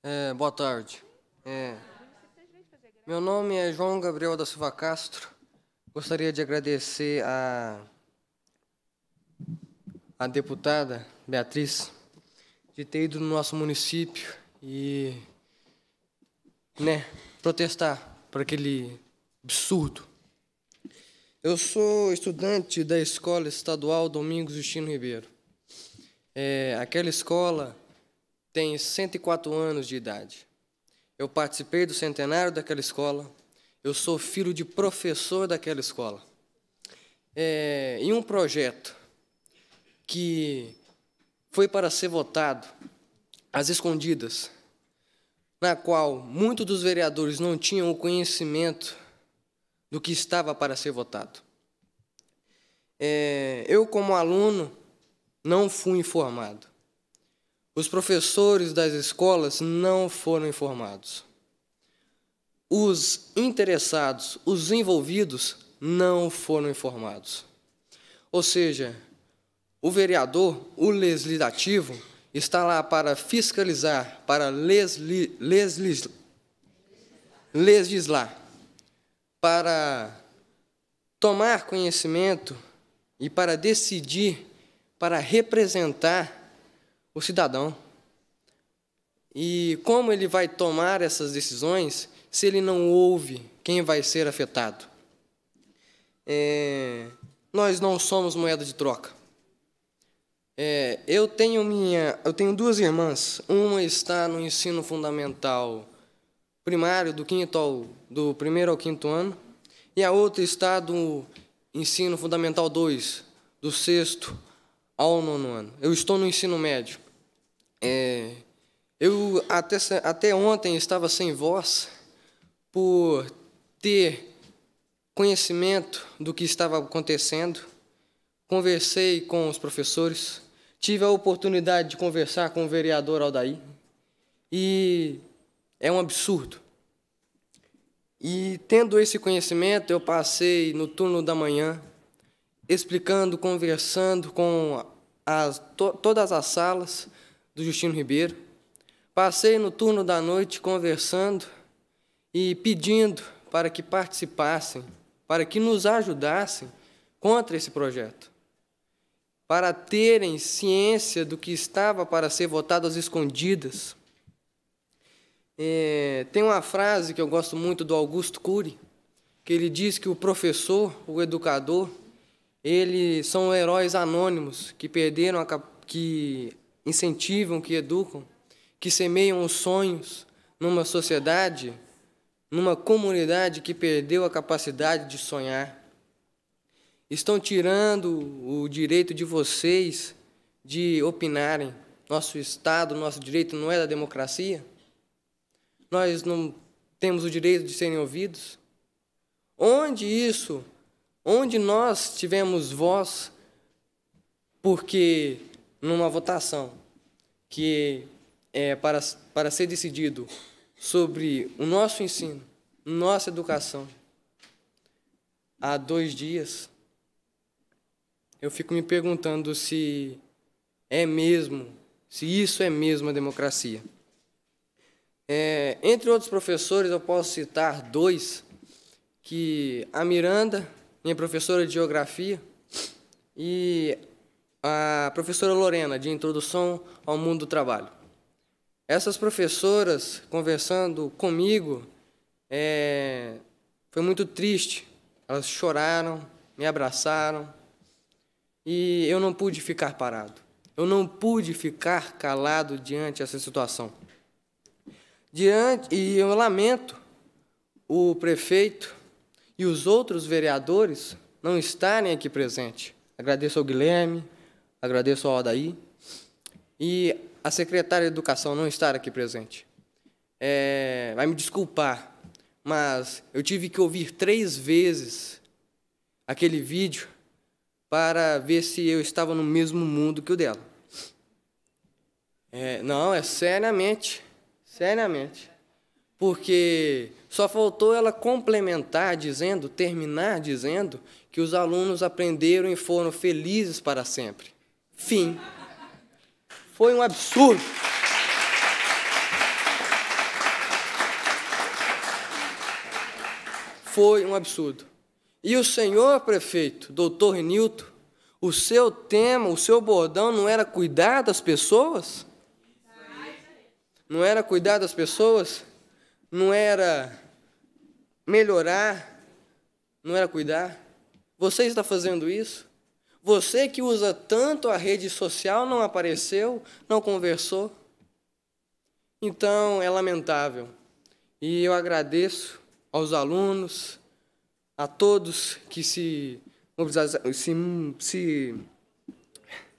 S12: É, boa tarde. É, meu nome é João Gabriel da Silva Castro. Gostaria de agradecer a a deputada Beatriz de ter ido no nosso município e né, protestar por aquele absurdo. Eu sou estudante da Escola Estadual Domingos Justino Ribeiro. É, aquela escola tem 104 anos de idade. Eu participei do centenário daquela escola. Eu sou filho de professor daquela escola. É, em um projeto que foi para ser votado às escondidas, na qual muitos dos vereadores não tinham o conhecimento do que estava para ser votado. É, eu, como aluno, não fui informado. Os professores das escolas não foram informados. Os interessados, os envolvidos, não foram informados. Ou seja, o vereador, o legislativo, está lá para fiscalizar, para lesli, legislar, para tomar conhecimento e para decidir, para representar o cidadão. E como ele vai tomar essas decisões se ele não ouve quem vai ser afetado? É, nós não somos moeda de troca. É, eu tenho minha, eu tenho duas irmãs. Uma está no ensino fundamental primário do quinto ao do primeiro ao quinto ano e a outra está do ensino fundamental 2, do sexto ao nono ano. Eu estou no ensino médio. É, eu até, até ontem estava sem voz por ter conhecimento do que estava acontecendo. Conversei com os professores, tive a oportunidade de conversar com o vereador Aldair e é um absurdo. E tendo esse conhecimento, eu passei no turno da manhã explicando, conversando com as, to, todas as salas do Justino Ribeiro. Passei no turno da noite conversando e pedindo para que participassem, para que nos ajudassem contra esse projeto para terem ciência do que estava para ser votado às escondidas. É, tem uma frase que eu gosto muito do Augusto Cury, que ele diz que o professor, o educador, eles são heróis anônimos que perderam, a, que incentivam, que educam, que semeiam os sonhos numa sociedade, numa comunidade que perdeu a capacidade de sonhar. Estão tirando o direito de vocês de opinarem. Nosso Estado, nosso direito não é da democracia? Nós não temos o direito de serem ouvidos? Onde isso, onde nós tivemos voz, porque numa votação que é para, para ser decidido sobre o nosso ensino, nossa educação, há dois dias eu fico me perguntando se é mesmo, se isso é mesmo a democracia. É, entre outros professores, eu posso citar dois, que a Miranda, minha professora de Geografia, e a professora Lorena, de Introdução ao Mundo do Trabalho. Essas professoras, conversando comigo, é, foi muito triste. Elas choraram, me abraçaram, e eu não pude ficar parado. Eu não pude ficar calado diante dessa situação. Diante, e eu lamento o prefeito e os outros vereadores não estarem aqui presentes. Agradeço ao Guilherme, agradeço ao Odair e a secretária de Educação não estar aqui presente. É, vai me desculpar, mas eu tive que ouvir três vezes aquele vídeo para ver se eu estava no mesmo mundo que o dela. É, não, é seriamente, seriamente. Porque só faltou ela complementar dizendo, terminar dizendo que os alunos aprenderam e foram felizes para sempre. Fim. Foi um absurdo. Foi um absurdo. E o senhor prefeito, doutor Renilton, o seu tema, o seu bordão não era cuidar das pessoas? Não era cuidar das pessoas? Não era melhorar? Não era cuidar? Você está fazendo isso? Você que usa tanto a rede social não apareceu, não conversou? Então é lamentável. E eu agradeço aos alunos, a todos que se, se, se,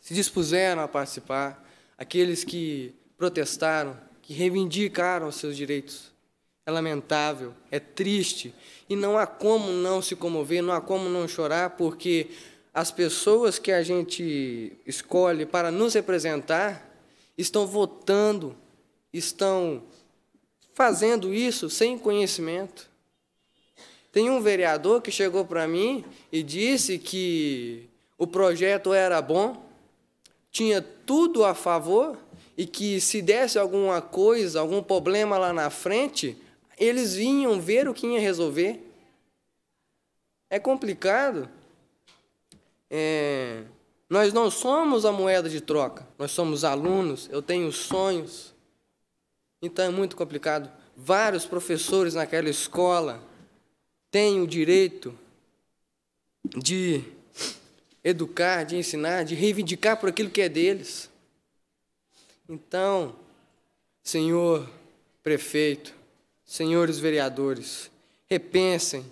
S12: se dispuseram a participar, aqueles que protestaram, que reivindicaram os seus direitos. É lamentável, é triste e não há como não se comover, não há como não chorar, porque as pessoas que a gente escolhe para nos representar estão votando, estão fazendo isso sem conhecimento. Tem um vereador que chegou para mim e disse que o projeto era bom, tinha tudo a favor e que se desse alguma coisa, algum problema lá na frente, eles vinham ver o que ia resolver. É complicado. É... Nós não somos a moeda de troca, nós somos alunos, eu tenho sonhos. Então é muito complicado. Vários professores naquela escola tem o direito de educar, de ensinar, de reivindicar por aquilo que é deles. Então, senhor prefeito, senhores vereadores, repensem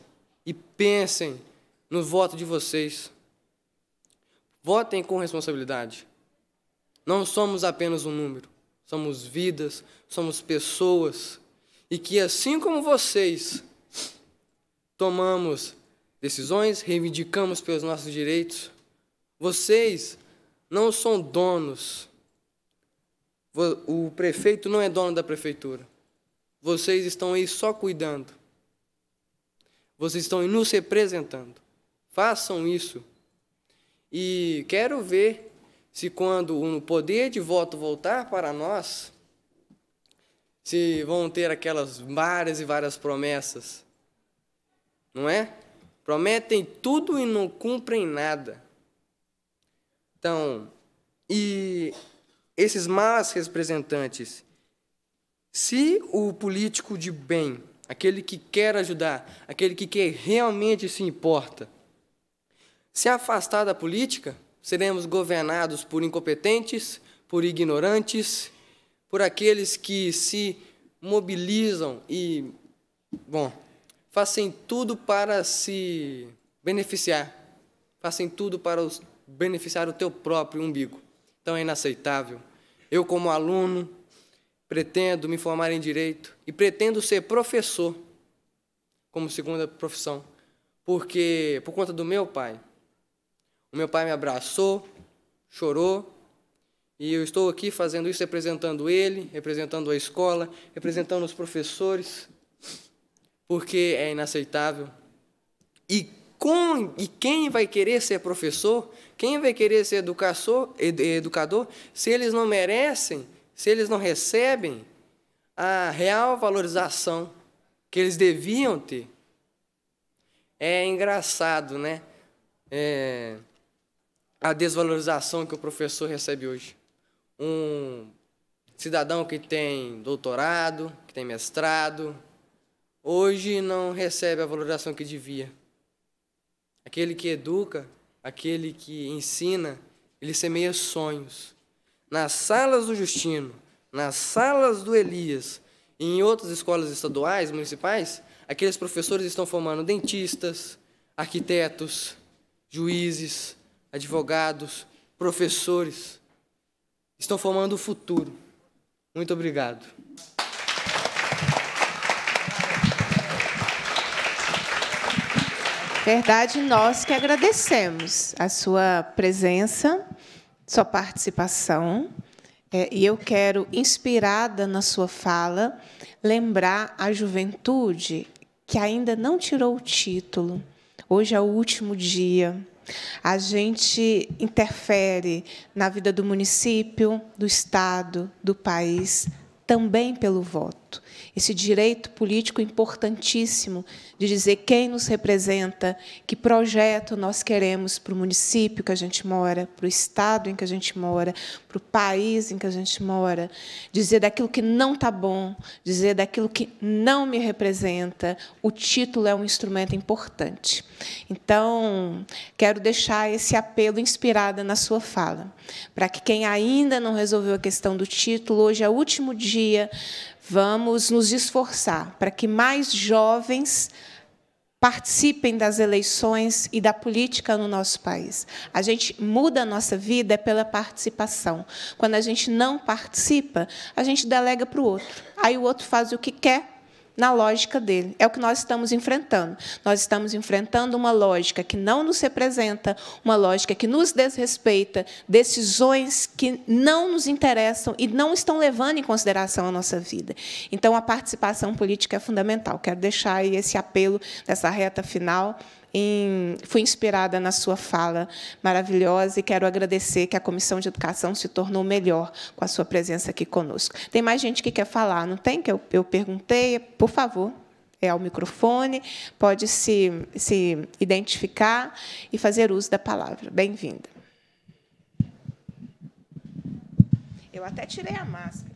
S12: e pensem no voto de vocês. Votem com responsabilidade. Não somos apenas um número, somos vidas, somos pessoas. E que assim como vocês tomamos decisões, reivindicamos pelos nossos direitos. Vocês não são donos. O prefeito não é dono da prefeitura. Vocês estão aí só cuidando. Vocês estão aí nos representando. Façam isso. E quero ver se quando o poder de voto voltar para nós, se vão ter aquelas várias e várias promessas não é? Prometem tudo e não cumprem nada. Então, e esses más representantes, se o político de bem, aquele que quer ajudar, aquele que quer realmente se importa, se afastar da política, seremos governados por incompetentes, por ignorantes, por aqueles que se mobilizam e, bom, Façam tudo para se beneficiar. Façam tudo para os, beneficiar o teu próprio umbigo. Então é inaceitável. Eu, como aluno, pretendo me formar em direito e pretendo ser professor como segunda profissão, porque por conta do meu pai. O meu pai me abraçou, chorou, e eu estou aqui fazendo isso representando ele, representando a escola, representando os professores porque é inaceitável. E, com, e quem vai querer ser professor, quem vai querer ser educador, educador, se eles não merecem, se eles não recebem a real valorização que eles deviam ter? É engraçado, né? É, a desvalorização que o professor recebe hoje. Um cidadão que tem doutorado, que tem mestrado, hoje não recebe a valoração que devia. Aquele que educa, aquele que ensina, ele semeia sonhos. Nas salas do Justino, nas salas do Elias e em outras escolas estaduais, municipais, aqueles professores estão formando dentistas, arquitetos, juízes, advogados, professores. Estão formando o futuro. Muito obrigado.
S1: verdade, nós que agradecemos a sua presença, sua participação. É, e eu quero, inspirada na sua fala, lembrar a juventude que ainda não tirou o título. Hoje é o último dia. A gente interfere na vida do município, do estado, do país, também pelo voto. Esse direito político importantíssimo de dizer quem nos representa, que projeto nós queremos para o município que a gente mora, para o estado em que a gente mora, para o país em que a gente mora, dizer daquilo que não está bom, dizer daquilo que não me representa. O título é um instrumento importante. Então, quero deixar esse apelo inspirada na sua fala, para que quem ainda não resolveu a questão do título, hoje é o último dia dia, vamos nos esforçar para que mais jovens participem das eleições e da política no nosso país. A gente muda a nossa vida é pela participação. Quando a gente não participa, a gente delega para o outro. Aí o outro faz o que quer na lógica dele. É o que nós estamos enfrentando. Nós estamos enfrentando uma lógica que não nos representa, uma lógica que nos desrespeita, decisões que não nos interessam e não estão levando em consideração a nossa vida. Então, a participação política é fundamental. Quero deixar esse apelo nessa reta final em, fui inspirada na sua fala maravilhosa e quero agradecer que a Comissão de Educação se tornou melhor com a sua presença aqui conosco. Tem mais gente que quer falar, não tem? Que eu, eu perguntei, por favor é ao microfone, pode se, se identificar e fazer uso da palavra. Bem-vinda. Eu até tirei a máscara.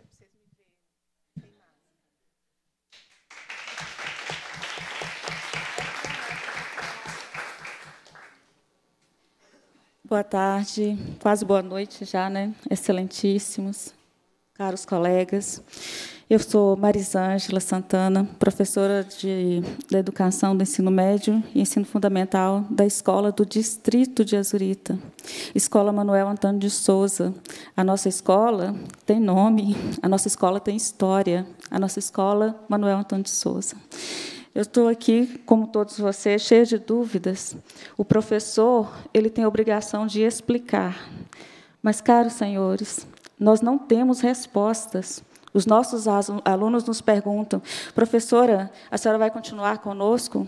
S13: Boa tarde, quase boa noite já, né? Excelentíssimos, caros colegas. Eu sou Marisângela Santana, professora de, Educação do Ensino Médio e Ensino Fundamental da Escola do Distrito de Azurita, Escola Manuel Antônio de Souza. A nossa escola tem nome, a nossa escola tem história, a nossa escola Manuel Antônio de Souza. Eu estou aqui, como todos vocês, cheia de dúvidas. O professor, ele tem a obrigação de explicar. Mas, caros senhores, nós não temos respostas. Os nossos alunos nos perguntam, professora, a senhora vai continuar conosco?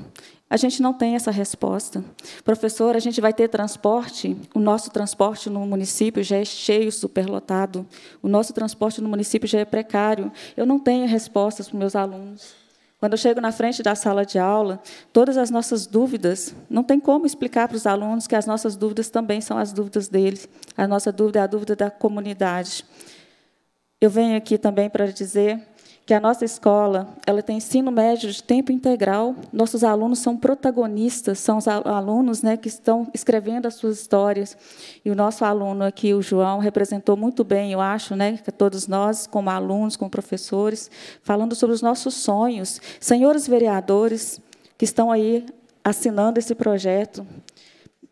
S13: A gente não tem essa resposta. Professora, a gente vai ter transporte? O nosso transporte no município já é cheio, superlotado. O nosso transporte no município já é precário. Eu não tenho respostas para os meus alunos. Quando eu chego na frente da sala de aula, todas as nossas dúvidas, não tem como explicar para os alunos que as nossas dúvidas também são as dúvidas deles. A nossa dúvida é a dúvida da comunidade. Eu venho aqui também para dizer que a nossa escola ela tem ensino médio de tempo integral. Nossos alunos são protagonistas, são os alunos né, que estão escrevendo as suas histórias. E o nosso aluno aqui, o João, representou muito bem, eu acho, né, todos nós, como alunos, como professores, falando sobre os nossos sonhos. Senhores vereadores que estão aí assinando esse projeto,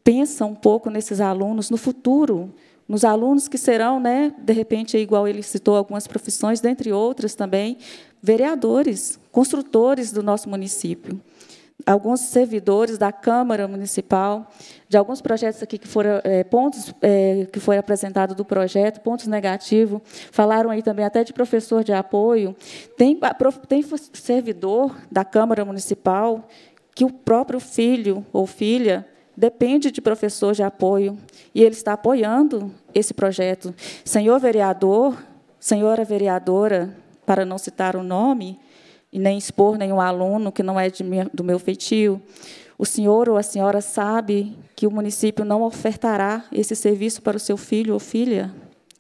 S13: pensa um pouco nesses alunos, no futuro, nos alunos que serão, né, de repente, igual ele citou algumas profissões, dentre outras também, vereadores, construtores do nosso município, alguns servidores da Câmara Municipal, de alguns projetos aqui que foram é, pontos é, que foram apresentados do projeto, pontos negativos, falaram aí também até de professor de apoio, tem, tem servidor da Câmara Municipal que o próprio filho ou filha depende de professor de apoio, e ele está apoiando esse projeto. Senhor vereador, senhora vereadora, para não citar o nome, e nem expor nenhum aluno que não é minha, do meu feitio, o senhor ou a senhora sabe que o município não ofertará esse serviço para o seu filho ou filha,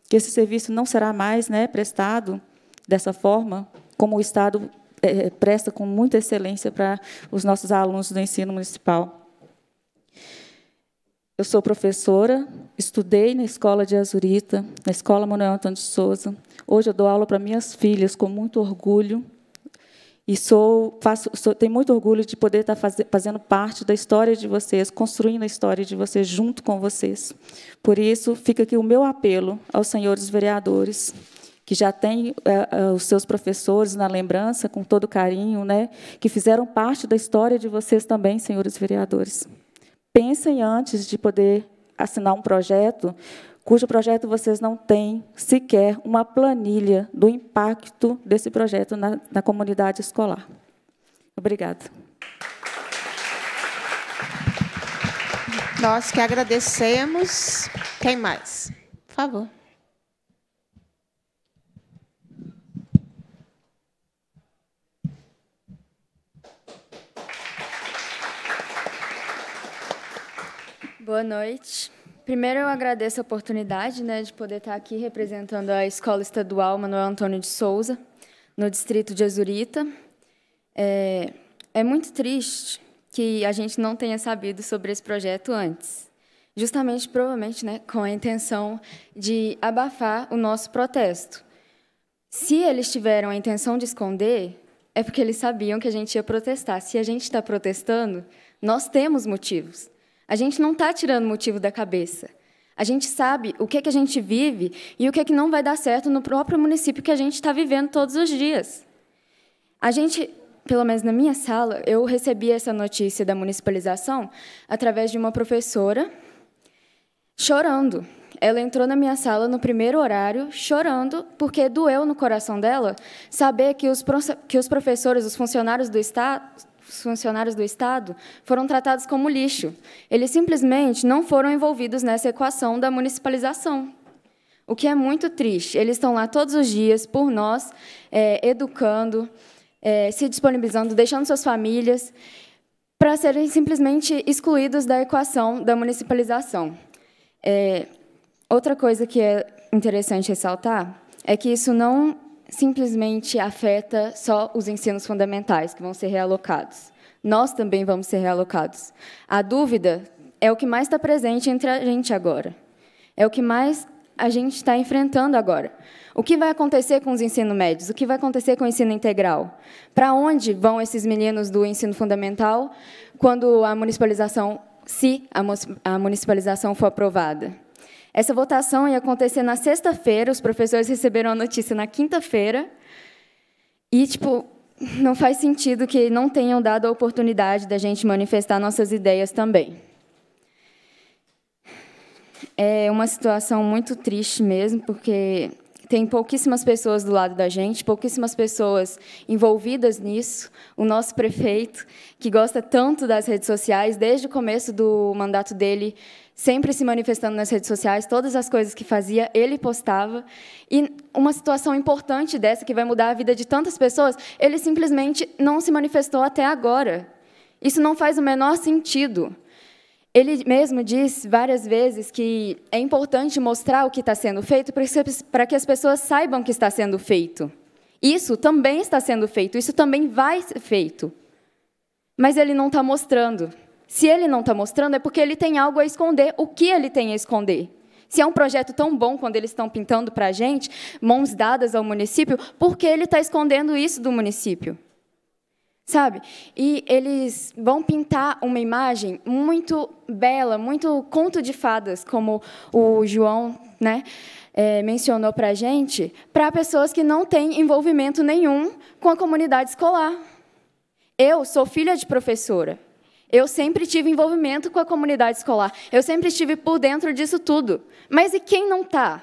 S13: que esse serviço não será mais né, prestado dessa forma, como o Estado é, presta com muita excelência para os nossos alunos do ensino municipal. Eu sou professora, estudei na escola de Azurita, na escola Manuel Antônio de Souza. Hoje eu dou aula para minhas filhas com muito orgulho e sou, faço, sou, tenho muito orgulho de poder estar faz, fazendo parte da história de vocês, construindo a história de vocês junto com vocês. Por isso, fica aqui o meu apelo aos senhores vereadores, que já têm é, é, os seus professores na lembrança, com todo carinho, né, que fizeram parte da história de vocês também, senhores vereadores. Pensem antes de poder assinar um projeto cujo projeto vocês não têm sequer uma planilha do impacto desse projeto na, na comunidade escolar. Obrigada.
S1: Nós que agradecemos. Quem mais? Por favor.
S14: Boa noite. Primeiro, eu agradeço a oportunidade né, de poder estar aqui representando a Escola Estadual Manuel Antônio de Souza, no distrito de Azurita. É, é muito triste que a gente não tenha sabido sobre esse projeto antes, justamente, provavelmente, né, com a intenção de abafar o nosso protesto. Se eles tiveram a intenção de esconder, é porque eles sabiam que a gente ia protestar. Se a gente está protestando, nós temos motivos. A gente não está tirando motivo da cabeça. A gente sabe o que, é que a gente vive e o que, é que não vai dar certo no próprio município que a gente está vivendo todos os dias. A gente, pelo menos na minha sala, eu recebi essa notícia da municipalização através de uma professora chorando. Ela entrou na minha sala no primeiro horário chorando porque doeu no coração dela saber que os, que os professores, os funcionários do Estado funcionários do Estado foram tratados como lixo. Eles simplesmente não foram envolvidos nessa equação da municipalização. O que é muito triste. Eles estão lá todos os dias, por nós, é, educando, é, se disponibilizando, deixando suas famílias, para serem simplesmente excluídos da equação da municipalização. É, outra coisa que é interessante ressaltar é que isso não simplesmente afeta só os ensinos fundamentais, que vão ser realocados. Nós também vamos ser realocados. A dúvida é o que mais está presente entre a gente agora. É o que mais a gente está enfrentando agora. O que vai acontecer com os ensinos médios? O que vai acontecer com o ensino integral? Para onde vão esses meninos do ensino fundamental quando a municipalização, se a municipalização for aprovada? Essa votação ia acontecer na sexta-feira, os professores receberam a notícia na quinta-feira. E, tipo, não faz sentido que não tenham dado a oportunidade da gente manifestar nossas ideias também. É uma situação muito triste mesmo, porque tem pouquíssimas pessoas do lado da gente, pouquíssimas pessoas envolvidas nisso. O nosso prefeito, que gosta tanto das redes sociais, desde o começo do mandato dele, sempre se manifestando nas redes sociais, todas as coisas que fazia, ele postava. E uma situação importante dessa, que vai mudar a vida de tantas pessoas, ele simplesmente não se manifestou até agora. Isso não faz o menor sentido. Ele mesmo diz várias vezes que é importante mostrar o que está sendo feito para que as pessoas saibam que está sendo feito. Isso também está sendo feito, isso também vai ser feito. Mas ele não está mostrando. Se ele não está mostrando, é porque ele tem algo a esconder. O que ele tem a esconder? Se é um projeto tão bom quando eles estão pintando para a gente, mãos dadas ao município, por que ele está escondendo isso do município? Sabe? E eles vão pintar uma imagem muito bela, muito conto de fadas, como o João né, é, mencionou para a gente, para pessoas que não têm envolvimento nenhum com a comunidade escolar. Eu sou filha de professora. Eu sempre tive envolvimento com a comunidade escolar. Eu sempre estive por dentro disso tudo. Mas e quem não está?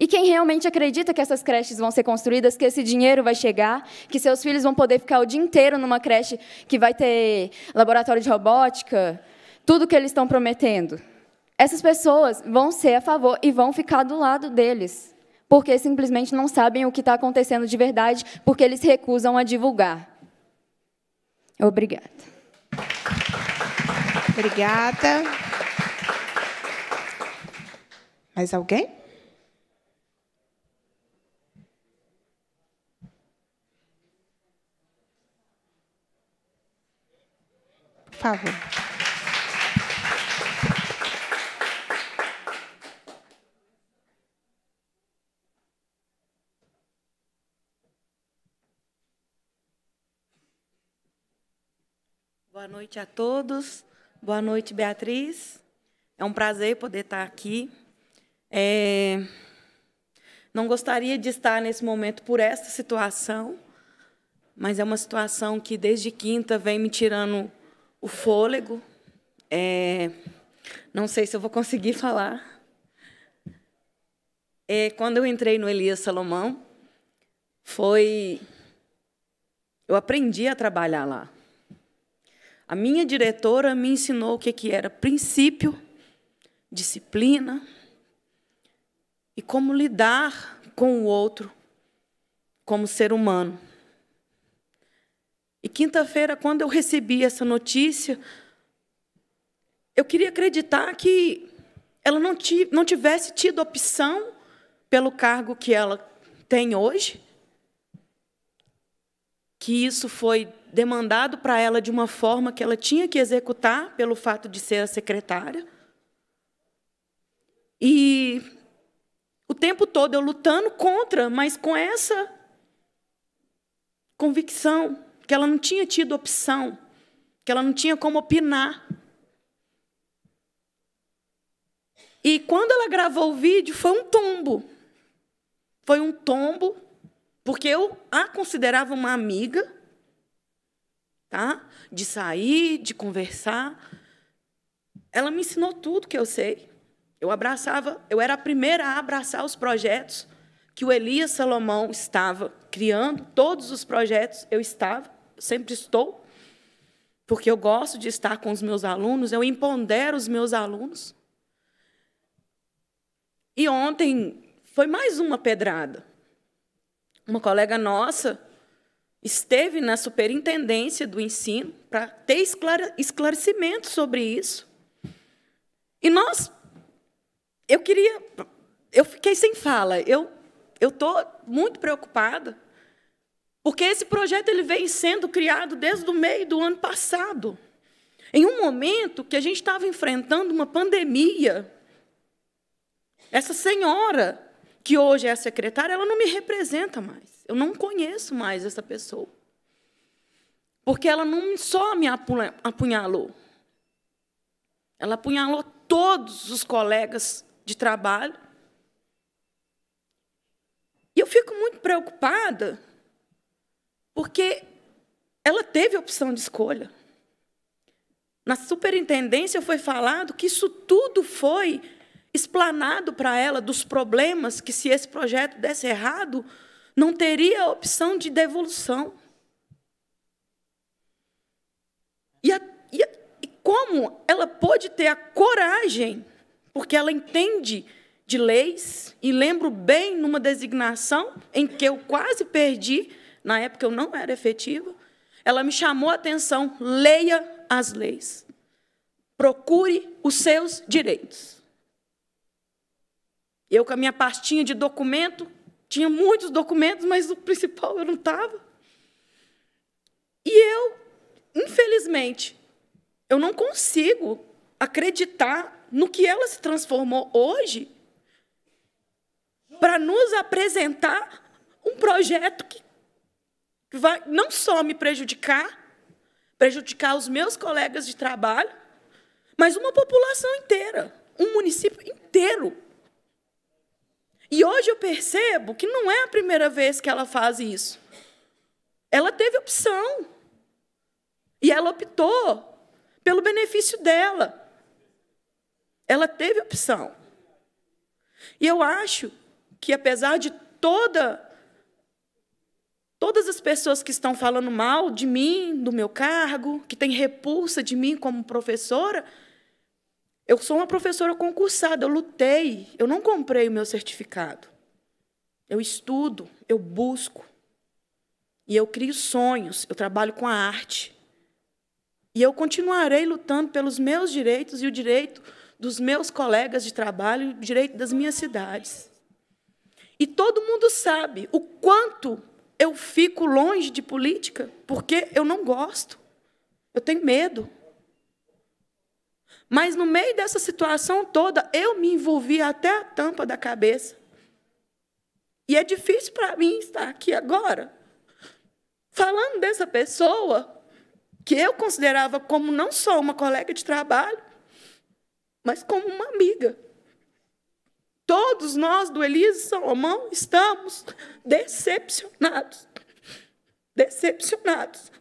S14: E quem realmente acredita que essas creches vão ser construídas, que esse dinheiro vai chegar, que seus filhos vão poder ficar o dia inteiro numa creche que vai ter laboratório de robótica, tudo que eles estão prometendo? Essas pessoas vão ser a favor e vão ficar do lado deles, porque simplesmente não sabem o que está acontecendo de verdade, porque eles recusam a divulgar.
S1: Obrigada. Obrigada. Mais alguém? Por favor.
S15: Boa noite a todos. Boa noite, Beatriz. É um prazer poder estar aqui. É... Não gostaria de estar nesse momento por esta situação, mas é uma situação que desde quinta vem me tirando o fôlego. É... Não sei se eu vou conseguir falar. É, quando eu entrei no Elias Salomão, foi. Eu aprendi a trabalhar lá. A minha diretora me ensinou o que, que era princípio, disciplina e como lidar com o outro como ser humano. E quinta-feira, quando eu recebi essa notícia, eu queria acreditar que ela não, não tivesse tido opção pelo cargo que ela tem hoje, que isso foi demandado para ela de uma forma que ela tinha que executar pelo fato de ser a secretária. E o tempo todo eu lutando contra, mas com essa convicção que ela não tinha tido opção, que ela não tinha como opinar. E quando ela gravou o vídeo, foi um tombo. Foi um tombo, porque eu a considerava uma amiga tá? De sair, de conversar. Ela me ensinou tudo que eu sei. Eu abraçava, eu era a primeira a abraçar os projetos que o Elias Salomão estava criando, todos os projetos eu estava, sempre estou, porque eu gosto de estar com os meus alunos, eu impondero os meus alunos. E ontem foi mais uma pedrada. Uma colega nossa esteve na superintendência do ensino para ter esclarecimento sobre isso. E nós, eu queria, eu fiquei sem fala. Eu eu estou muito preocupada, porque esse projeto ele vem sendo criado desde o meio do ano passado, em um momento que a gente estava enfrentando uma pandemia. Essa senhora que hoje é a secretária, ela não me representa mais. Eu não conheço mais essa pessoa. Porque ela não só me apunhalou, ela apunhalou todos os colegas de trabalho. E eu fico muito preocupada, porque ela teve opção de escolha. Na superintendência foi falado que isso tudo foi explanado para ela dos problemas que se esse projeto desse errado, não teria a opção de devolução. E, a, e, a, e como ela pôde ter a coragem, porque ela entende de leis, e lembro bem numa designação em que eu quase perdi, na época eu não era efetiva, ela me chamou a atenção: leia as leis, procure os seus direitos. Eu, com a minha pastinha de documento, tinha muitos documentos, mas o principal eu não estava. E eu, infelizmente, eu não consigo acreditar no que ela se transformou hoje para nos apresentar um projeto que vai não só me prejudicar, prejudicar os meus colegas de trabalho, mas uma população inteira, um município inteiro. E hoje eu percebo que não é a primeira vez que ela faz isso. Ela teve opção. E ela optou pelo benefício dela. Ela teve opção. E eu acho que apesar de toda todas as pessoas que estão falando mal de mim, do meu cargo, que têm repulsa de mim como professora, eu sou uma professora concursada, eu lutei, eu não comprei o meu certificado. Eu estudo, eu busco. E eu crio sonhos, eu trabalho com a arte. E eu continuarei lutando pelos meus direitos e o direito dos meus colegas de trabalho, o direito das minhas cidades. E todo mundo sabe o quanto eu fico longe de política, porque eu não gosto. Eu tenho medo. Mas no meio dessa situação toda, eu me envolvi até a tampa da cabeça. E é difícil para mim estar aqui agora, falando dessa pessoa que eu considerava como não só uma colega de trabalho, mas como uma amiga. Todos nós do Elise Salomão estamos decepcionados. Decepcionados.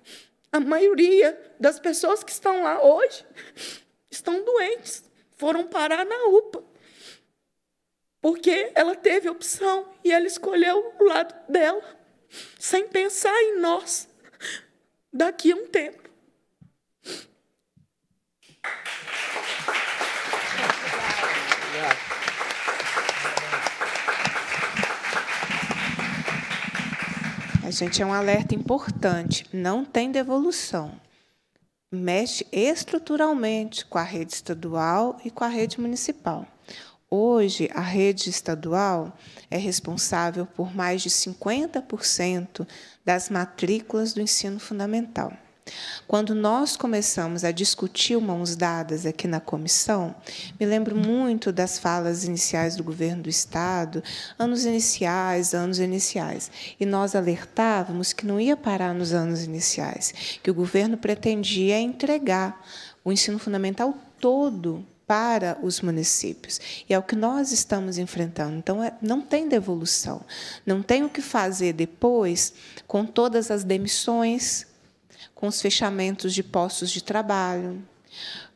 S15: A maioria das pessoas que estão lá hoje estão doentes, foram parar na UPA. Porque ela teve opção e ela escolheu o lado dela, sem pensar em nós daqui a um tempo.
S1: A gente é um alerta importante, não tem devolução mexe estruturalmente com a rede estadual e com a rede municipal. Hoje, a rede estadual é responsável por mais de 50% das matrículas do ensino fundamental. Quando nós começamos a discutir mãos dadas aqui na comissão, me lembro muito das falas iniciais do governo do Estado, anos iniciais, anos iniciais. E nós alertávamos que não ia parar nos anos iniciais, que o governo pretendia entregar o ensino fundamental todo para os municípios. E é o que nós estamos enfrentando. Então, é, não tem devolução. Não tem o que fazer depois com todas as demissões com os fechamentos de postos de trabalho,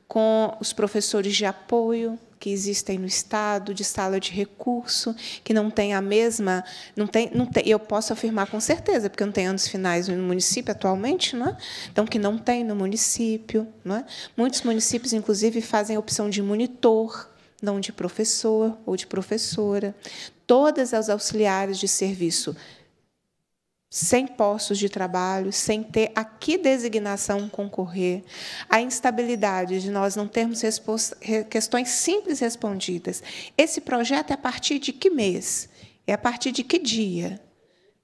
S1: com os professores de apoio que existem no estado, de sala de recurso, que não tem a mesma, não tem, não tem, eu posso afirmar com certeza, porque não tem anos finais no município atualmente, não é? Então que não tem no município, não é? Muitos municípios inclusive fazem a opção de monitor, não de professor ou de professora. Todas as auxiliares de serviço sem postos de trabalho, sem ter a que designação concorrer, a instabilidade de nós não termos questões simples respondidas. Esse projeto é a partir de que mês? É a partir de que dia?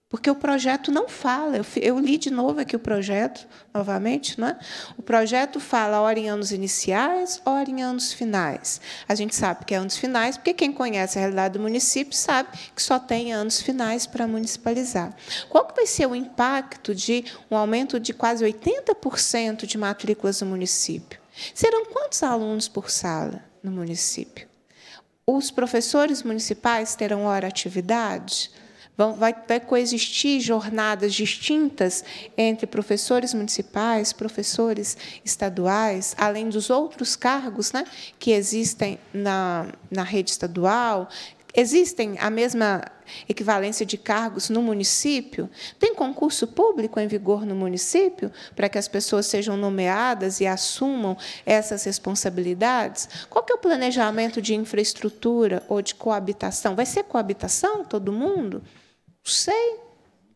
S1: porque o projeto não fala. Eu, eu, li de novo aqui o projeto, novamente. Né? O projeto fala hora em anos iniciais, hora em anos finais. A gente sabe que é anos finais, porque quem conhece a realidade do município sabe que só tem anos finais para municipalizar. Qual que vai ser o impacto de um aumento de quase 80% de matrículas no município? Serão quantos alunos por sala no município? Os professores municipais terão hora atividade? Vão, vai, vai coexistir jornadas distintas entre professores municipais, professores estaduais, além dos outros cargos né, que existem na, na rede estadual, Existem a mesma equivalência de cargos no município? Tem concurso público em vigor no município para que as pessoas sejam nomeadas e assumam essas responsabilidades? Qual que é o planejamento de infraestrutura ou de coabitação? Vai ser coabitação todo mundo? Não sei.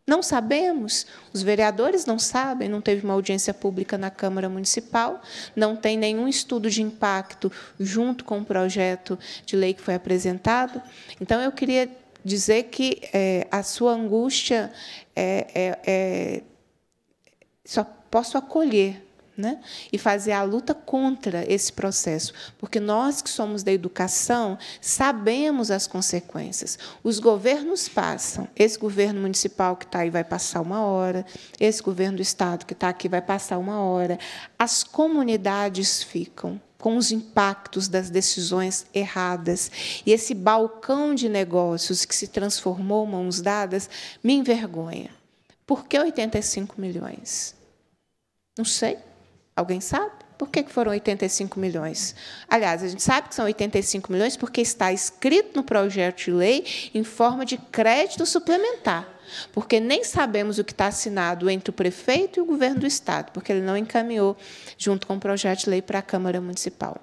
S1: Não sabemos. Os vereadores não sabem, não teve uma audiência pública na Câmara Municipal, não tem nenhum estudo de impacto junto com o projeto de lei que foi apresentado. Então, eu queria dizer que é, a sua angústia é, é, é só posso acolher, né? e fazer a luta contra esse processo, porque nós que somos da educação sabemos as consequências. Os governos passam, esse governo municipal que está aí vai passar uma hora, esse governo do estado que está aqui vai passar uma hora, as comunidades ficam com os impactos das decisões erradas. E esse balcão de negócios que se transformou mãos dadas me envergonha. Por que 85 milhões? Não sei. Alguém sabe? Por que foram 85 milhões? Aliás, a gente sabe que são 85 milhões porque está escrito no projeto de lei em forma de crédito suplementar, porque nem sabemos o que está assinado entre o prefeito e o governo do Estado, porque ele não encaminhou junto com o projeto de lei para a Câmara Municipal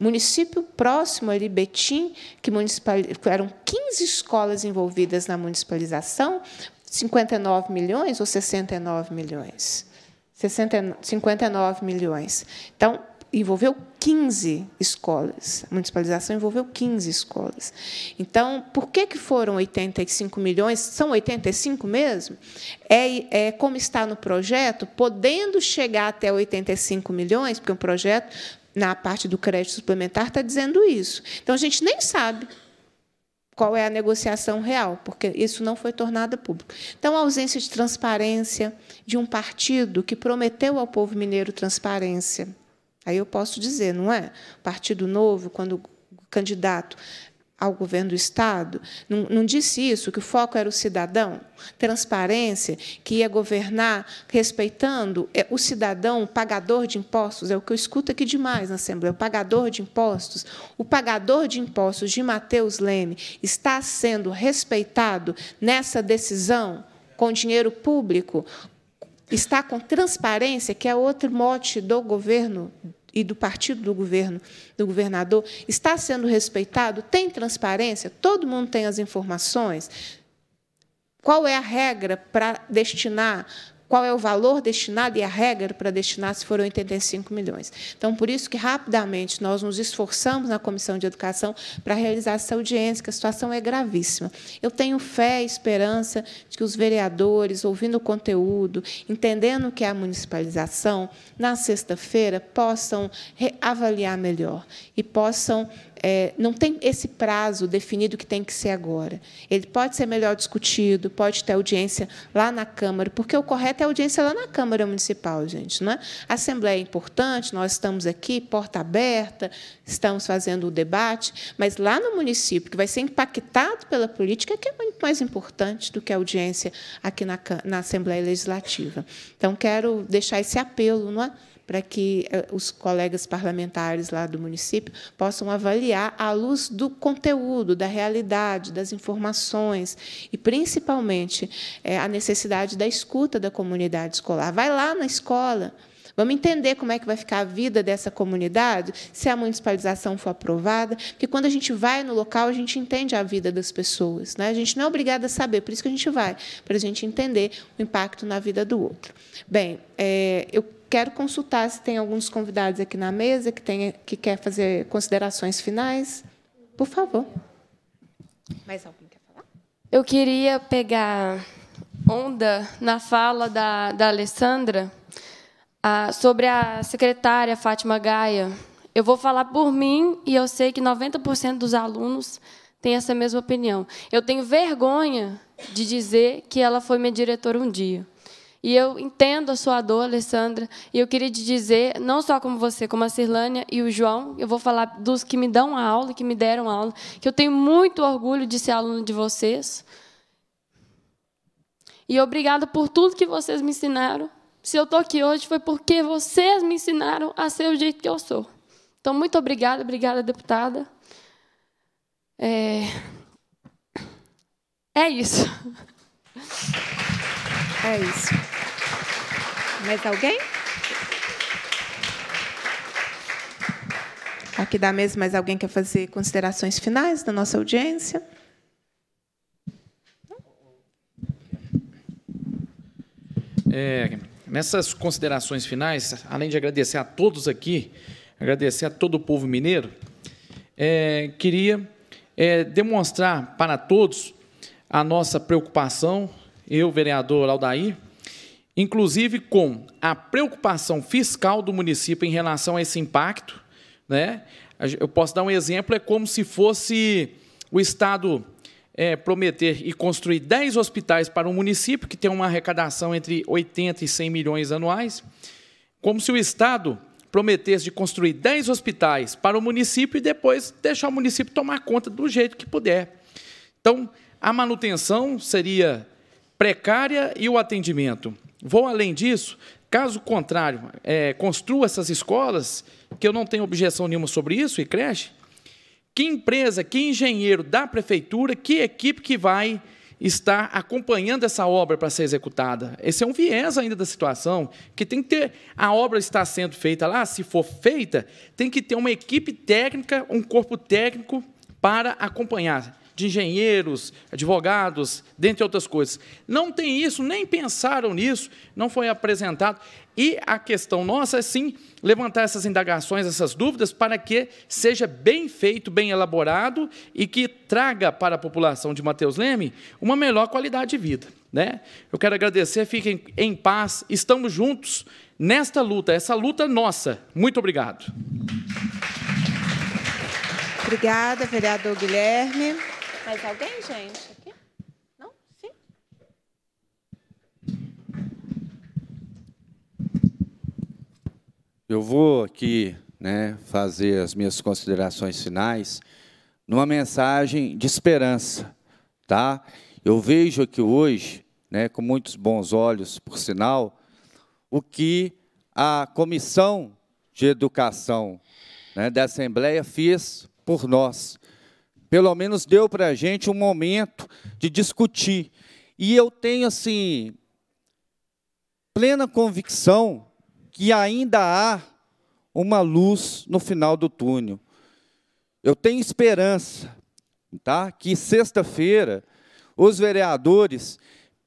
S1: município próximo ali, Betim, que eram 15 escolas envolvidas na municipalização, 59 milhões ou 69 milhões. 59 milhões. Então, envolveu 15 escolas. A municipalização envolveu 15 escolas. Então, por que, que foram 85 milhões? São 85 mesmo? É, é como está no projeto, podendo chegar até 85 milhões, porque um projeto, na parte do crédito suplementar, está dizendo isso. Então, a gente nem sabe qual é a negociação real, porque isso não foi tornado público. Então, a ausência de transparência de um partido que prometeu ao povo mineiro transparência. Aí eu posso dizer, não é? Partido Novo, quando o candidato ao governo do Estado? Não, não, disse isso, que o foco era o cidadão? Transparência, que ia governar respeitando é, o cidadão, o pagador de impostos, é o que eu escuto aqui demais na Assembleia, o pagador de impostos. O pagador de impostos de Matheus Leme está sendo respeitado nessa decisão com dinheiro público? Está com transparência, que é outro mote do governo e do partido do governo, do governador, está sendo respeitado? Tem transparência? Todo mundo tem as informações? Qual é a regra para destinar qual é o valor destinado e a regra para destinar se foram 85 milhões. Então, por isso que rapidamente nós nos esforçamos na Comissão de Educação para realizar essa audiência, que a situação é gravíssima. Eu tenho fé e esperança de que os vereadores, ouvindo o conteúdo, entendendo que é a municipalização, na sexta-feira possam avaliar melhor e possam é, não tem esse prazo definido que tem que ser agora. Ele pode ser melhor discutido, pode ter audiência lá na Câmara, porque o correto é audiência lá na Câmara Municipal, gente. Não é? A Assembleia é importante, nós estamos aqui, porta aberta, estamos fazendo o debate, mas lá no município, que vai ser impactado pela política, é que é muito mais importante do que a audiência aqui na, na Assembleia Legislativa. Então, quero deixar esse apelo, não é? para que eh, os colegas parlamentares lá do município possam avaliar à luz do conteúdo, da realidade, das informações e, principalmente, é, a necessidade da escuta da comunidade escolar. Vai lá na escola. Vamos entender como é que vai ficar a vida dessa comunidade se a municipalização for aprovada, porque quando a gente vai no local, a gente entende a vida das pessoas. Né? A gente não é obrigada a saber, por isso que a gente vai, para a gente entender o impacto na vida do outro. Bem, é, eu Quero consultar se tem alguns convidados aqui na mesa que, tem, que quer fazer considerações finais. Por favor. Mais alguém quer falar? Eu queria
S4: pegar onda na fala da, da Alessandra sobre a secretária Fátima Gaia. Eu vou falar por mim e eu sei que 90% dos alunos têm essa mesma opinião. Eu tenho vergonha de dizer que ela foi minha diretora um dia. E eu entendo a sua dor, Alessandra, e eu queria te dizer, não só como você, como a Cirlânia e o João, eu vou falar dos que me dão a aula, que me deram a aula, que eu tenho muito orgulho de ser aluno de vocês. E obrigada por tudo que vocês me ensinaram. Se eu estou aqui hoje foi porque vocês me ensinaram a ser o jeito que eu sou. Então, muito obrigada, obrigada, deputada. É, é isso.
S1: É isso. Mais alguém? Aqui da mesa, mais alguém quer fazer considerações finais da nossa audiência?
S11: É, nessas considerações finais, além de agradecer a todos aqui, agradecer a todo o povo mineiro, é, queria é, demonstrar para todos a nossa preocupação, eu, vereador Aldair, inclusive com a preocupação fiscal do município em relação a esse impacto. Né? Eu posso dar um exemplo, é como se fosse o Estado é, prometer e construir 10 hospitais para um município que tem uma arrecadação entre 80 e 100 milhões anuais, como se o Estado prometesse de construir 10 hospitais para o município e depois deixar o município tomar conta do jeito que puder. Então, a manutenção seria precária e o atendimento. Vou além disso, caso contrário, é, construa essas escolas, que eu não tenho objeção nenhuma sobre isso, e creche, que empresa, que engenheiro da prefeitura, que equipe que vai estar acompanhando essa obra para ser executada. Esse é um viés ainda da situação, que tem que ter a obra está sendo feita lá, se for feita, tem que ter uma equipe técnica, um corpo técnico para acompanhar de engenheiros, advogados, dentre outras coisas. Não tem isso, nem pensaram nisso, não foi apresentado. E a questão nossa é sim levantar essas indagações, essas dúvidas, para que seja bem feito, bem elaborado e que traga para a população de Mateus Leme uma melhor qualidade de vida. Né? Eu quero agradecer, fiquem em paz, estamos juntos nesta luta, essa luta nossa. Muito obrigado.
S1: Obrigada, vereador Guilherme. Mais alguém, gente? Aqui? Não? Sim?
S10: Eu vou aqui né, fazer as minhas considerações finais numa mensagem de esperança. Tá? Eu vejo aqui hoje, né, com muitos bons olhos, por sinal, o que a Comissão de Educação né, da Assembleia fez por nós pelo menos deu para a gente um momento de discutir. E eu tenho, assim, plena convicção que ainda há uma luz no final do túnel. Eu tenho esperança tá, que sexta-feira os vereadores,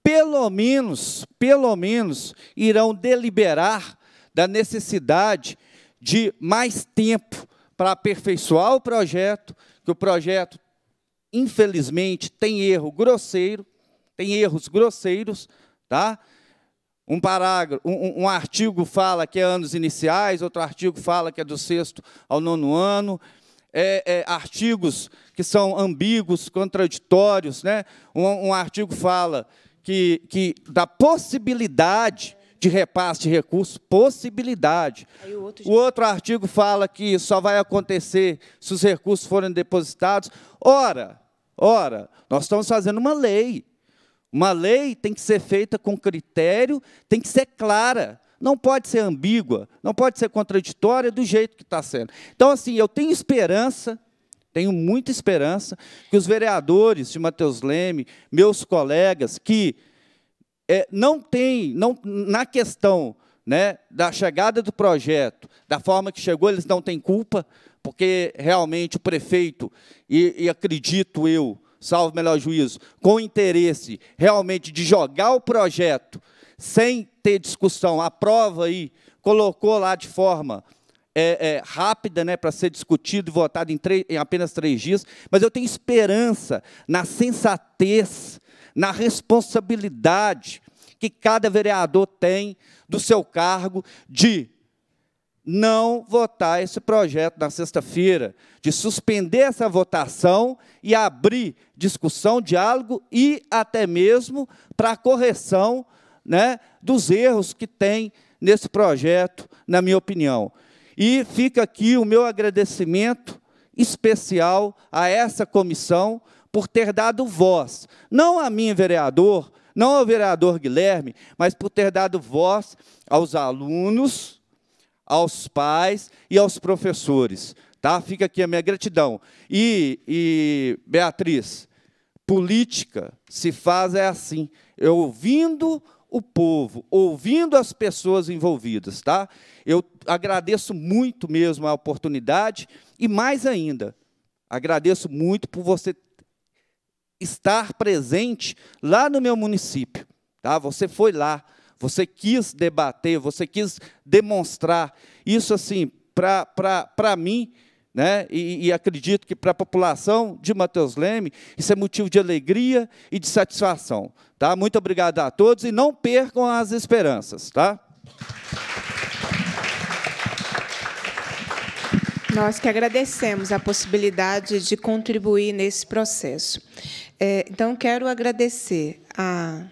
S10: pelo menos, pelo menos, irão deliberar da necessidade de mais tempo para aperfeiçoar o projeto, que o projeto, infelizmente, tem erro grosseiro, tem erros grosseiros, tá? Um parágrafo, um, um, artigo fala que é anos iniciais, outro artigo fala que é do sexto ao nono ano, é, é, artigos que são ambíguos, contraditórios, né? Um, um artigo fala que, que da possibilidade de repasse de recursos, possibilidade. O outro... o outro artigo fala que só vai acontecer se os recursos forem depositados. Ora, ora, nós estamos fazendo uma lei. Uma lei tem que ser feita com critério, tem que ser clara, não pode ser ambígua, não pode ser contraditória do jeito que está sendo. Então, assim, eu tenho esperança, tenho muita esperança, que os vereadores de Matheus Leme, meus colegas, que é, não tem, não, na questão né, da chegada do projeto, da forma que chegou, eles não têm culpa, porque realmente o prefeito, e, e acredito eu, salvo melhor juízo, com interesse realmente de jogar o projeto sem ter discussão, a prova aí, colocou lá de forma é, é, rápida né, para ser discutido e votado em, em, apenas três dias, mas eu tenho esperança na sensatez na responsabilidade que cada vereador tem do seu cargo de não votar esse projeto na sexta-feira, de suspender essa votação e abrir discussão, diálogo e até mesmo para a correção né, dos erros que tem nesse projeto, na minha opinião. E fica aqui o meu agradecimento especial a essa comissão por ter dado voz, não a mim, vereador, não ao vereador Guilherme, mas por ter dado voz aos alunos, aos pais e aos professores. Tá? Fica aqui a minha gratidão. E, e Beatriz, política se faz é assim, ouvindo o povo, ouvindo as pessoas envolvidas, tá? Eu agradeço muito mesmo a oportunidade e mais ainda, agradeço muito por você estar presente lá no meu município. Tá? Você foi lá, você quis debater, você quis demonstrar. Isso, assim, para mim, né? E, e, acredito que para a população de Mateus Leme, isso é motivo de alegria e de satisfação. Tá? Muito obrigado a todos e não percam as esperanças. Tá? Nós que agradecemos a
S1: possibilidade de contribuir nesse processo. É, então, quero agradecer a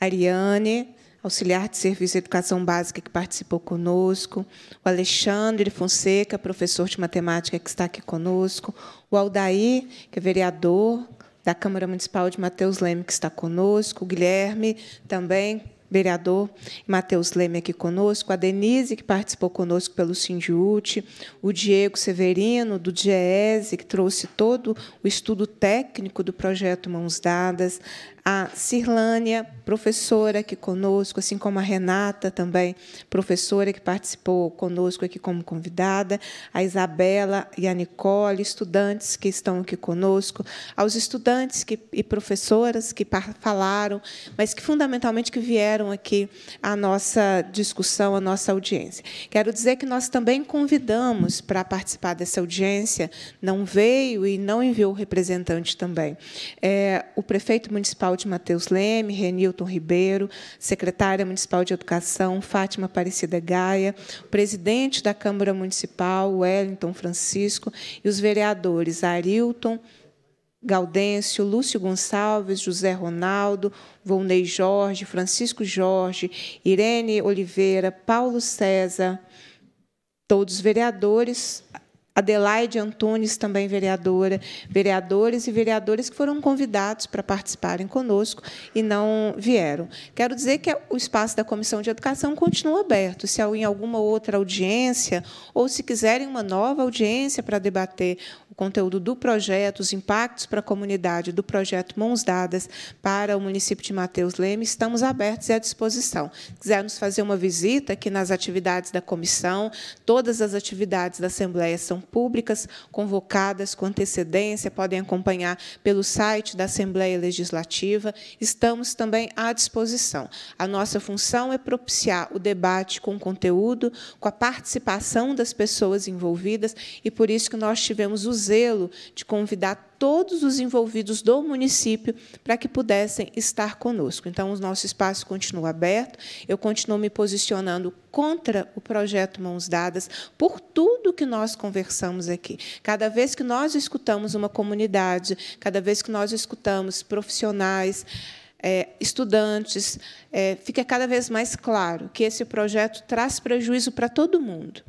S1: Ariane, auxiliar de Serviço de Educação Básica, que participou conosco, o Alexandre Fonseca, professor de matemática, que está aqui conosco, o Aldair, que é vereador da Câmara Municipal de Mateus Leme, que está conosco, o Guilherme, também vereador Matheus Leme aqui conosco, a Denise, que participou conosco pelo Sindiúte, o Diego Severino, do DIEESE, que trouxe todo o estudo técnico do projeto Mãos Dadas, a Cirlânia, professora aqui conosco, assim como a Renata também, professora que participou conosco aqui como convidada, a Isabela e a Nicole, estudantes que estão aqui conosco, aos estudantes que, e professoras que falaram, mas que fundamentalmente que vieram aqui à nossa discussão, à nossa audiência. Quero dizer que nós também convidamos para participar dessa audiência, não veio e não enviou representante também. É, o prefeito municipal de Mateus Leme, Renilton Ribeiro, secretária municipal de Educação, Fátima Aparecida Gaia, presidente da Câmara Municipal, Wellington Francisco, e os vereadores Arilton, Gaudêncio, Lúcio Gonçalves, José Ronaldo, Volney Jorge, Francisco Jorge, Irene Oliveira, Paulo César, todos vereadores, Adelaide Antunes, também vereadora, vereadores e vereadores que foram convidados para participarem conosco e não vieram. Quero dizer que o espaço da Comissão de Educação continua aberto. Se em alguma outra audiência, ou se quiserem uma nova audiência para debater conteúdo do projeto, os impactos para a comunidade do projeto Mãos Dadas para o município de Mateus Leme, estamos abertos e à disposição. Quiser nos fazer uma visita aqui nas atividades da comissão, todas as atividades da Assembleia são públicas, convocadas com antecedência, podem acompanhar pelo site da Assembleia Legislativa, estamos também à disposição. A nossa função é propiciar o debate com o conteúdo, com a participação das pessoas envolvidas, e por isso que nós tivemos os zelo de convidar todos os envolvidos do município para que pudessem estar conosco. Então, o nosso espaço continua aberto, eu continuo me posicionando contra o projeto Mãos Dadas por tudo que nós conversamos aqui. Cada vez que nós escutamos uma comunidade, cada vez que nós escutamos profissionais, é, estudantes, é, fica cada vez mais claro que esse projeto traz prejuízo para todo mundo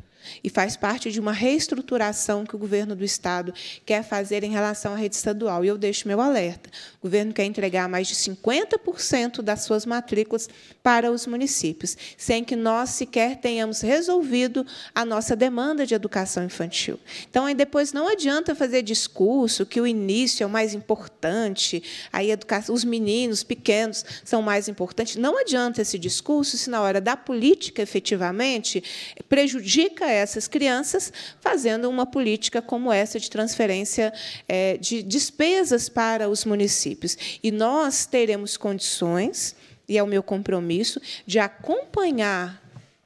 S1: e faz parte de uma reestruturação que o governo do Estado quer fazer em relação à rede estadual. E eu deixo meu alerta: o governo quer entregar mais de 50% das suas matrículas para os municípios, sem que nós sequer tenhamos resolvido a nossa demanda de educação infantil. Então, aí depois não adianta fazer discurso que o início é o mais importante, aí educação, os meninos pequenos são mais importantes. Não adianta esse discurso se, na hora da política, efetivamente, prejudica essas crianças, fazendo uma política como essa de transferência é, de despesas para os municípios. E nós teremos condições, e é o meu compromisso, de acompanhar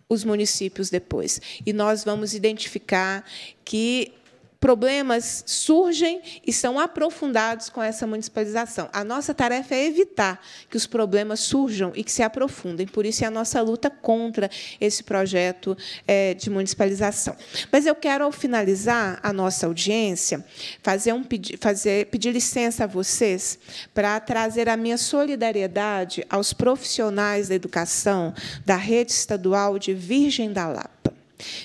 S1: os municípios depois. E nós vamos identificar que problemas surgem e são aprofundados com essa municipalização. A nossa tarefa é evitar que os problemas surjam e que se aprofundem. Por isso, é a nossa luta contra esse projeto é, de municipalização. Mas eu quero, ao finalizar a nossa audiência, fazer, um, fazer pedir licença a vocês para trazer a minha solidariedade aos profissionais da educação da rede estadual de Virgem da Lapa.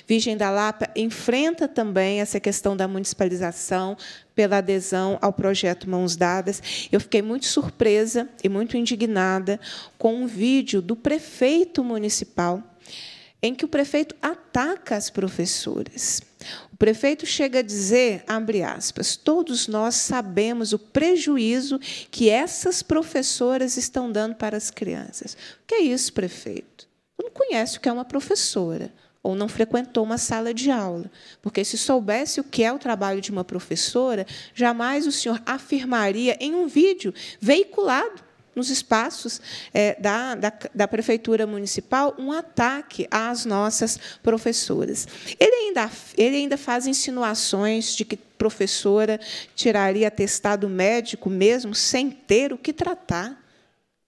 S1: Virgem da Lapa enfrenta também essa questão da municipalização pela adesão ao projeto Mãos Dadas. Eu fiquei muito surpresa e muito indignada com um vídeo do prefeito municipal em que o prefeito ataca as professoras. O prefeito chega a dizer, abre aspas, todos nós sabemos o prejuízo que essas professoras estão dando para as crianças. O que é isso, prefeito? Você não conhece o que é uma professora ou não frequentou uma sala de aula. Porque se soubesse o que é o trabalho de uma professora, jamais o senhor afirmaria em um vídeo veiculado nos espaços é, da, da, da, prefeitura municipal um ataque às nossas professoras. Ele ainda, ele ainda faz insinuações de que professora tiraria atestado médico mesmo sem ter o que tratar.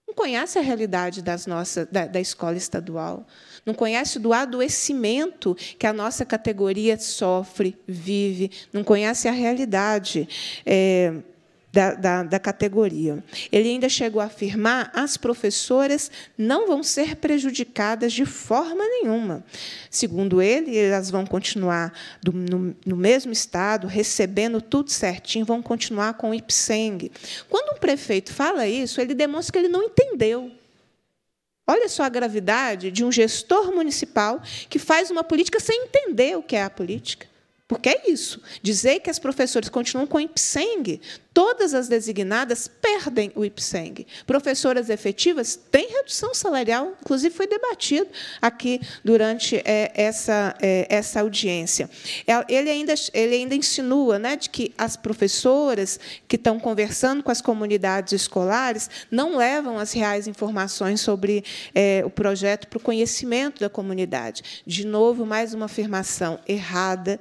S1: Não conhece a realidade das nossas, da, da escola estadual não conhece do adoecimento que a nossa categoria sofre, vive, não conhece a realidade. É, da, da, da, categoria. Ele ainda chegou a afirmar: as professoras não vão ser prejudicadas de forma nenhuma. Segundo ele, elas vão continuar do, no, no, mesmo estado, recebendo tudo certinho, vão continuar com o IPSENG. Quando um prefeito fala isso, ele demonstra que ele não entendeu. Olha só a gravidade de um gestor municipal que faz uma política sem entender o que é a política. Porque é isso. Dizer que as professoras continuam com a IPSENG Todas as designadas perdem o IPSENG. Professoras efetivas têm redução salarial, inclusive foi debatido aqui durante é, essa, é, essa audiência. É, ele ainda, ele ainda insinua né, de que as professoras que estão conversando com as comunidades escolares não levam as reais informações sobre é, o projeto para o conhecimento da comunidade. De novo, mais uma afirmação errada.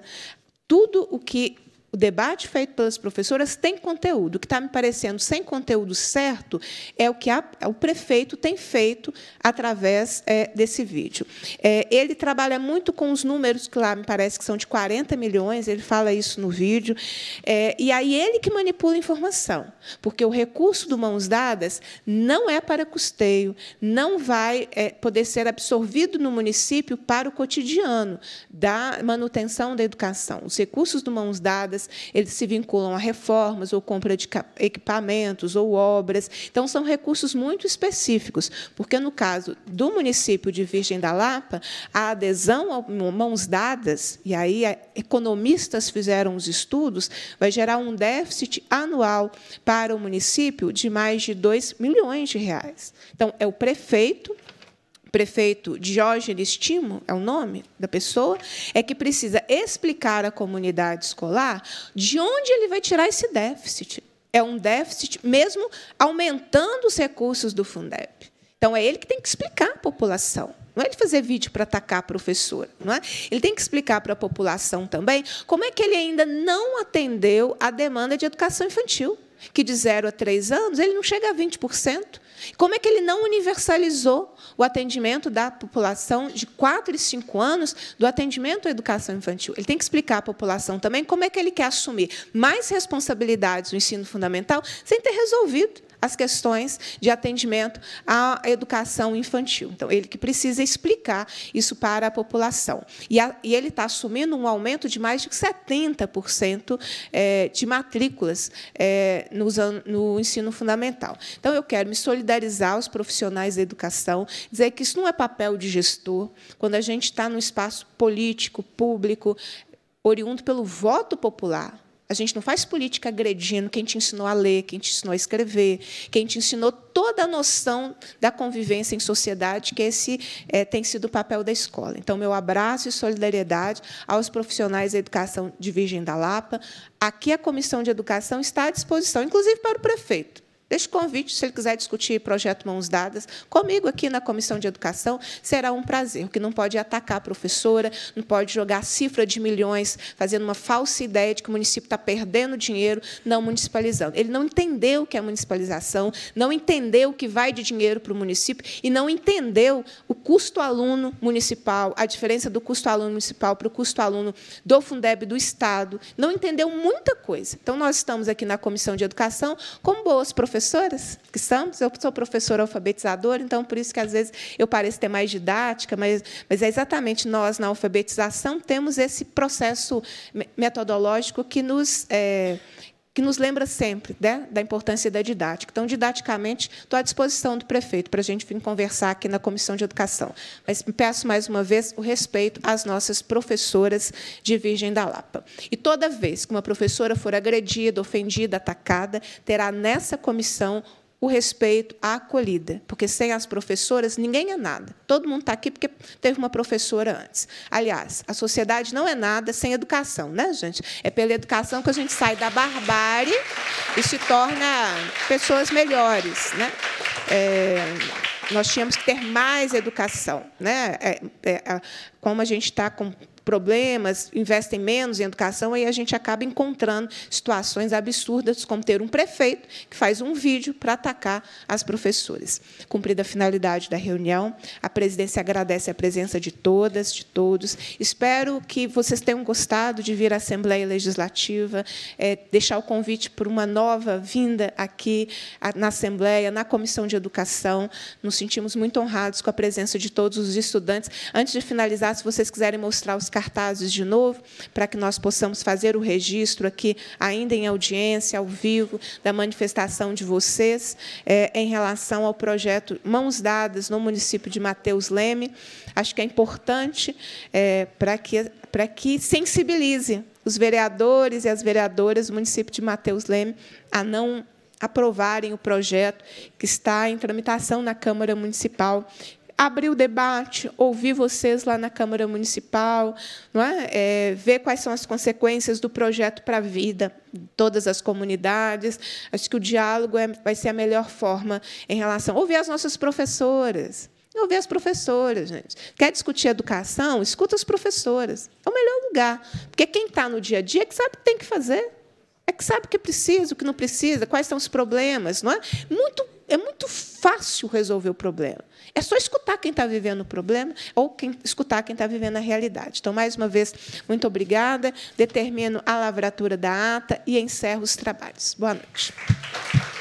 S1: Tudo o que o debate feito pelas professoras tem conteúdo. O que está me parecendo sem conteúdo certo é o que a, é o prefeito tem feito através é, desse vídeo. É, ele trabalha muito com os números, que lá me parece que são de 40 milhões, ele fala isso no vídeo. É, e aí ele que manipula a informação, porque o recurso do Mãos Dadas não é para custeio, não vai é, poder ser absorvido no município para o cotidiano da manutenção da educação. Os recursos do Mãos Dadas privadas, eles se vinculam a reformas ou compra de equipamentos ou obras. Então, são recursos muito específicos, porque, no caso do município de Virgem da Lapa, a adesão a mãos dadas, e aí economistas fizeram os estudos, vai gerar um déficit anual para o município de mais de 2 milhões de reais. Então, é o prefeito, prefeito Diógenes Timo, é o nome da pessoa, é que precisa explicar à comunidade escolar de onde ele vai tirar esse déficit. É um déficit mesmo aumentando os recursos do Fundeb. Então, é ele que tem que explicar à população. Não é ele fazer vídeo para atacar a professora. Não é? Ele tem que explicar para a população também como é que ele ainda não atendeu a demanda de educação infantil, que de 0 a 3 anos ele não chega a 20%. Como é que ele não universalizou o atendimento da população de 4 e 5 anos do atendimento à educação infantil? Ele tem que explicar à população também como é que ele quer assumir mais responsabilidades no ensino fundamental sem ter resolvido as questões de atendimento à educação infantil. Então, ele que precisa explicar isso para a população. E, a, e ele está assumindo um aumento de mais de 70% é, de matrículas é, no, no ensino fundamental. Então, eu quero me solidarizar aos profissionais da educação, dizer que isso não é papel de gestor, quando a gente está no espaço político, público, oriundo pelo voto popular a gente não faz política agredindo quem te ensinou a ler, quem te ensinou a escrever, quem te ensinou toda a noção da convivência em sociedade, que esse é, tem sido o papel da escola. Então, meu abraço e solidariedade aos profissionais da educação de Virgem da Lapa. Aqui a Comissão de Educação está à disposição, inclusive para o prefeito. Deixo convite, se ele quiser discutir projeto Mãos Dadas, comigo aqui na Comissão de Educação, será um prazer, porque não pode atacar a professora, não pode jogar cifra de milhões, fazendo uma falsa ideia de que o município está perdendo dinheiro não municipalizando. Ele não entendeu o que é municipalização, não entendeu o que vai de dinheiro para o município e não entendeu o custo aluno municipal, a diferença do custo aluno municipal para o custo aluno do Fundeb do Estado, não entendeu muita coisa. Então, nós estamos aqui na Comissão de Educação com boas professoras, professoras que estamos. Eu sou professora alfabetizadora, então por isso que às vezes eu pareço ter mais didática, mas, mas é exatamente nós, na alfabetização, temos esse processo metodológico que nos, é, que nos lembra sempre né, da importância da didática. Então, didaticamente, estou à disposição do prefeito para a gente vir conversar aqui na Comissão de Educação. Mas peço mais uma vez o respeito às nossas professoras de Virgem da Lapa. E toda vez que uma professora for agredida, ofendida, atacada, terá nessa comissão o respeito, a acolhida, porque sem as professoras ninguém é nada. Todo mundo está aqui porque teve uma professora antes. Aliás, a sociedade não é nada sem educação, né, gente? É pela educação que a gente sai da barbárie e se torna pessoas melhores, né? É, nós tínhamos que ter mais educação, né? É, é, como a gente está com problemas, investem menos em educação, aí a gente acaba encontrando situações absurdas, como ter um prefeito que faz um vídeo para atacar as professoras. Cumprida a finalidade da reunião, a presidência agradece a presença de todas, de todos. Espero que vocês tenham gostado de vir à Assembleia Legislativa, é, deixar o convite para uma nova vinda aqui na Assembleia, na Comissão de Educação. Nos sentimos muito honrados com a presença de todos os estudantes. Antes de finalizar, se vocês quiserem mostrar os cartazes de novo, para que nós possamos fazer o registro aqui, ainda em audiência, ao vivo, da manifestação de vocês é, em relação ao projeto Mãos Dadas no município de Mateus Leme. Acho que é importante é, para que para que sensibilize os vereadores e as vereadoras do município de Mateus Leme a não aprovarem o projeto que está em tramitação na Câmara Municipal, abrir o debate, ouvir vocês lá na Câmara Municipal, não é? é ver quais são as consequências do projeto para a vida de todas as comunidades. Acho que o diálogo é, vai ser a melhor forma em relação. Ouvir as nossas professoras. Ouvir as professoras, gente. Quer discutir educação? Escuta as professoras. É o melhor lugar. Porque quem está no dia a dia é que sabe o que tem que fazer é que sabe o que precisa, o que não precisa, quais são os problemas, não é? Muito é muito fácil resolver o problema. É só escutar quem está vivendo o problema ou quem, escutar quem está vivendo a realidade. Então, mais uma vez, muito obrigada. Determino a lavratura da ata e encerro os trabalhos. Boa noite.